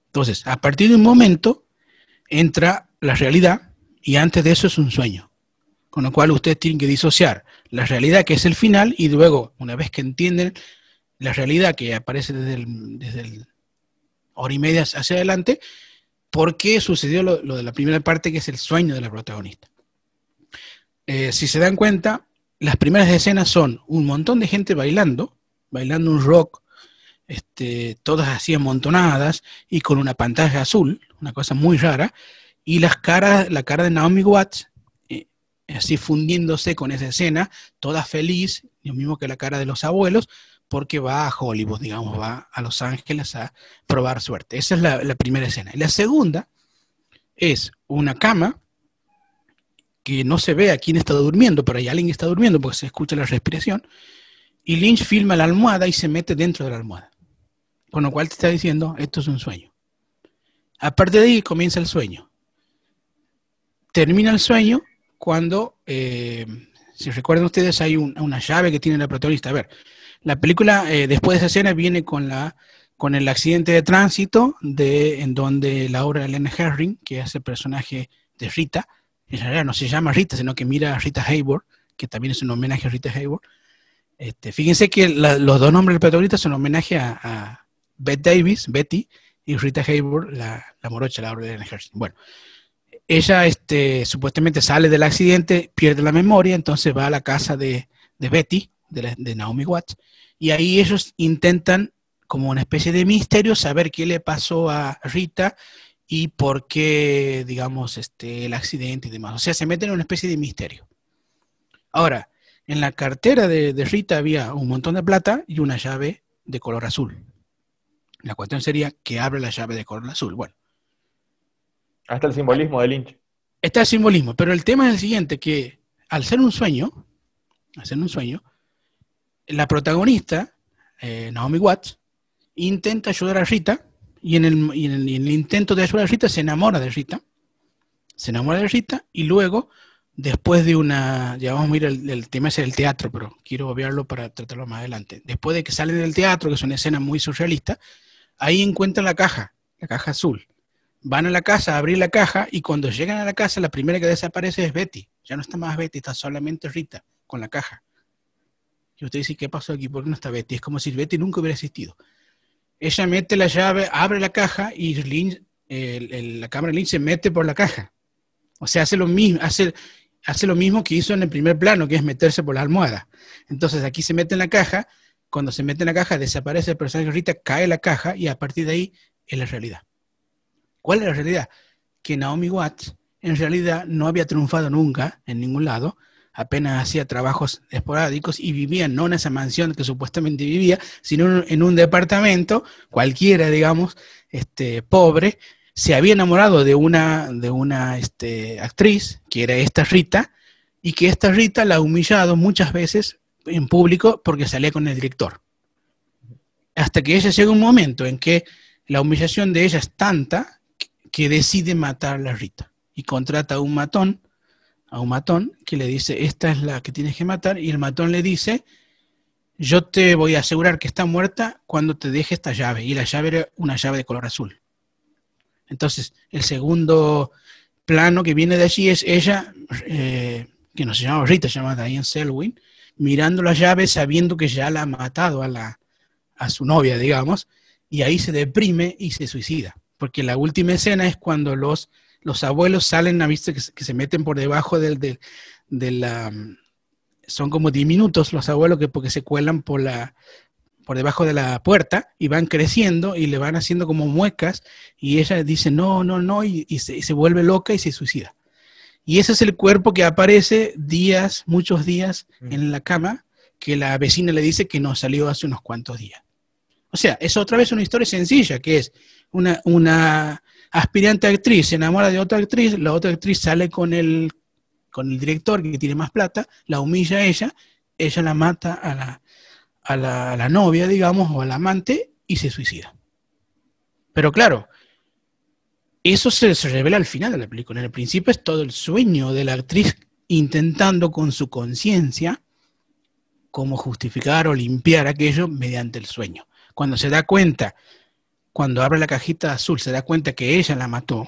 Entonces, a partir de un momento entra la realidad y antes de eso es un sueño. Con lo cual ustedes tienen que disociar la realidad que es el final y luego, una vez que entienden la realidad que aparece desde el, hora y media hacia adelante, ¿por qué sucedió lo, de la primera parte que es el sueño de la protagonista? Eh, si se dan cuenta, las primeras escenas son un montón de gente bailando bailando un rock, este, todas así amontonadas y con una pantalla azul, una cosa muy rara, y las caras, la cara de Naomi Watts eh, así fundiéndose con esa escena, toda feliz, lo mismo que la cara de los abuelos, porque va a Hollywood, digamos, va a Los Ángeles a probar suerte. Esa es la, primera escena. Y la segunda es una cama que no se ve a quién está durmiendo, pero hay alguien está durmiendo porque se escucha la respiración, y Lynch filma la almohada y se mete dentro de la almohada. Con lo cual te está diciendo, esto es un sueño. Aparte de ahí comienza el sueño. Termina el sueño cuando, eh, si recuerdan ustedes, hay una llave que tiene la protagonista. A ver, la película eh, después de esa escena viene con el accidente de tránsito de en donde la obra de Elena Herring, que es el personaje de Rita, en realidad no se llama Rita, sino que mira a Rita Hayworth, que también es un homenaje a Rita Hayworth, este, fíjense que los dos nombres del protagonista son homenaje a, a Davis, Betty, y Rita Hayworth, la, la morocha, la orden ejército Bueno, ella este, supuestamente sale del accidente, pierde la memoria, entonces va a la casa de, Betty, de, Naomi Watts, y ahí ellos intentan, como una especie de misterio, saber qué le pasó a Rita y por qué, digamos, este, el accidente y demás. O sea, se meten en una especie de misterio. Ahora, en la cartera de, Rita había un montón de plata y una llave de color azul. La cuestión sería que abre la llave de color azul. Bueno. Hasta el simbolismo del Lynch. Está el simbolismo, pero el tema es el siguiente, que al ser un sueño, al un sueño, la protagonista, eh, Naomi Watts, intenta ayudar a Rita y en, el, y en el intento de ayudar a Rita se enamora de Rita. Se enamora de Rita y luego después de una, ya vamos a ir, el, tema es el teatro, pero quiero obviarlo para tratarlo más adelante. Después de que salen del teatro, que es una escena muy surrealista, ahí encuentran la caja, la caja azul. Van a la casa a abrir la caja y cuando llegan a la casa, la primera que desaparece es Betty. Ya no está más Betty, está solamente Rita con la caja. Y usted dice, ¿qué pasó aquí? ¿Por qué no está Betty? Es como si Betty nunca hubiera existido. Ella mete la llave, abre la caja y la cámara Lynch se mete por la caja. O sea, hace lo mismo, hace hace lo mismo que hizo en el primer plano, que es meterse por la almohada. Entonces aquí se mete en la caja, cuando se mete en la caja desaparece el personaje Rita, cae la caja y a partir de ahí es la realidad. ¿Cuál es la realidad? Que Naomi Watts en realidad no había triunfado nunca en ningún lado, apenas hacía trabajos esporádicos y vivía no en esa mansión que supuestamente vivía, sino en un departamento cualquiera, digamos, este, pobre, se había enamorado de una, de una este, actriz, que era esta Rita, y que esta Rita la ha humillado muchas veces en público porque salía con el director. Hasta que ella llega un momento en que la humillación de ella es tanta que decide matar a la Rita y contrata a un matón, a un matón que le dice, esta es la que tienes que matar, y el matón le dice, yo te voy a asegurar que está muerta cuando te deje esta llave, y la llave era una llave de color azul. Entonces, el segundo plano que viene de allí es ella, eh, que nos se llama Rita, se llama Diane Selwyn, mirando la llave sabiendo que ya la ha matado a, la, a su novia, digamos, y ahí se deprime y se suicida. Porque la última escena es cuando los, los abuelos salen, a vista que, se meten por debajo del, del, de la... Son como diminutos los abuelos que porque se cuelan por la, por debajo de la puerta y van creciendo y le van haciendo como muecas y ella dice no, no, no y, se, vuelve loca y se suicida. Y ese es el cuerpo que aparece días, muchos días en la cama que la vecina le dice que no salió hace unos cuantos días. O sea, es otra vez una historia sencilla, que es una, una aspirante actriz se enamora de otra actriz, la otra actriz sale con el, con el director que tiene más plata, la humilla a ella, ella la mata a la, a la, novia, digamos, o al amante y se suicida. Pero claro, eso se, revela al final de la película. En el principio es todo el sueño de la actriz intentando con su conciencia cómo justificar o limpiar aquello mediante el sueño. Cuando se da cuenta, cuando abre la cajita azul, se da cuenta que ella la mató,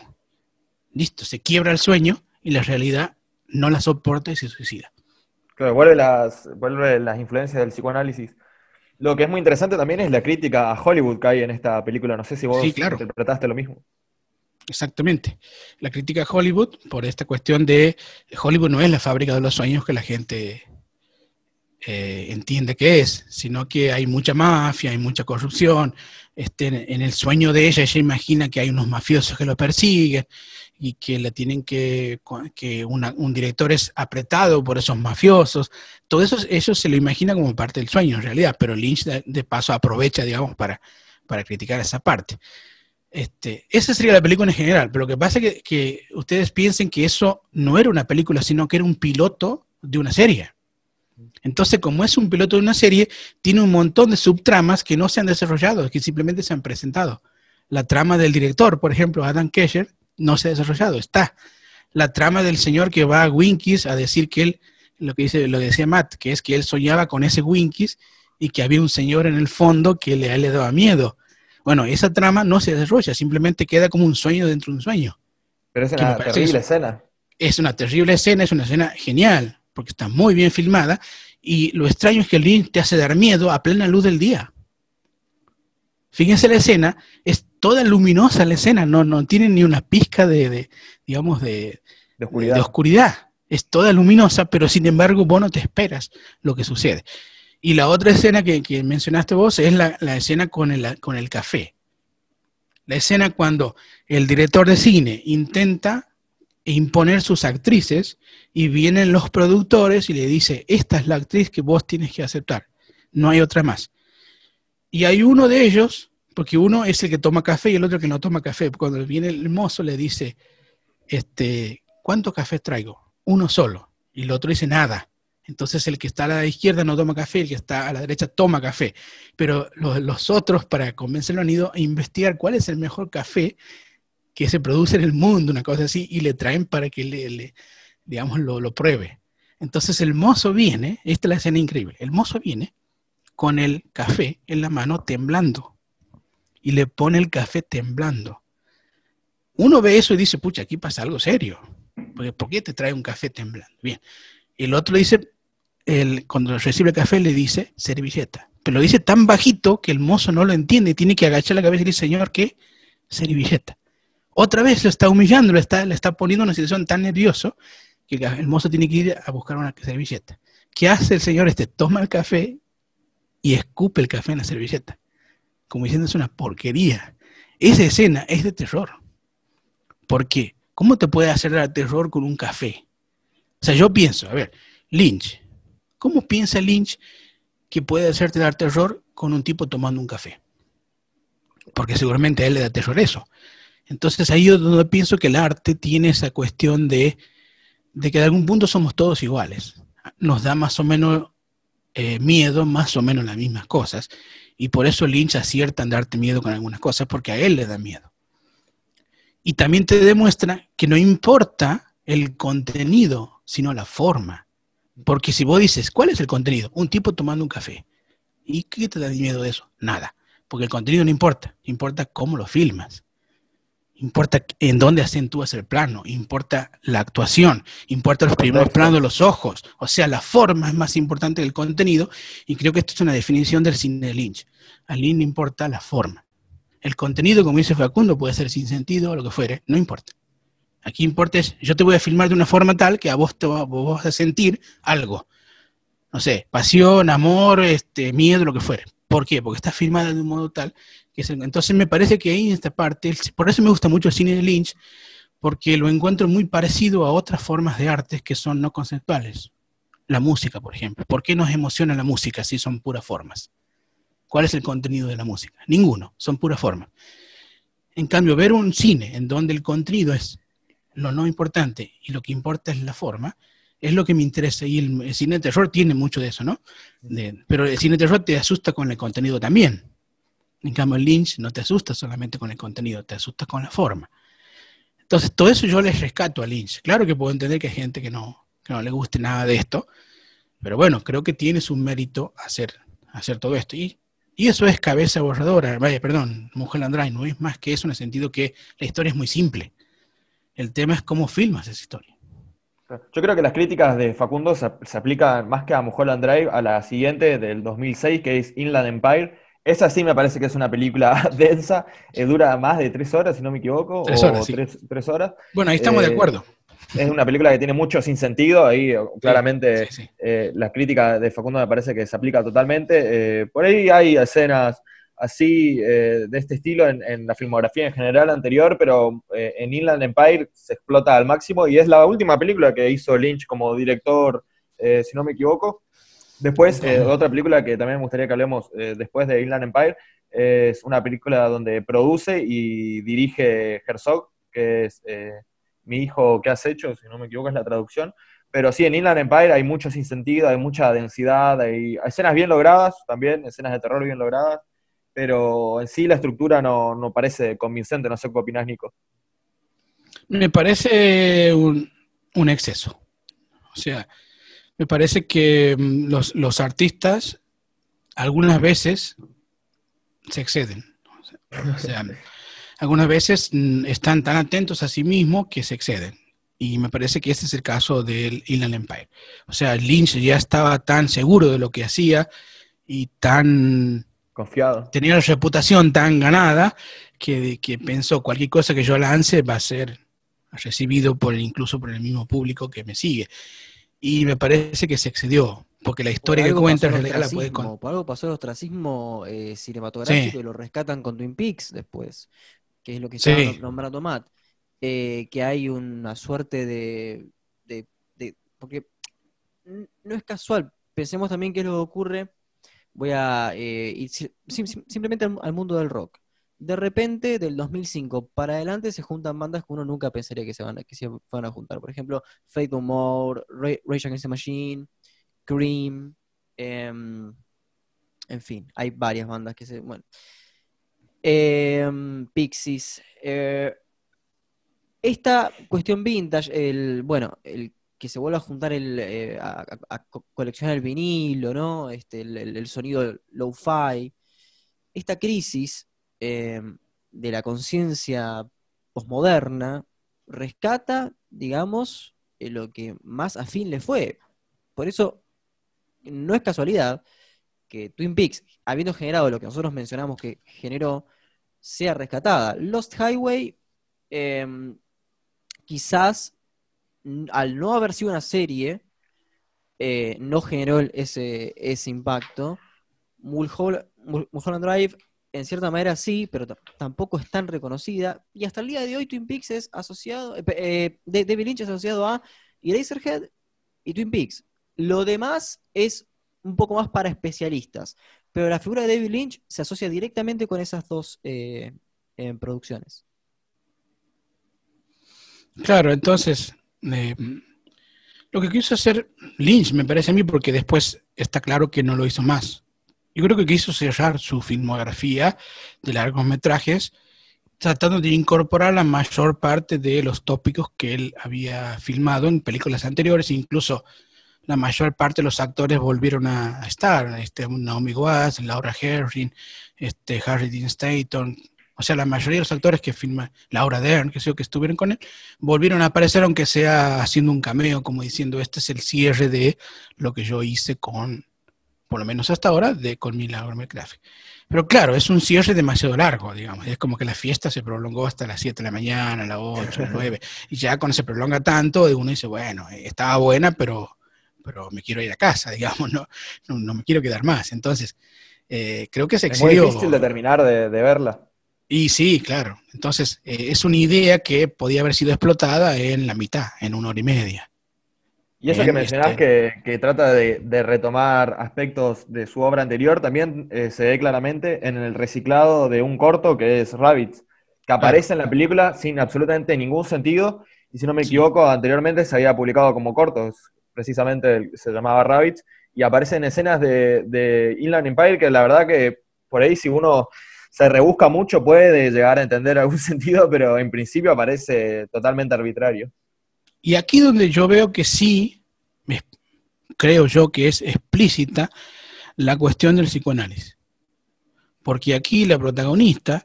listo, se quiebra el sueño y la realidad no la soporta y se suicida. Claro, vuelve las, vuelve las influencias del psicoanálisis lo que es muy interesante también es la crítica a Hollywood que hay en esta película. No sé si vos interpretaste lo mismo. Exactamente. La crítica a Hollywood por esta cuestión de Hollywood no es la fábrica de los sueños que la gente eh, entiende que es, sino que hay mucha mafia, hay mucha corrupción. Este, en el sueño de ella, ella imagina que hay unos mafiosos que lo persiguen y que la tienen que, que un director es apretado por esos mafiosos. Todo eso ellos se lo imagina como parte del sueño en realidad, pero Lynch de, paso aprovecha, digamos, para, para criticar esa parte. Este, esa sería la película en general, pero lo que pasa es que, que, ustedes piensen que eso no era una película, sino que era un piloto de una serie. Entonces, como es un piloto de una serie, tiene un montón de subtramas que no se han desarrollado, que simplemente se han presentado. La trama del director, por ejemplo, Adam Kesher, no se ha desarrollado. Está la trama del señor que va a Winkies a decir que él, lo que dice, lo decía Matt, que es que él soñaba con ese Winkies y que había un señor en el fondo que le, le daba miedo. Bueno, esa trama no se desarrolla, simplemente queda como un sueño dentro de un sueño. Pero es una terrible escena. Es una terrible escena, es una escena genial, porque está muy bien filmada, y lo extraño es que el link te hace dar miedo a plena luz del día. Fíjense la escena, toda luminosa la escena, no, tiene ni una pizca de, digamos, de, oscuridad. Es toda luminosa, pero sin embargo vos no te esperas lo que sucede. Y la otra escena que, mencionaste vos es la, escena con el, con el café. La escena cuando el director de cine intenta imponer sus actrices y vienen los productores y le dice, esta es la actriz que vos tienes que aceptar, no hay otra más. Y hay uno de ellos porque uno es el que toma café y el otro que no toma café. Cuando viene el mozo le dice, este, ¿cuántos cafés traigo? Uno solo. Y el otro dice nada. Entonces el que está a la izquierda no toma café, el que está a la derecha toma café. Pero los, otros, para convencerlo, han ido a e investigar cuál es el mejor café que se produce en el mundo, una cosa así, y le traen para que digamos, lo, lo, pruebe. Entonces el mozo viene, esta es la escena increíble, el mozo viene con el café en la mano temblando y le pone el café temblando. Uno ve eso y dice, pucha, aquí pasa algo serio. Porque, ¿Por qué te trae un café temblando? Bien. El otro le dice, el, cuando recibe el café le dice, servilleta. Pero lo dice tan bajito que el mozo no lo entiende tiene que agachar la cabeza y dice señor, ¿qué? Servilleta. Otra vez lo está humillando, le está, le está poniendo una situación tan nerviosa que el mozo tiene que ir a buscar una servilleta. ¿Qué hace el señor este? Toma el café y escupe el café en la servilleta como diciendo es una porquería. Esa escena es de terror. ¿Por qué? ¿Cómo te puede hacer dar terror con un café? O sea, yo pienso, a ver, Lynch, ¿cómo piensa Lynch que puede hacerte dar terror con un tipo tomando un café? Porque seguramente a él le da terror eso. Entonces ahí yo donde pienso que el arte tiene esa cuestión de, que de algún punto somos todos iguales. Nos da más o menos eh, miedo, más o menos las mismas cosas. Y por eso Lynch acierta en darte miedo con algunas cosas, porque a él le da miedo. Y también te demuestra que no importa el contenido, sino la forma. Porque si vos dices, ¿cuál es el contenido? Un tipo tomando un café. ¿Y qué te da miedo de eso? Nada. Porque el contenido no importa. Importa cómo lo filmas. Importa en dónde acentúas el plano. Importa la actuación. Importa los primeros planos de los ojos. O sea, la forma es más importante que el contenido. Y creo que esto es una definición del cine de Lynch. A mí le importa la forma. El contenido, como dice Facundo, puede ser sin sentido o lo que fuere, no importa. Aquí importa es, yo te voy a filmar de una forma tal que a vos te vas a sentir algo. No sé, pasión, amor, este, miedo, lo que fuere. ¿Por qué? Porque está filmada de un modo tal que entonces me parece que ahí en esta parte, por eso me gusta mucho el cine de Lynch, porque lo encuentro muy parecido a otras formas de artes que son no conceptuales. La música, por ejemplo. ¿Por qué nos emociona la música si son puras formas? ¿Cuál es el contenido de la música? Ninguno, son pura forma. En cambio, ver un cine en donde el contenido es lo no importante y lo que importa es la forma, es lo que me interesa. Y el, cine de terror tiene mucho de eso, ¿no? pero el cine de terror te asusta con el contenido también. En cambio, el Lynch no te asusta solamente con el contenido, te asusta con la forma. Entonces, todo eso yo les rescato a Lynch. Claro que puedo entender que hay gente que no, que no le guste nada de esto, pero bueno, creo que tiene su mérito hacer, hacer todo esto. Y y eso es cabeza borradora, vaya, perdón, Mujer Drive, no es más que eso en el sentido que la historia es muy simple. El tema es cómo filmas esa historia. Yo creo que las críticas de Facundo se, aplican más que a Mulholland Drive, a la siguiente del 2006, que es Inland Empire. Esa sí me parece que es una película densa, eh, dura más de tres horas, si no me equivoco. Tres horas. Bueno, ahí estamos de eh, acuerdo es una película que tiene mucho sin sentido, ahí eh, claramente las críticas eh, la crítica de Facundo me parece que se aplica totalmente. Eh, por ahí hay escenas así de este estilo en, la filmografía en general anterior, pero en Inland Empire se explota al máximo y es la última película que hizo Lynch como director, si no me equivoco. Después, otra película que también me gustaría que hablemos después de Inland Empire, es una película donde produce y dirige Herzog, que es mi hijo, ¿qué has hecho? Si no me equivoco es la traducción. Pero sí, en Inland Empire hay mucho sin sentido, hay mucha densidad, hay escenas bien logradas también, escenas de terror bien logradas, pero en sí la estructura no, parece convincente, no sé qué opinas, Nico. Me parece un, exceso. O sea, me parece que mm, los, los artistas algunas veces se exceden. O sea, algunas veces mm, están tan atentos a sí mismos que se exceden. Y me parece que este es el caso del Inland Empire. O sea, Lynch ya estaba tan seguro de lo que hacía y tan... Confiado. Tenía la reputación tan ganada que, que pensó cualquier cosa que yo lance va a ser recibido por incluso por el mismo público que me sigue. Y me parece que se excedió, porque la historia que cuenta en realidad la puede contar. algo pasó el ostracismo eh, cinematográfico y lo rescatan con Twin Peaks después que es lo que se sí. nombrando Matt, eh, que hay una suerte de, Porque no es casual, pensemos también qué es lo que ocurre, voy a eh, ir simplemente al, mundo del rock. De repente, del 2005 para adelante, se juntan bandas que uno nunca pensaría que se van a, que se van a juntar. Por ejemplo, Faith No More, Rage Against the Machine, Cream, em, en fin, hay varias bandas que se... Bueno, Em, eh, Pixies. esta cuestión vintage, el, bueno, el que se vuelva a juntar eh, a, coleccionar el vinilo, este, el, sonido low-fi. Esta crisis em, de la conciencia posmoderna rescata, digamos, eh, lo que más afín le fue. Por eso no es casualidad que Twin Peaks, habiendo generado lo que nosotros mencionamos que generó, sea rescatada. Lost Highway, em, quizás al no haber sido una serie, eh, no generó ese, impacto. Mulholland, Drive, en cierta manera sí, pero tampoco es tan reconocida. Y hasta el día de hoy Twin Peaks es asociado, eh, eh David Lynch es asociado a Eraserhead y Twin Peaks. Lo demás es un poco más para especialistas. Pero la figura de David Lynch se asocia directamente con esas dos eh, producciones. Claro, entonces, eh, lo que quiso hacer Lynch, me parece a mí, porque después está claro que no lo hizo más. Yo creo que quiso cerrar su filmografía de largometrajes tratando de incorporar la mayor parte de los tópicos que él había filmado en películas anteriores, incluso la mayor parte de los actores volvieron a, estar, este, Naomi Watts, Laura Herring, este, Harry Dean Staton. o sea, la mayoría de los actores que filman, Laura Dern, que sé que estuvieron con él, volvieron a aparecer, aunque sea haciendo un cameo, como diciendo, este es el cierre de lo que yo hice con, por lo menos hasta ahora, de con Laura McCraffy. Pero claro, es un cierre demasiado largo, digamos. Es como que la fiesta se prolongó hasta las 7 de la mañana, a las 8, 9. Y ya cuando se prolonga tanto, uno dice, bueno, estaba buena, pero pero me quiero ir a casa, digamos, no, no, me quiero quedar más. Entonces, eh, creo que Es muy difícil de terminar de, verla. Y sí, claro. Entonces, eh, es una idea que podía haber sido explotada en la mitad, en una hora y media. Y eso que mencionás este que, trata de, retomar aspectos de su obra anterior, también eh, se ve claramente en el reciclado de un corto que es Rabbits, que aparece en la película sin absolutamente ningún sentido, y si no me equivoco, anteriormente se había publicado como cortos, precisamente se llamaba Rabbit y aparecen escenas de, de Inland Empire que la verdad que por ahí si uno se rebusca mucho puede llegar a entender algún sentido, pero en principio aparece totalmente arbitrario. Y aquí donde yo veo que sí, creo yo que es explícita la cuestión del psicoanálisis. Porque aquí la protagonista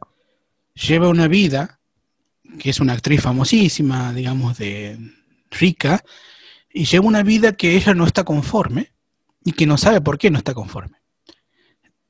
lleva una vida, que es una actriz famosísima, digamos, de rica, y lleva una vida que ella no está conforme y que no sabe por qué no está conforme.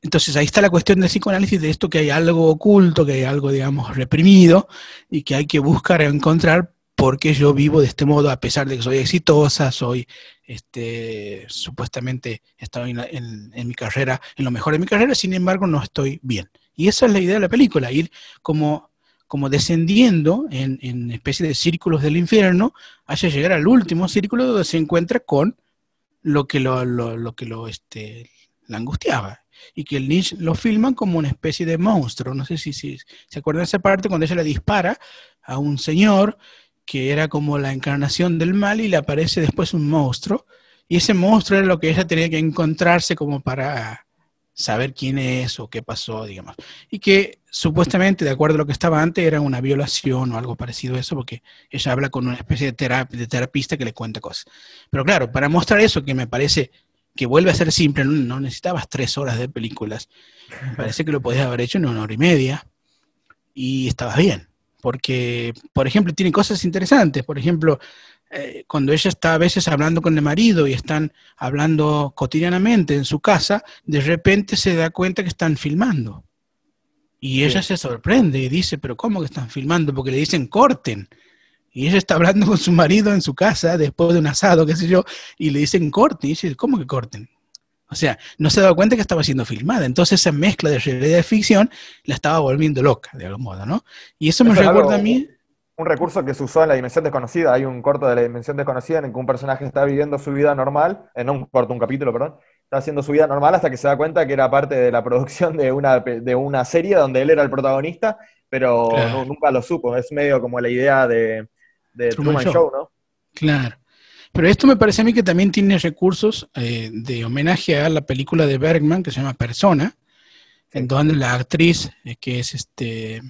Entonces ahí está la cuestión del psicoanálisis, de esto que hay algo oculto, que hay algo, digamos, reprimido y que hay que buscar encontrar por qué yo vivo de este modo, a pesar de que soy exitosa, soy, este, supuestamente estoy en mi carrera, en lo mejor de mi carrera, sin embargo no estoy bien. Y esa es la idea de la película, ir como como descendiendo en, especie de círculos del infierno, hasta llegar al último círculo donde se encuentra con lo que lo, que lo, este, la angustiaba. Y que el Lynch lo filman como una especie de monstruo. No sé si, si se acuerdan de esa parte cuando ella le dispara a un señor que era como la encarnación del mal y le aparece después un monstruo. Y ese monstruo era lo que ella tenía que encontrarse como para saber quién es o qué pasó, digamos. Y que supuestamente, de acuerdo a lo que estaba antes, era una violación o algo parecido a eso, porque ella habla con una especie de, terapeuta, de terapista que le cuenta cosas. Pero claro, para mostrar eso, que me parece que vuelve a ser simple, no, necesitabas tres horas de películas, me parece que lo podías haber hecho en una hora y media y estabas bien. Porque, por ejemplo, tiene cosas interesantes. Por ejemplo, eh, cuando ella está a veces hablando con el marido y están hablando cotidianamente en su casa, de repente se da cuenta que están filmando. Y ella se sorprende y dice, pero ¿cómo que están filmando? Porque le dicen corten. Y ella está hablando con su marido en su casa después de un asado, qué sé yo, y le dicen corten. Y dice, ¿cómo que corten? O sea, no se daba cuenta que estaba siendo filmada. Entonces esa mezcla de realidad y ficción la estaba volviendo loca, de algún modo, ¿no? Y eso me recuerda a mí un recurso que se usó en La Dimensión Desconocida. Hay un corto de La Dimensión Desconocida en el que un personaje está viviendo su vida normal, en eh, un corto, un capítulo, perdón, está haciendo su vida normal hasta que se da cuenta que era parte de la producción de una, de una serie donde él era el protagonista, pero nunca lo supo. Es medio como la idea de, Truman, Show. ¿no? Claro. Pero esto me parece a mí que también tiene recursos eh, de homenaje a la película de Bergman que se llama Persona, en donde la actriz, eh, que es este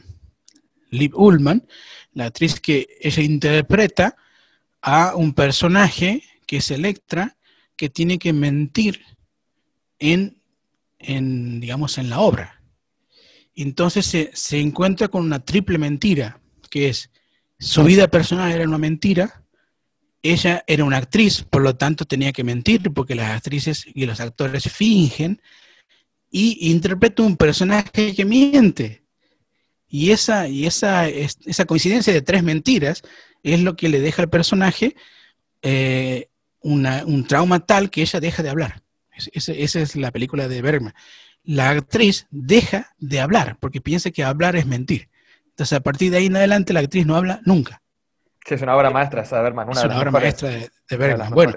Liv Ullman, la actriz que ella interpreta a un personaje que es Electra, que tiene que mentir en, digamos, en la obra. Entonces se, se encuentra con una triple mentira, que es su vida personal era una mentira, ella era una actriz, por lo tanto tenía que mentir, porque las actrices y los actores fingen, y interpreta un personaje que miente. Y esa, y esa, esa coincidencia de tres mentiras es lo que le deja al personaje eh, un trauma tal que ella deja de hablar. esa es la película de Bergman. La actriz deja de hablar porque piensa que hablar es mentir. Entonces, a partir de ahí en adelante, la actriz no habla nunca. Sí, es una obra maestra esa de Bergman. Una obra maestra de, Bergman. bueno,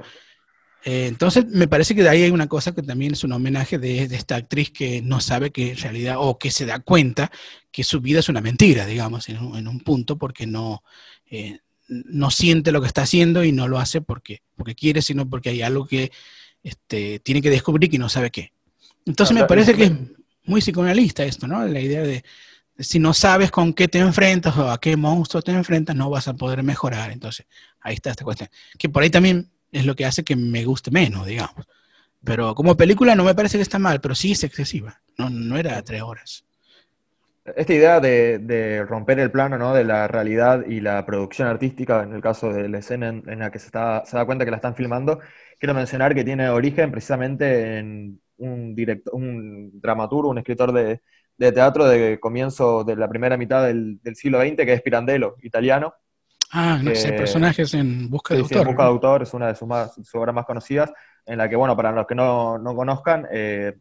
eh, entonces, me parece que de ahí hay una cosa que también es un homenaje de, esta actriz que no sabe que en realidad, o que se da cuenta que su vida es una mentira, digamos, en un, en un punto, porque no, eh, no siente lo que está haciendo y no lo hace porque, porque quiere, sino porque hay algo que este, tiene que descubrir y no sabe qué. Entonces, me parece que es muy psicoanalista esto, ¿no? La idea de, si no sabes con qué te enfrentas o a qué monstruo te enfrentas, no vas a poder mejorar. Entonces, ahí está esta cuestión. Que por ahí también es lo que hace que me guste menos, digamos. Pero como película no me parece que está mal, pero sí es excesiva. No, no era tres horas. Esta idea de, romper el plano ¿no? de la realidad y la producción artística, en el caso de la escena en, la que se, está, se da cuenta que la están filmando, quiero mencionar que tiene origen precisamente en un, director, un dramaturgo, un escritor de, teatro de comienzo de la primera mitad del siglo XX, que es Pirandello, italiano, Ah, no sé, eh, personajes en busca de autor. busca de autor es una de sus, más, obras más conocidas, en la que, bueno, para los que no, no conozcan, eh,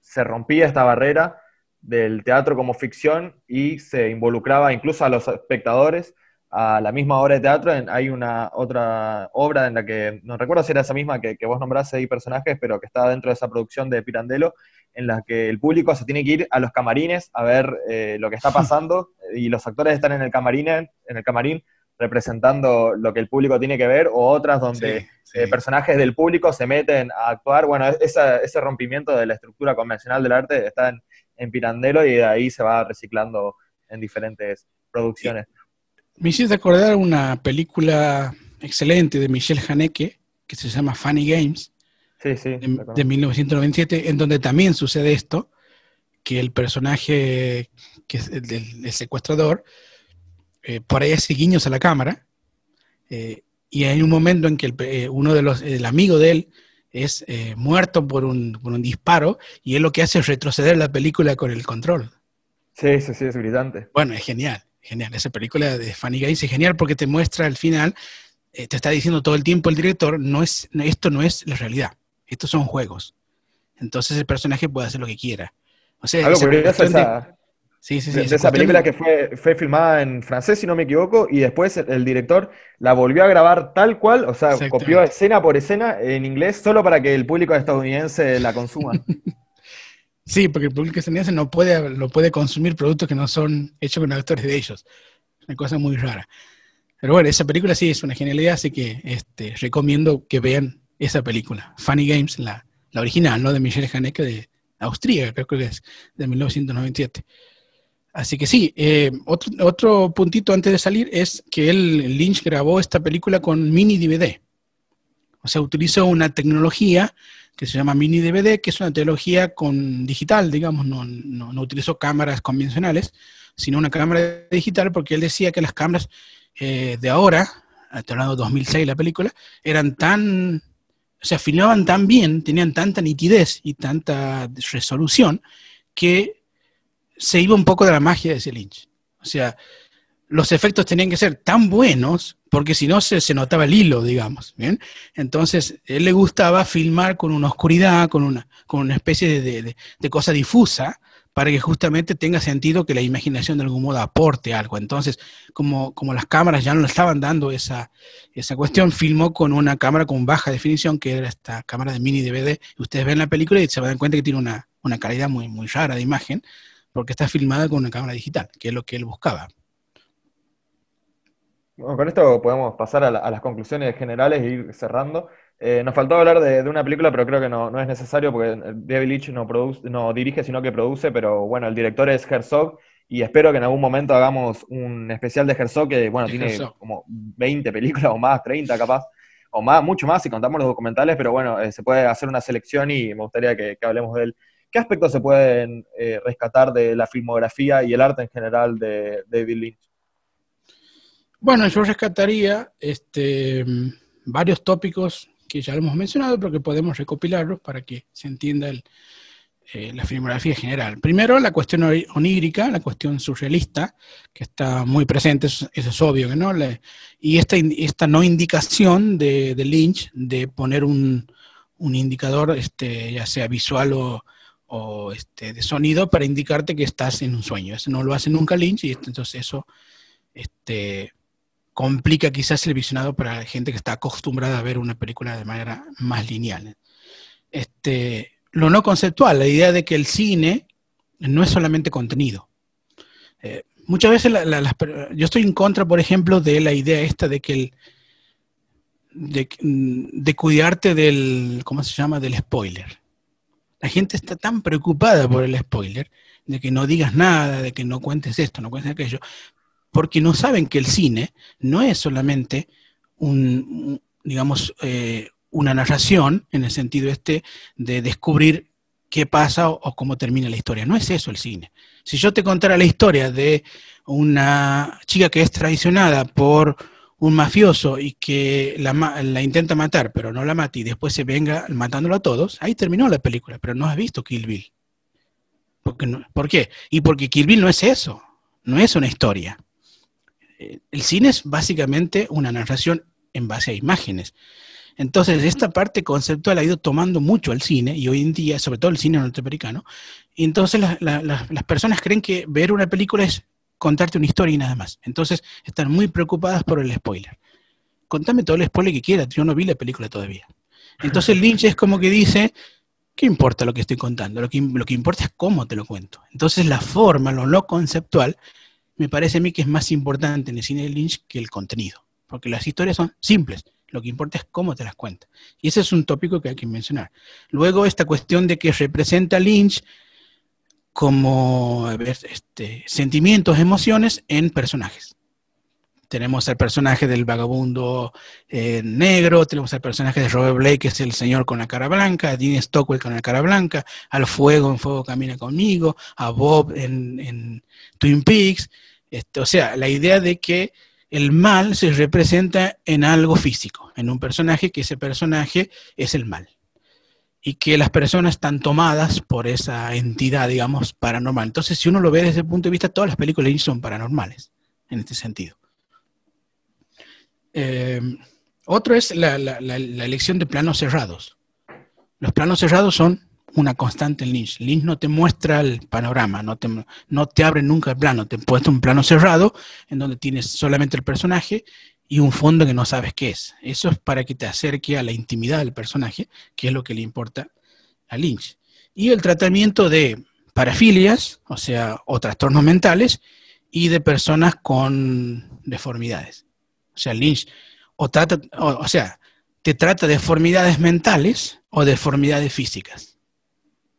se rompía esta barrera del teatro como ficción y se involucraba incluso a los espectadores a la misma obra de teatro. Hay una otra obra en la que, no recuerdo si era esa misma que, vos nombraste ahí personajes, pero que estaba dentro de esa producción de Pirandello, en la que el público se tiene que ir a los camarines a ver eh, lo que está pasando eh, y los actores están en el camarín, en el camarín representando lo que el público tiene que ver o otras donde eh, personajes del público se meten a actuar. Bueno, ese rompimiento de la estructura convencional del arte está en, Pirandello y de ahí se va reciclando en diferentes producciones. Me hiciste acordar una película excelente de Michelle Haneke que se llama Funny Games, de, 1997, en donde también sucede esto, que el personaje que es el, secuestrador, eh, por ahí hace guiños a la cámara, eh, y hay un momento en que el, eh, uno de los, el amigo de él es muerto por un, por un disparo, y él lo que hace es retroceder la película con el control. Sí, sí, sí, es brillante. Bueno, es genial, genial. Esa película de Fanny Gaines es genial porque te muestra al final, te está diciendo todo el tiempo el director, no es, esto no es la realidad. Estos son juegos. Entonces el personaje puede hacer lo que quiera. O sea, ah, esa, sí, sí, sí, esa, película que fue, filmada en francés, si no me equivoco, y después el, director la volvió a grabar tal cual, o sea, copió escena por escena en inglés solo para que el público estadounidense la consuma. sí, porque el público estadounidense no puede, lo puede consumir productos que no son hechos con actores de ellos. Una cosa muy rara. Pero bueno, esa película sí es una genialidad, así que este, recomiendo que vean esa película, Funny Games, la, original, ¿no? De Michelle Haneke, de Austria, creo que es, de 1997. Así que sí, eh, otro, otro, puntito antes de salir es que él, Lynch grabó esta película con mini DVD. O sea, utilizó una tecnología que se llama mini DVD, que es una tecnología con digital, digamos, no, utilizó cámaras convencionales, sino una cámara digital, porque él decía que las cámaras eh, de ahora, hasta año 2006 la película, eran tan o sea, filmaban tan bien, tenían tanta nitidez y tanta resolución que se iba un poco de la magia de ese Lynch. O sea, los efectos tenían que ser tan buenos porque si no se, se, notaba el hilo, digamos. ¿bien? Entonces, él le gustaba filmar con una oscuridad, con una, con una especie de, de cosa difusa, para que justamente tenga sentido que la imaginación de algún modo aporte algo. Entonces, como, como las cámaras ya no le estaban dando esa, esa cuestión, filmó con una cámara con baja definición, que era esta cámara de mini DVD. Ustedes ven la película y se van a dar cuenta que tiene una, una calidad muy, muy rara de imagen, porque está filmada con una cámara digital, que es lo que él buscaba. con esto podemos pasar a, a las conclusiones generales e ir cerrando. Eh, nos faltó hablar de, una película, pero creo que no, es necesario porque eh, David Lynch no, produce, no dirige, sino que produce, pero bueno, el director es Herzog y espero que en algún momento hagamos un especial de Herzog que, bueno, tiene como 20 películas o más, 30 capaz, o más, mucho más si contamos los documentales, pero bueno, eh, se puede hacer una selección y me gustaría que, hablemos de él. ¿Qué aspectos se pueden rescatar de la filmografía y el arte en general de, David Lynch? Bueno, yo rescataría este, varios tópicos que ya lo hemos mencionado, pero que podemos recopilarlos para que se entienda eh, la filmografía general. Primero, la cuestión onírica, la cuestión surrealista, que está muy presente, eso, es obvio no, y esta, esta no indicación de, Lynch de poner un, un, indicador, este, ya sea visual o, o este, de sonido, para indicarte que estás en un sueño. Eso no lo hace nunca Lynch, y este, entonces eso este, complica quizás el visionado para la gente que está acostumbrada a ver una película de manera más lineal. Este, lo no conceptual, la idea de que el cine no es solamente contenido. Eh, muchas veces yo estoy en contra, por ejemplo, de la idea esta de que el, de, de, cuidarte del, ¿cómo se llama?, del spoiler. La gente está tan preocupada por el spoiler, de que no digas nada, de que no cuentes esto, no cuentes aquello, porque no saben que el cine no es solamente un, digamos, eh, una narración en el sentido este de descubrir qué pasa o, cómo termina la historia. No es eso el cine. Si yo te contara la historia de una chica que es traicionada por un mafioso y que la, intenta matar, pero no la mata y después se venga matándolo a todos, ahí terminó la película, pero no has visto Kill Bill. ¿Por qué? Y porque Kill Bill no es eso, no es una historia. Eh, el cine es básicamente una narración en base a imágenes. Entonces, esta parte conceptual ha ido tomando mucho el cine, y hoy en día, sobre todo el cine norteamericano, y entonces las personas creen que ver una película es contarte una historia y nada más. Entonces, están muy preocupadas por el spoiler. Contame todo el spoiler que quieras, yo no vi la película todavía. Entonces, Lynch es como que dice, ¿qué importa lo que estoy contando? Lo que, lo que importa es cómo te lo cuento. Entonces, la forma, lo no conceptual, me parece a mí que es más importante en el cine de Lynch que el contenido, porque las historias son simples, lo que importa es cómo te las cuenta. Y ese es un tópico que hay que mencionar. Luego esta cuestión de que representa Lynch como este, sentimientos, emociones en personajes tenemos al personaje del vagabundo eh, negro, tenemos al personaje de Robert Blake, que es el señor con la cara blanca, a Dean Stockwell con la cara blanca, al fuego en Fuego Camina conmigo, a Bob en, Twin Peaks. Este, o sea, la idea de que el mal se representa en algo físico, en un personaje que ese personaje es el mal. Y que las personas están tomadas por esa entidad, digamos, paranormal. Entonces, si uno lo ve desde ese punto de vista, todas las películas son paranormales en este sentido. Em, otro es la, elección de planos cerrados. Los planos cerrados son una constante en Lynch. Lynch no te muestra el panorama, no te, abre nunca el plano. Te puesto un plano cerrado en donde tienes solamente el personaje y un fondo que no sabes qué es. Eso es para que te acerque a la intimidad del personaje, que es lo que le importa a Lynch. Y el tratamiento de parafilias, o sea, o trastornos mentales, y de personas con deformidades. O sea, Lynch o, trata, o, sea, te trata de deformidades mentales o deformidades físicas.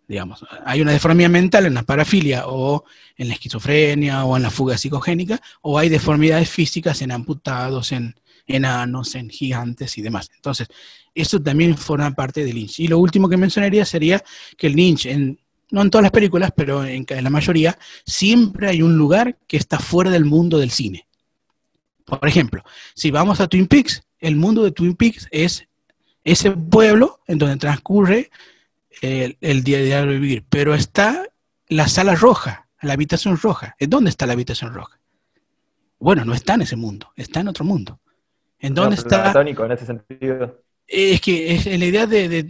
Digamos, hay una deformidad mental en la parafilia o en la esquizofrenia o en la fuga psicogénica, o hay deformidades físicas en amputados, en enanos, en gigantes y demás. Entonces, eso también forma parte del Lynch. Y lo último que mencionaría sería que el Lynch, no en todas las películas, pero en la mayoría, siempre hay un lugar que está fuera del mundo del cine. Por ejemplo, si vamos a Twin Peaks, el mundo de Twin Peaks es ese pueblo en donde transcurre el, el día de vivir, pero está la sala roja, la habitación roja. ¿En ¿Dónde está la habitación roja? Bueno, no está en ese mundo, está en otro mundo. ¿En dónde está? en ese Es que la idea de,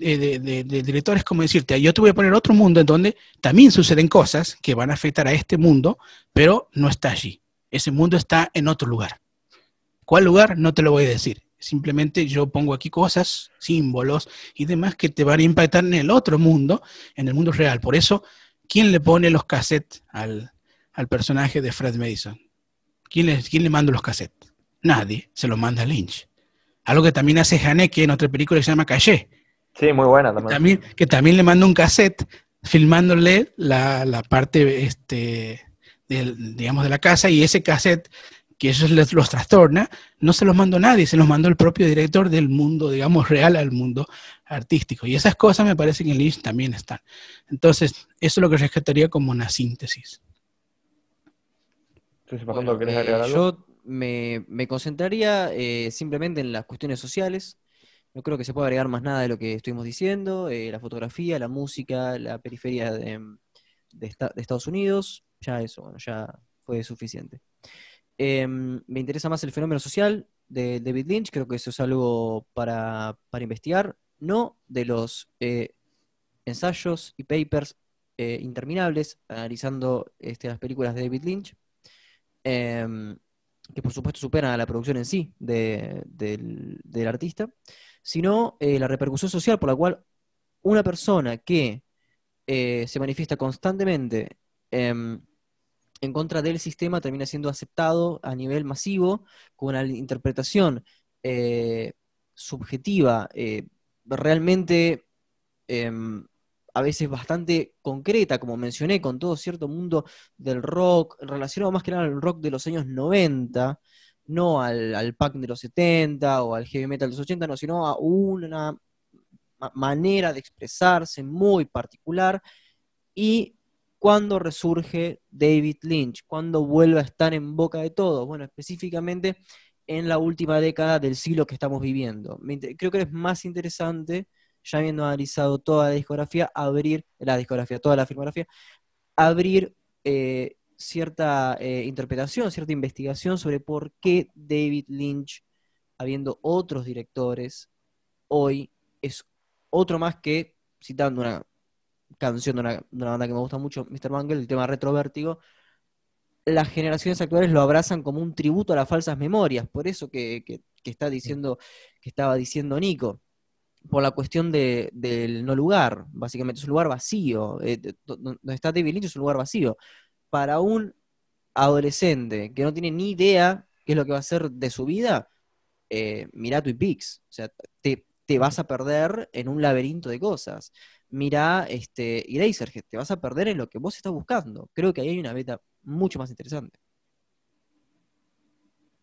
director es como decirte, yo te voy a poner otro mundo en donde también suceden cosas que van a afectar a este mundo, pero no está allí. Ese mundo está en otro lugar. ¿Cuál lugar? No te lo voy a decir. Simplemente yo pongo aquí cosas, símbolos y demás que te van a impactar en el otro mundo, en el mundo real. Por eso, ¿quién le pone los cassettes al, personaje de Fred Mason? ¿Quién le, le manda los cassettes? Nadie, se los manda Lynch. Algo que también hace Haneke en otra película que se llama Calle. Sí, muy buena también. Que también, le manda un cassette filmándole la, parte este, digamos, de la casa y ese cassette que eso los, trastorna, no se los mandó nadie, se los mandó el propio director del mundo, digamos, real al mundo artístico. Y esas cosas me parece que en Lynch también están. Entonces, eso es lo que rescataría como una síntesis. Eh, yo me, concentraría eh, simplemente en las cuestiones sociales. No creo que se pueda agregar más nada de lo que estuvimos diciendo. Eh, la fotografía, la música, la periferia de, de Estados Unidos. Ya eso, bueno, ya fue suficiente. Em, me interesa más el fenómeno social de David Lynch, creo que eso es algo para, investigar, no de los eh, ensayos y papers eh, interminables analizando este, las películas de David Lynch, em, que por supuesto superan a la producción en sí del, del, artista, sino eh, la repercusión social por la cual una persona que se manifiesta constantemente em, en contra del sistema termina siendo aceptado a nivel masivo con una interpretación eh, subjetiva, eh, realmente em, a veces bastante concreta, como mencioné, con todo cierto mundo del rock, relacionado más que nada al rock de los años 90, no al, al punk de los 70 o al heavy metal de los 80, sino a una manera de expresarse muy particular y ¿Cuándo resurge David Lynch? ¿Cuándo vuelve a estar en boca de todos? Bueno, específicamente en la última década del siglo que estamos viviendo. Creo que es más interesante, ya habiendo analizado toda la discografía, abrir, la discografía, toda la filmografía, abrir eh, cierta eh, interpretación, cierta investigación sobre por qué David Lynch, habiendo otros directores, hoy es otro más que, citando una canción de una, banda que me gusta mucho, Mr. Bungle, el tema retrovértigo, las generaciones actuales lo abrazan como un tributo a las falsas memorias, por eso que, está diciendo, que estaba diciendo Nico, por la cuestión del no lugar, básicamente es un lugar vacío, eh, donde está David Lynch es un lugar vacío. Para un adolescente que no tiene ni idea qué es lo que va a hacer de su vida, eh, mirá tu o sea, te, te vas a perder en un laberinto de cosas mira este, Sergio, te vas a perder en lo que vos estás buscando. Creo que ahí hay una beta mucho más interesante.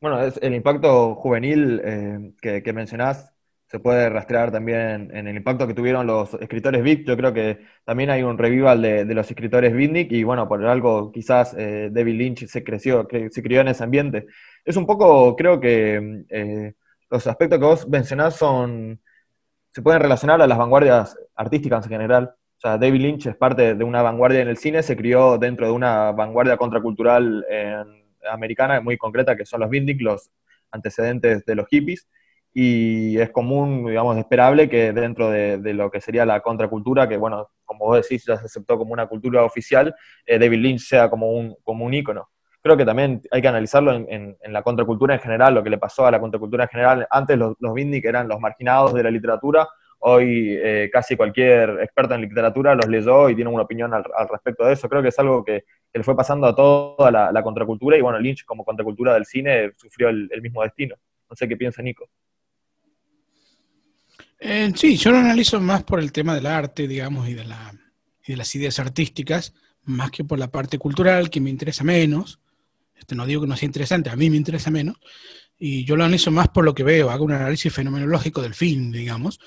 Bueno, es el impacto juvenil eh, que, mencionás se puede rastrear también en el impacto que tuvieron los escritores Vic. Yo creo que también hay un revival de, los escritores Vindic y bueno, por algo quizás eh, David Lynch se creció, se crió en ese ambiente. Es un poco, creo que eh, los aspectos que vos mencionás son se pueden relacionar a las vanguardias artísticas en general. O sea, David Lynch es parte de una vanguardia en el cine, se crió dentro de una vanguardia contracultural americana muy concreta, que son los Vindic, los antecedentes de los hippies, y es común, digamos, esperable que dentro de, lo que sería la contracultura, que bueno, como vos decís, ya se aceptó como una cultura oficial, eh, David Lynch sea como un, como un ícono creo que también hay que analizarlo en, la contracultura en general, lo que le pasó a la contracultura en general. Antes los, los que eran los marginados de la literatura, hoy eh, casi cualquier experto en literatura los leyó y tiene una opinión al, respecto de eso. Creo que es algo que, le fue pasando a toda la, contracultura y bueno, Lynch como contracultura del cine sufrió el, mismo destino. No sé qué piensa Nico. Eh, sí, yo lo analizo más por el tema del arte, digamos, y de, la, y de las ideas artísticas, más que por la parte cultural, que me interesa menos. Este, no digo que no sea interesante, a mí me interesa menos, y yo lo analizo más por lo que veo, hago un análisis fenomenológico del film, digamos,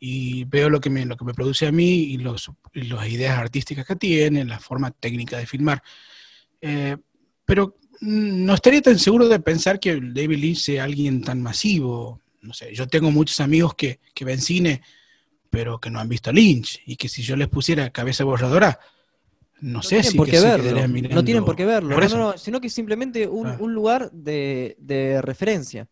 y veo lo que me, lo que me produce a mí y, los, las ideas artísticas que tiene, la forma técnica de filmar. Eh, pero no estaría tan seguro de pensar que David Lynch sea alguien tan masivo. No sé, yo tengo muchos amigos que, que ven cine, pero que no han visto a Lynch, y que si yo les pusiera cabeza borradora, no, tienen por qué verlo. No tienen por qué verlo. sino que simplemente un, ah. un lugar de, de, referencia.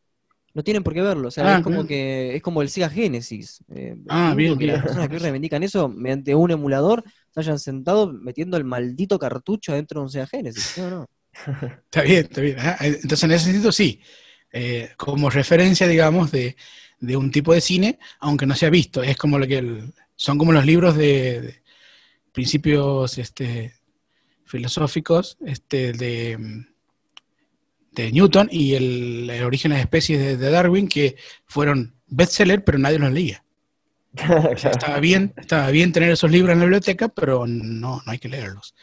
No tienen por qué verlo. O sea, ah, es como que es como el Sega Genesis. Eh, ah, bien, que Las personas que reivindican eso mediante un emulador se hayan sentado metiendo el maldito cartucho dentro de un Sega Genesis. No, no. está bien, está bien. Ah, eh, entonces, en ese sentido, sí. Eh, como referencia, digamos, de, de, un tipo de cine, aunque no se ha visto. Es como lo que son como los libros de principios este, filosóficos este, de, de Newton y el, origen de especies de, Darwin, que fueron bestseller, pero nadie los leía. estaba, bien, estaba bien tener esos libros en la biblioteca, pero no, no hay que leerlos.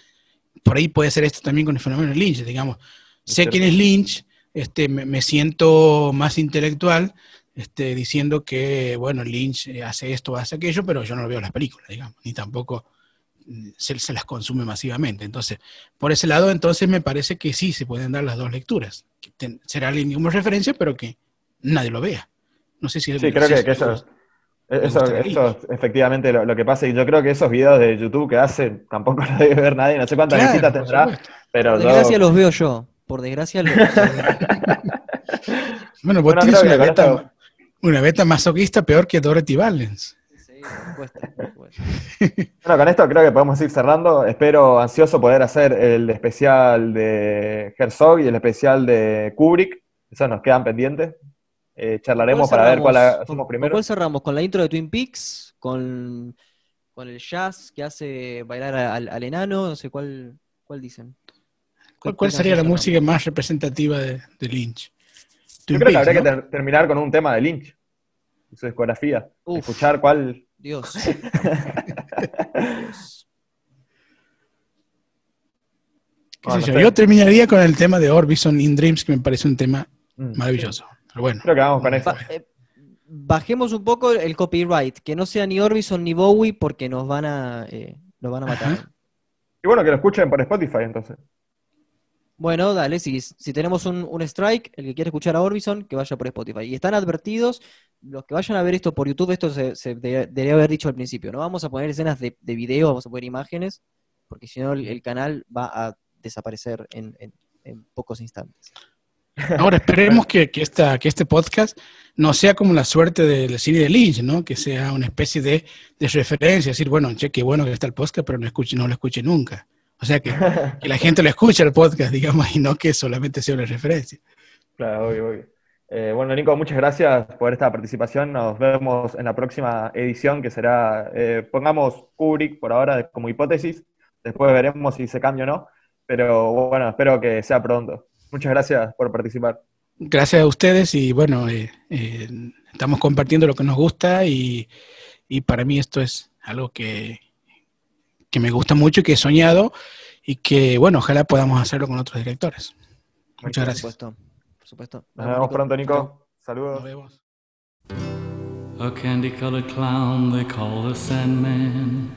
Por ahí puede ser esto también con el fenómeno de Lynch, digamos. Sé quién es Lynch, este, me, siento más intelectual, este, diciendo que, bueno, Lynch hace esto, hace aquello, pero yo no lo veo en las películas, digamos, ni tampoco se, las consume masivamente. Entonces, por ese lado, entonces me parece que sí se pueden dar las dos lecturas. será la referencia, pero que nadie lo vea. No sé si... Sí, creo que, eso, eso, efectivamente lo, que pasa, y yo creo que esos videos de YouTube que hacen tampoco lo debe ver nadie, no sé cuántas visitas tendrá, pero Por desgracia los veo yo, por desgracia los veo. bueno, vos una beta, una beta, masoquista peor que Dorothy Valens. bueno, con esto creo que podemos ir cerrando. Espero ansioso poder hacer el especial de Herzog y el especial de Kubrick. Esos nos quedan pendientes. Eh, charlaremos para ver cuál hacemos primero. cuál cerramos? ¿Con la intro de Twin Peaks? ¿Con, el jazz que hace bailar al, enano? No sé cuál, cuál dicen. ¿Cuál, sería la música más representativa de, Lynch? Yo creo que habría que terminar con un tema de Lynch su discografía. Escuchar cuál, Dios. yo? terminaría con el tema de Orbison in Dreams, que me parece un tema mm. maravilloso. Pero bueno. Eh, bajemos un poco el copyright, que no sea ni Orbison ni Bowie, porque nos van a, eh, nos van a matar. Y bueno, que lo escuchen por Spotify entonces. Bueno, dale, si, tenemos un, strike, el que quiere escuchar a Orbison, que vaya por Spotify. Y están advertidos, los que vayan a ver esto por YouTube, esto se, debería haber dicho al principio, no vamos a poner escenas de, video, vamos a poner imágenes, porque si no el, canal va a desaparecer en, pocos instantes. Ahora, esperemos que, este podcast no sea como la suerte del cine de Lynch, ¿no? Que sea una especie de, referencia, decir, bueno, che, bueno que está el podcast, pero no, escuche, no lo escuche nunca. O sea, que, que la gente lo escucha el podcast, digamos, y no que solamente sea una referencia. Claro, obvio, obvio. Eh, bueno, Nico, muchas gracias por esta participación. Nos vemos en la próxima edición, que será, eh, pongamos Kubrick por ahora como hipótesis. Después veremos si se cambia o no. Pero bueno, espero que sea pronto. Muchas gracias por participar. Gracias a ustedes y bueno, eh, estamos compartiendo lo que nos gusta y, y para mí esto es algo que que me gusta mucho y que he soñado y que, bueno, ojalá podamos hacerlo con otros directores. Muchas gracias. Por supuesto. Por supuesto. Nos vemos pronto, Nico. Saludos. Nos vemos. A candy colored clown they call the Sandman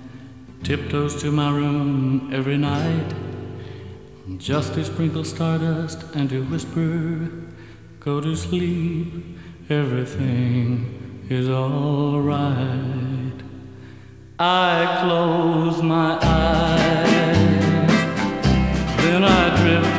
tiptoes to my room every night just to sprinkle stardust and to whisper, Go to sleep, everything is all right. I close my eyes, then I drift.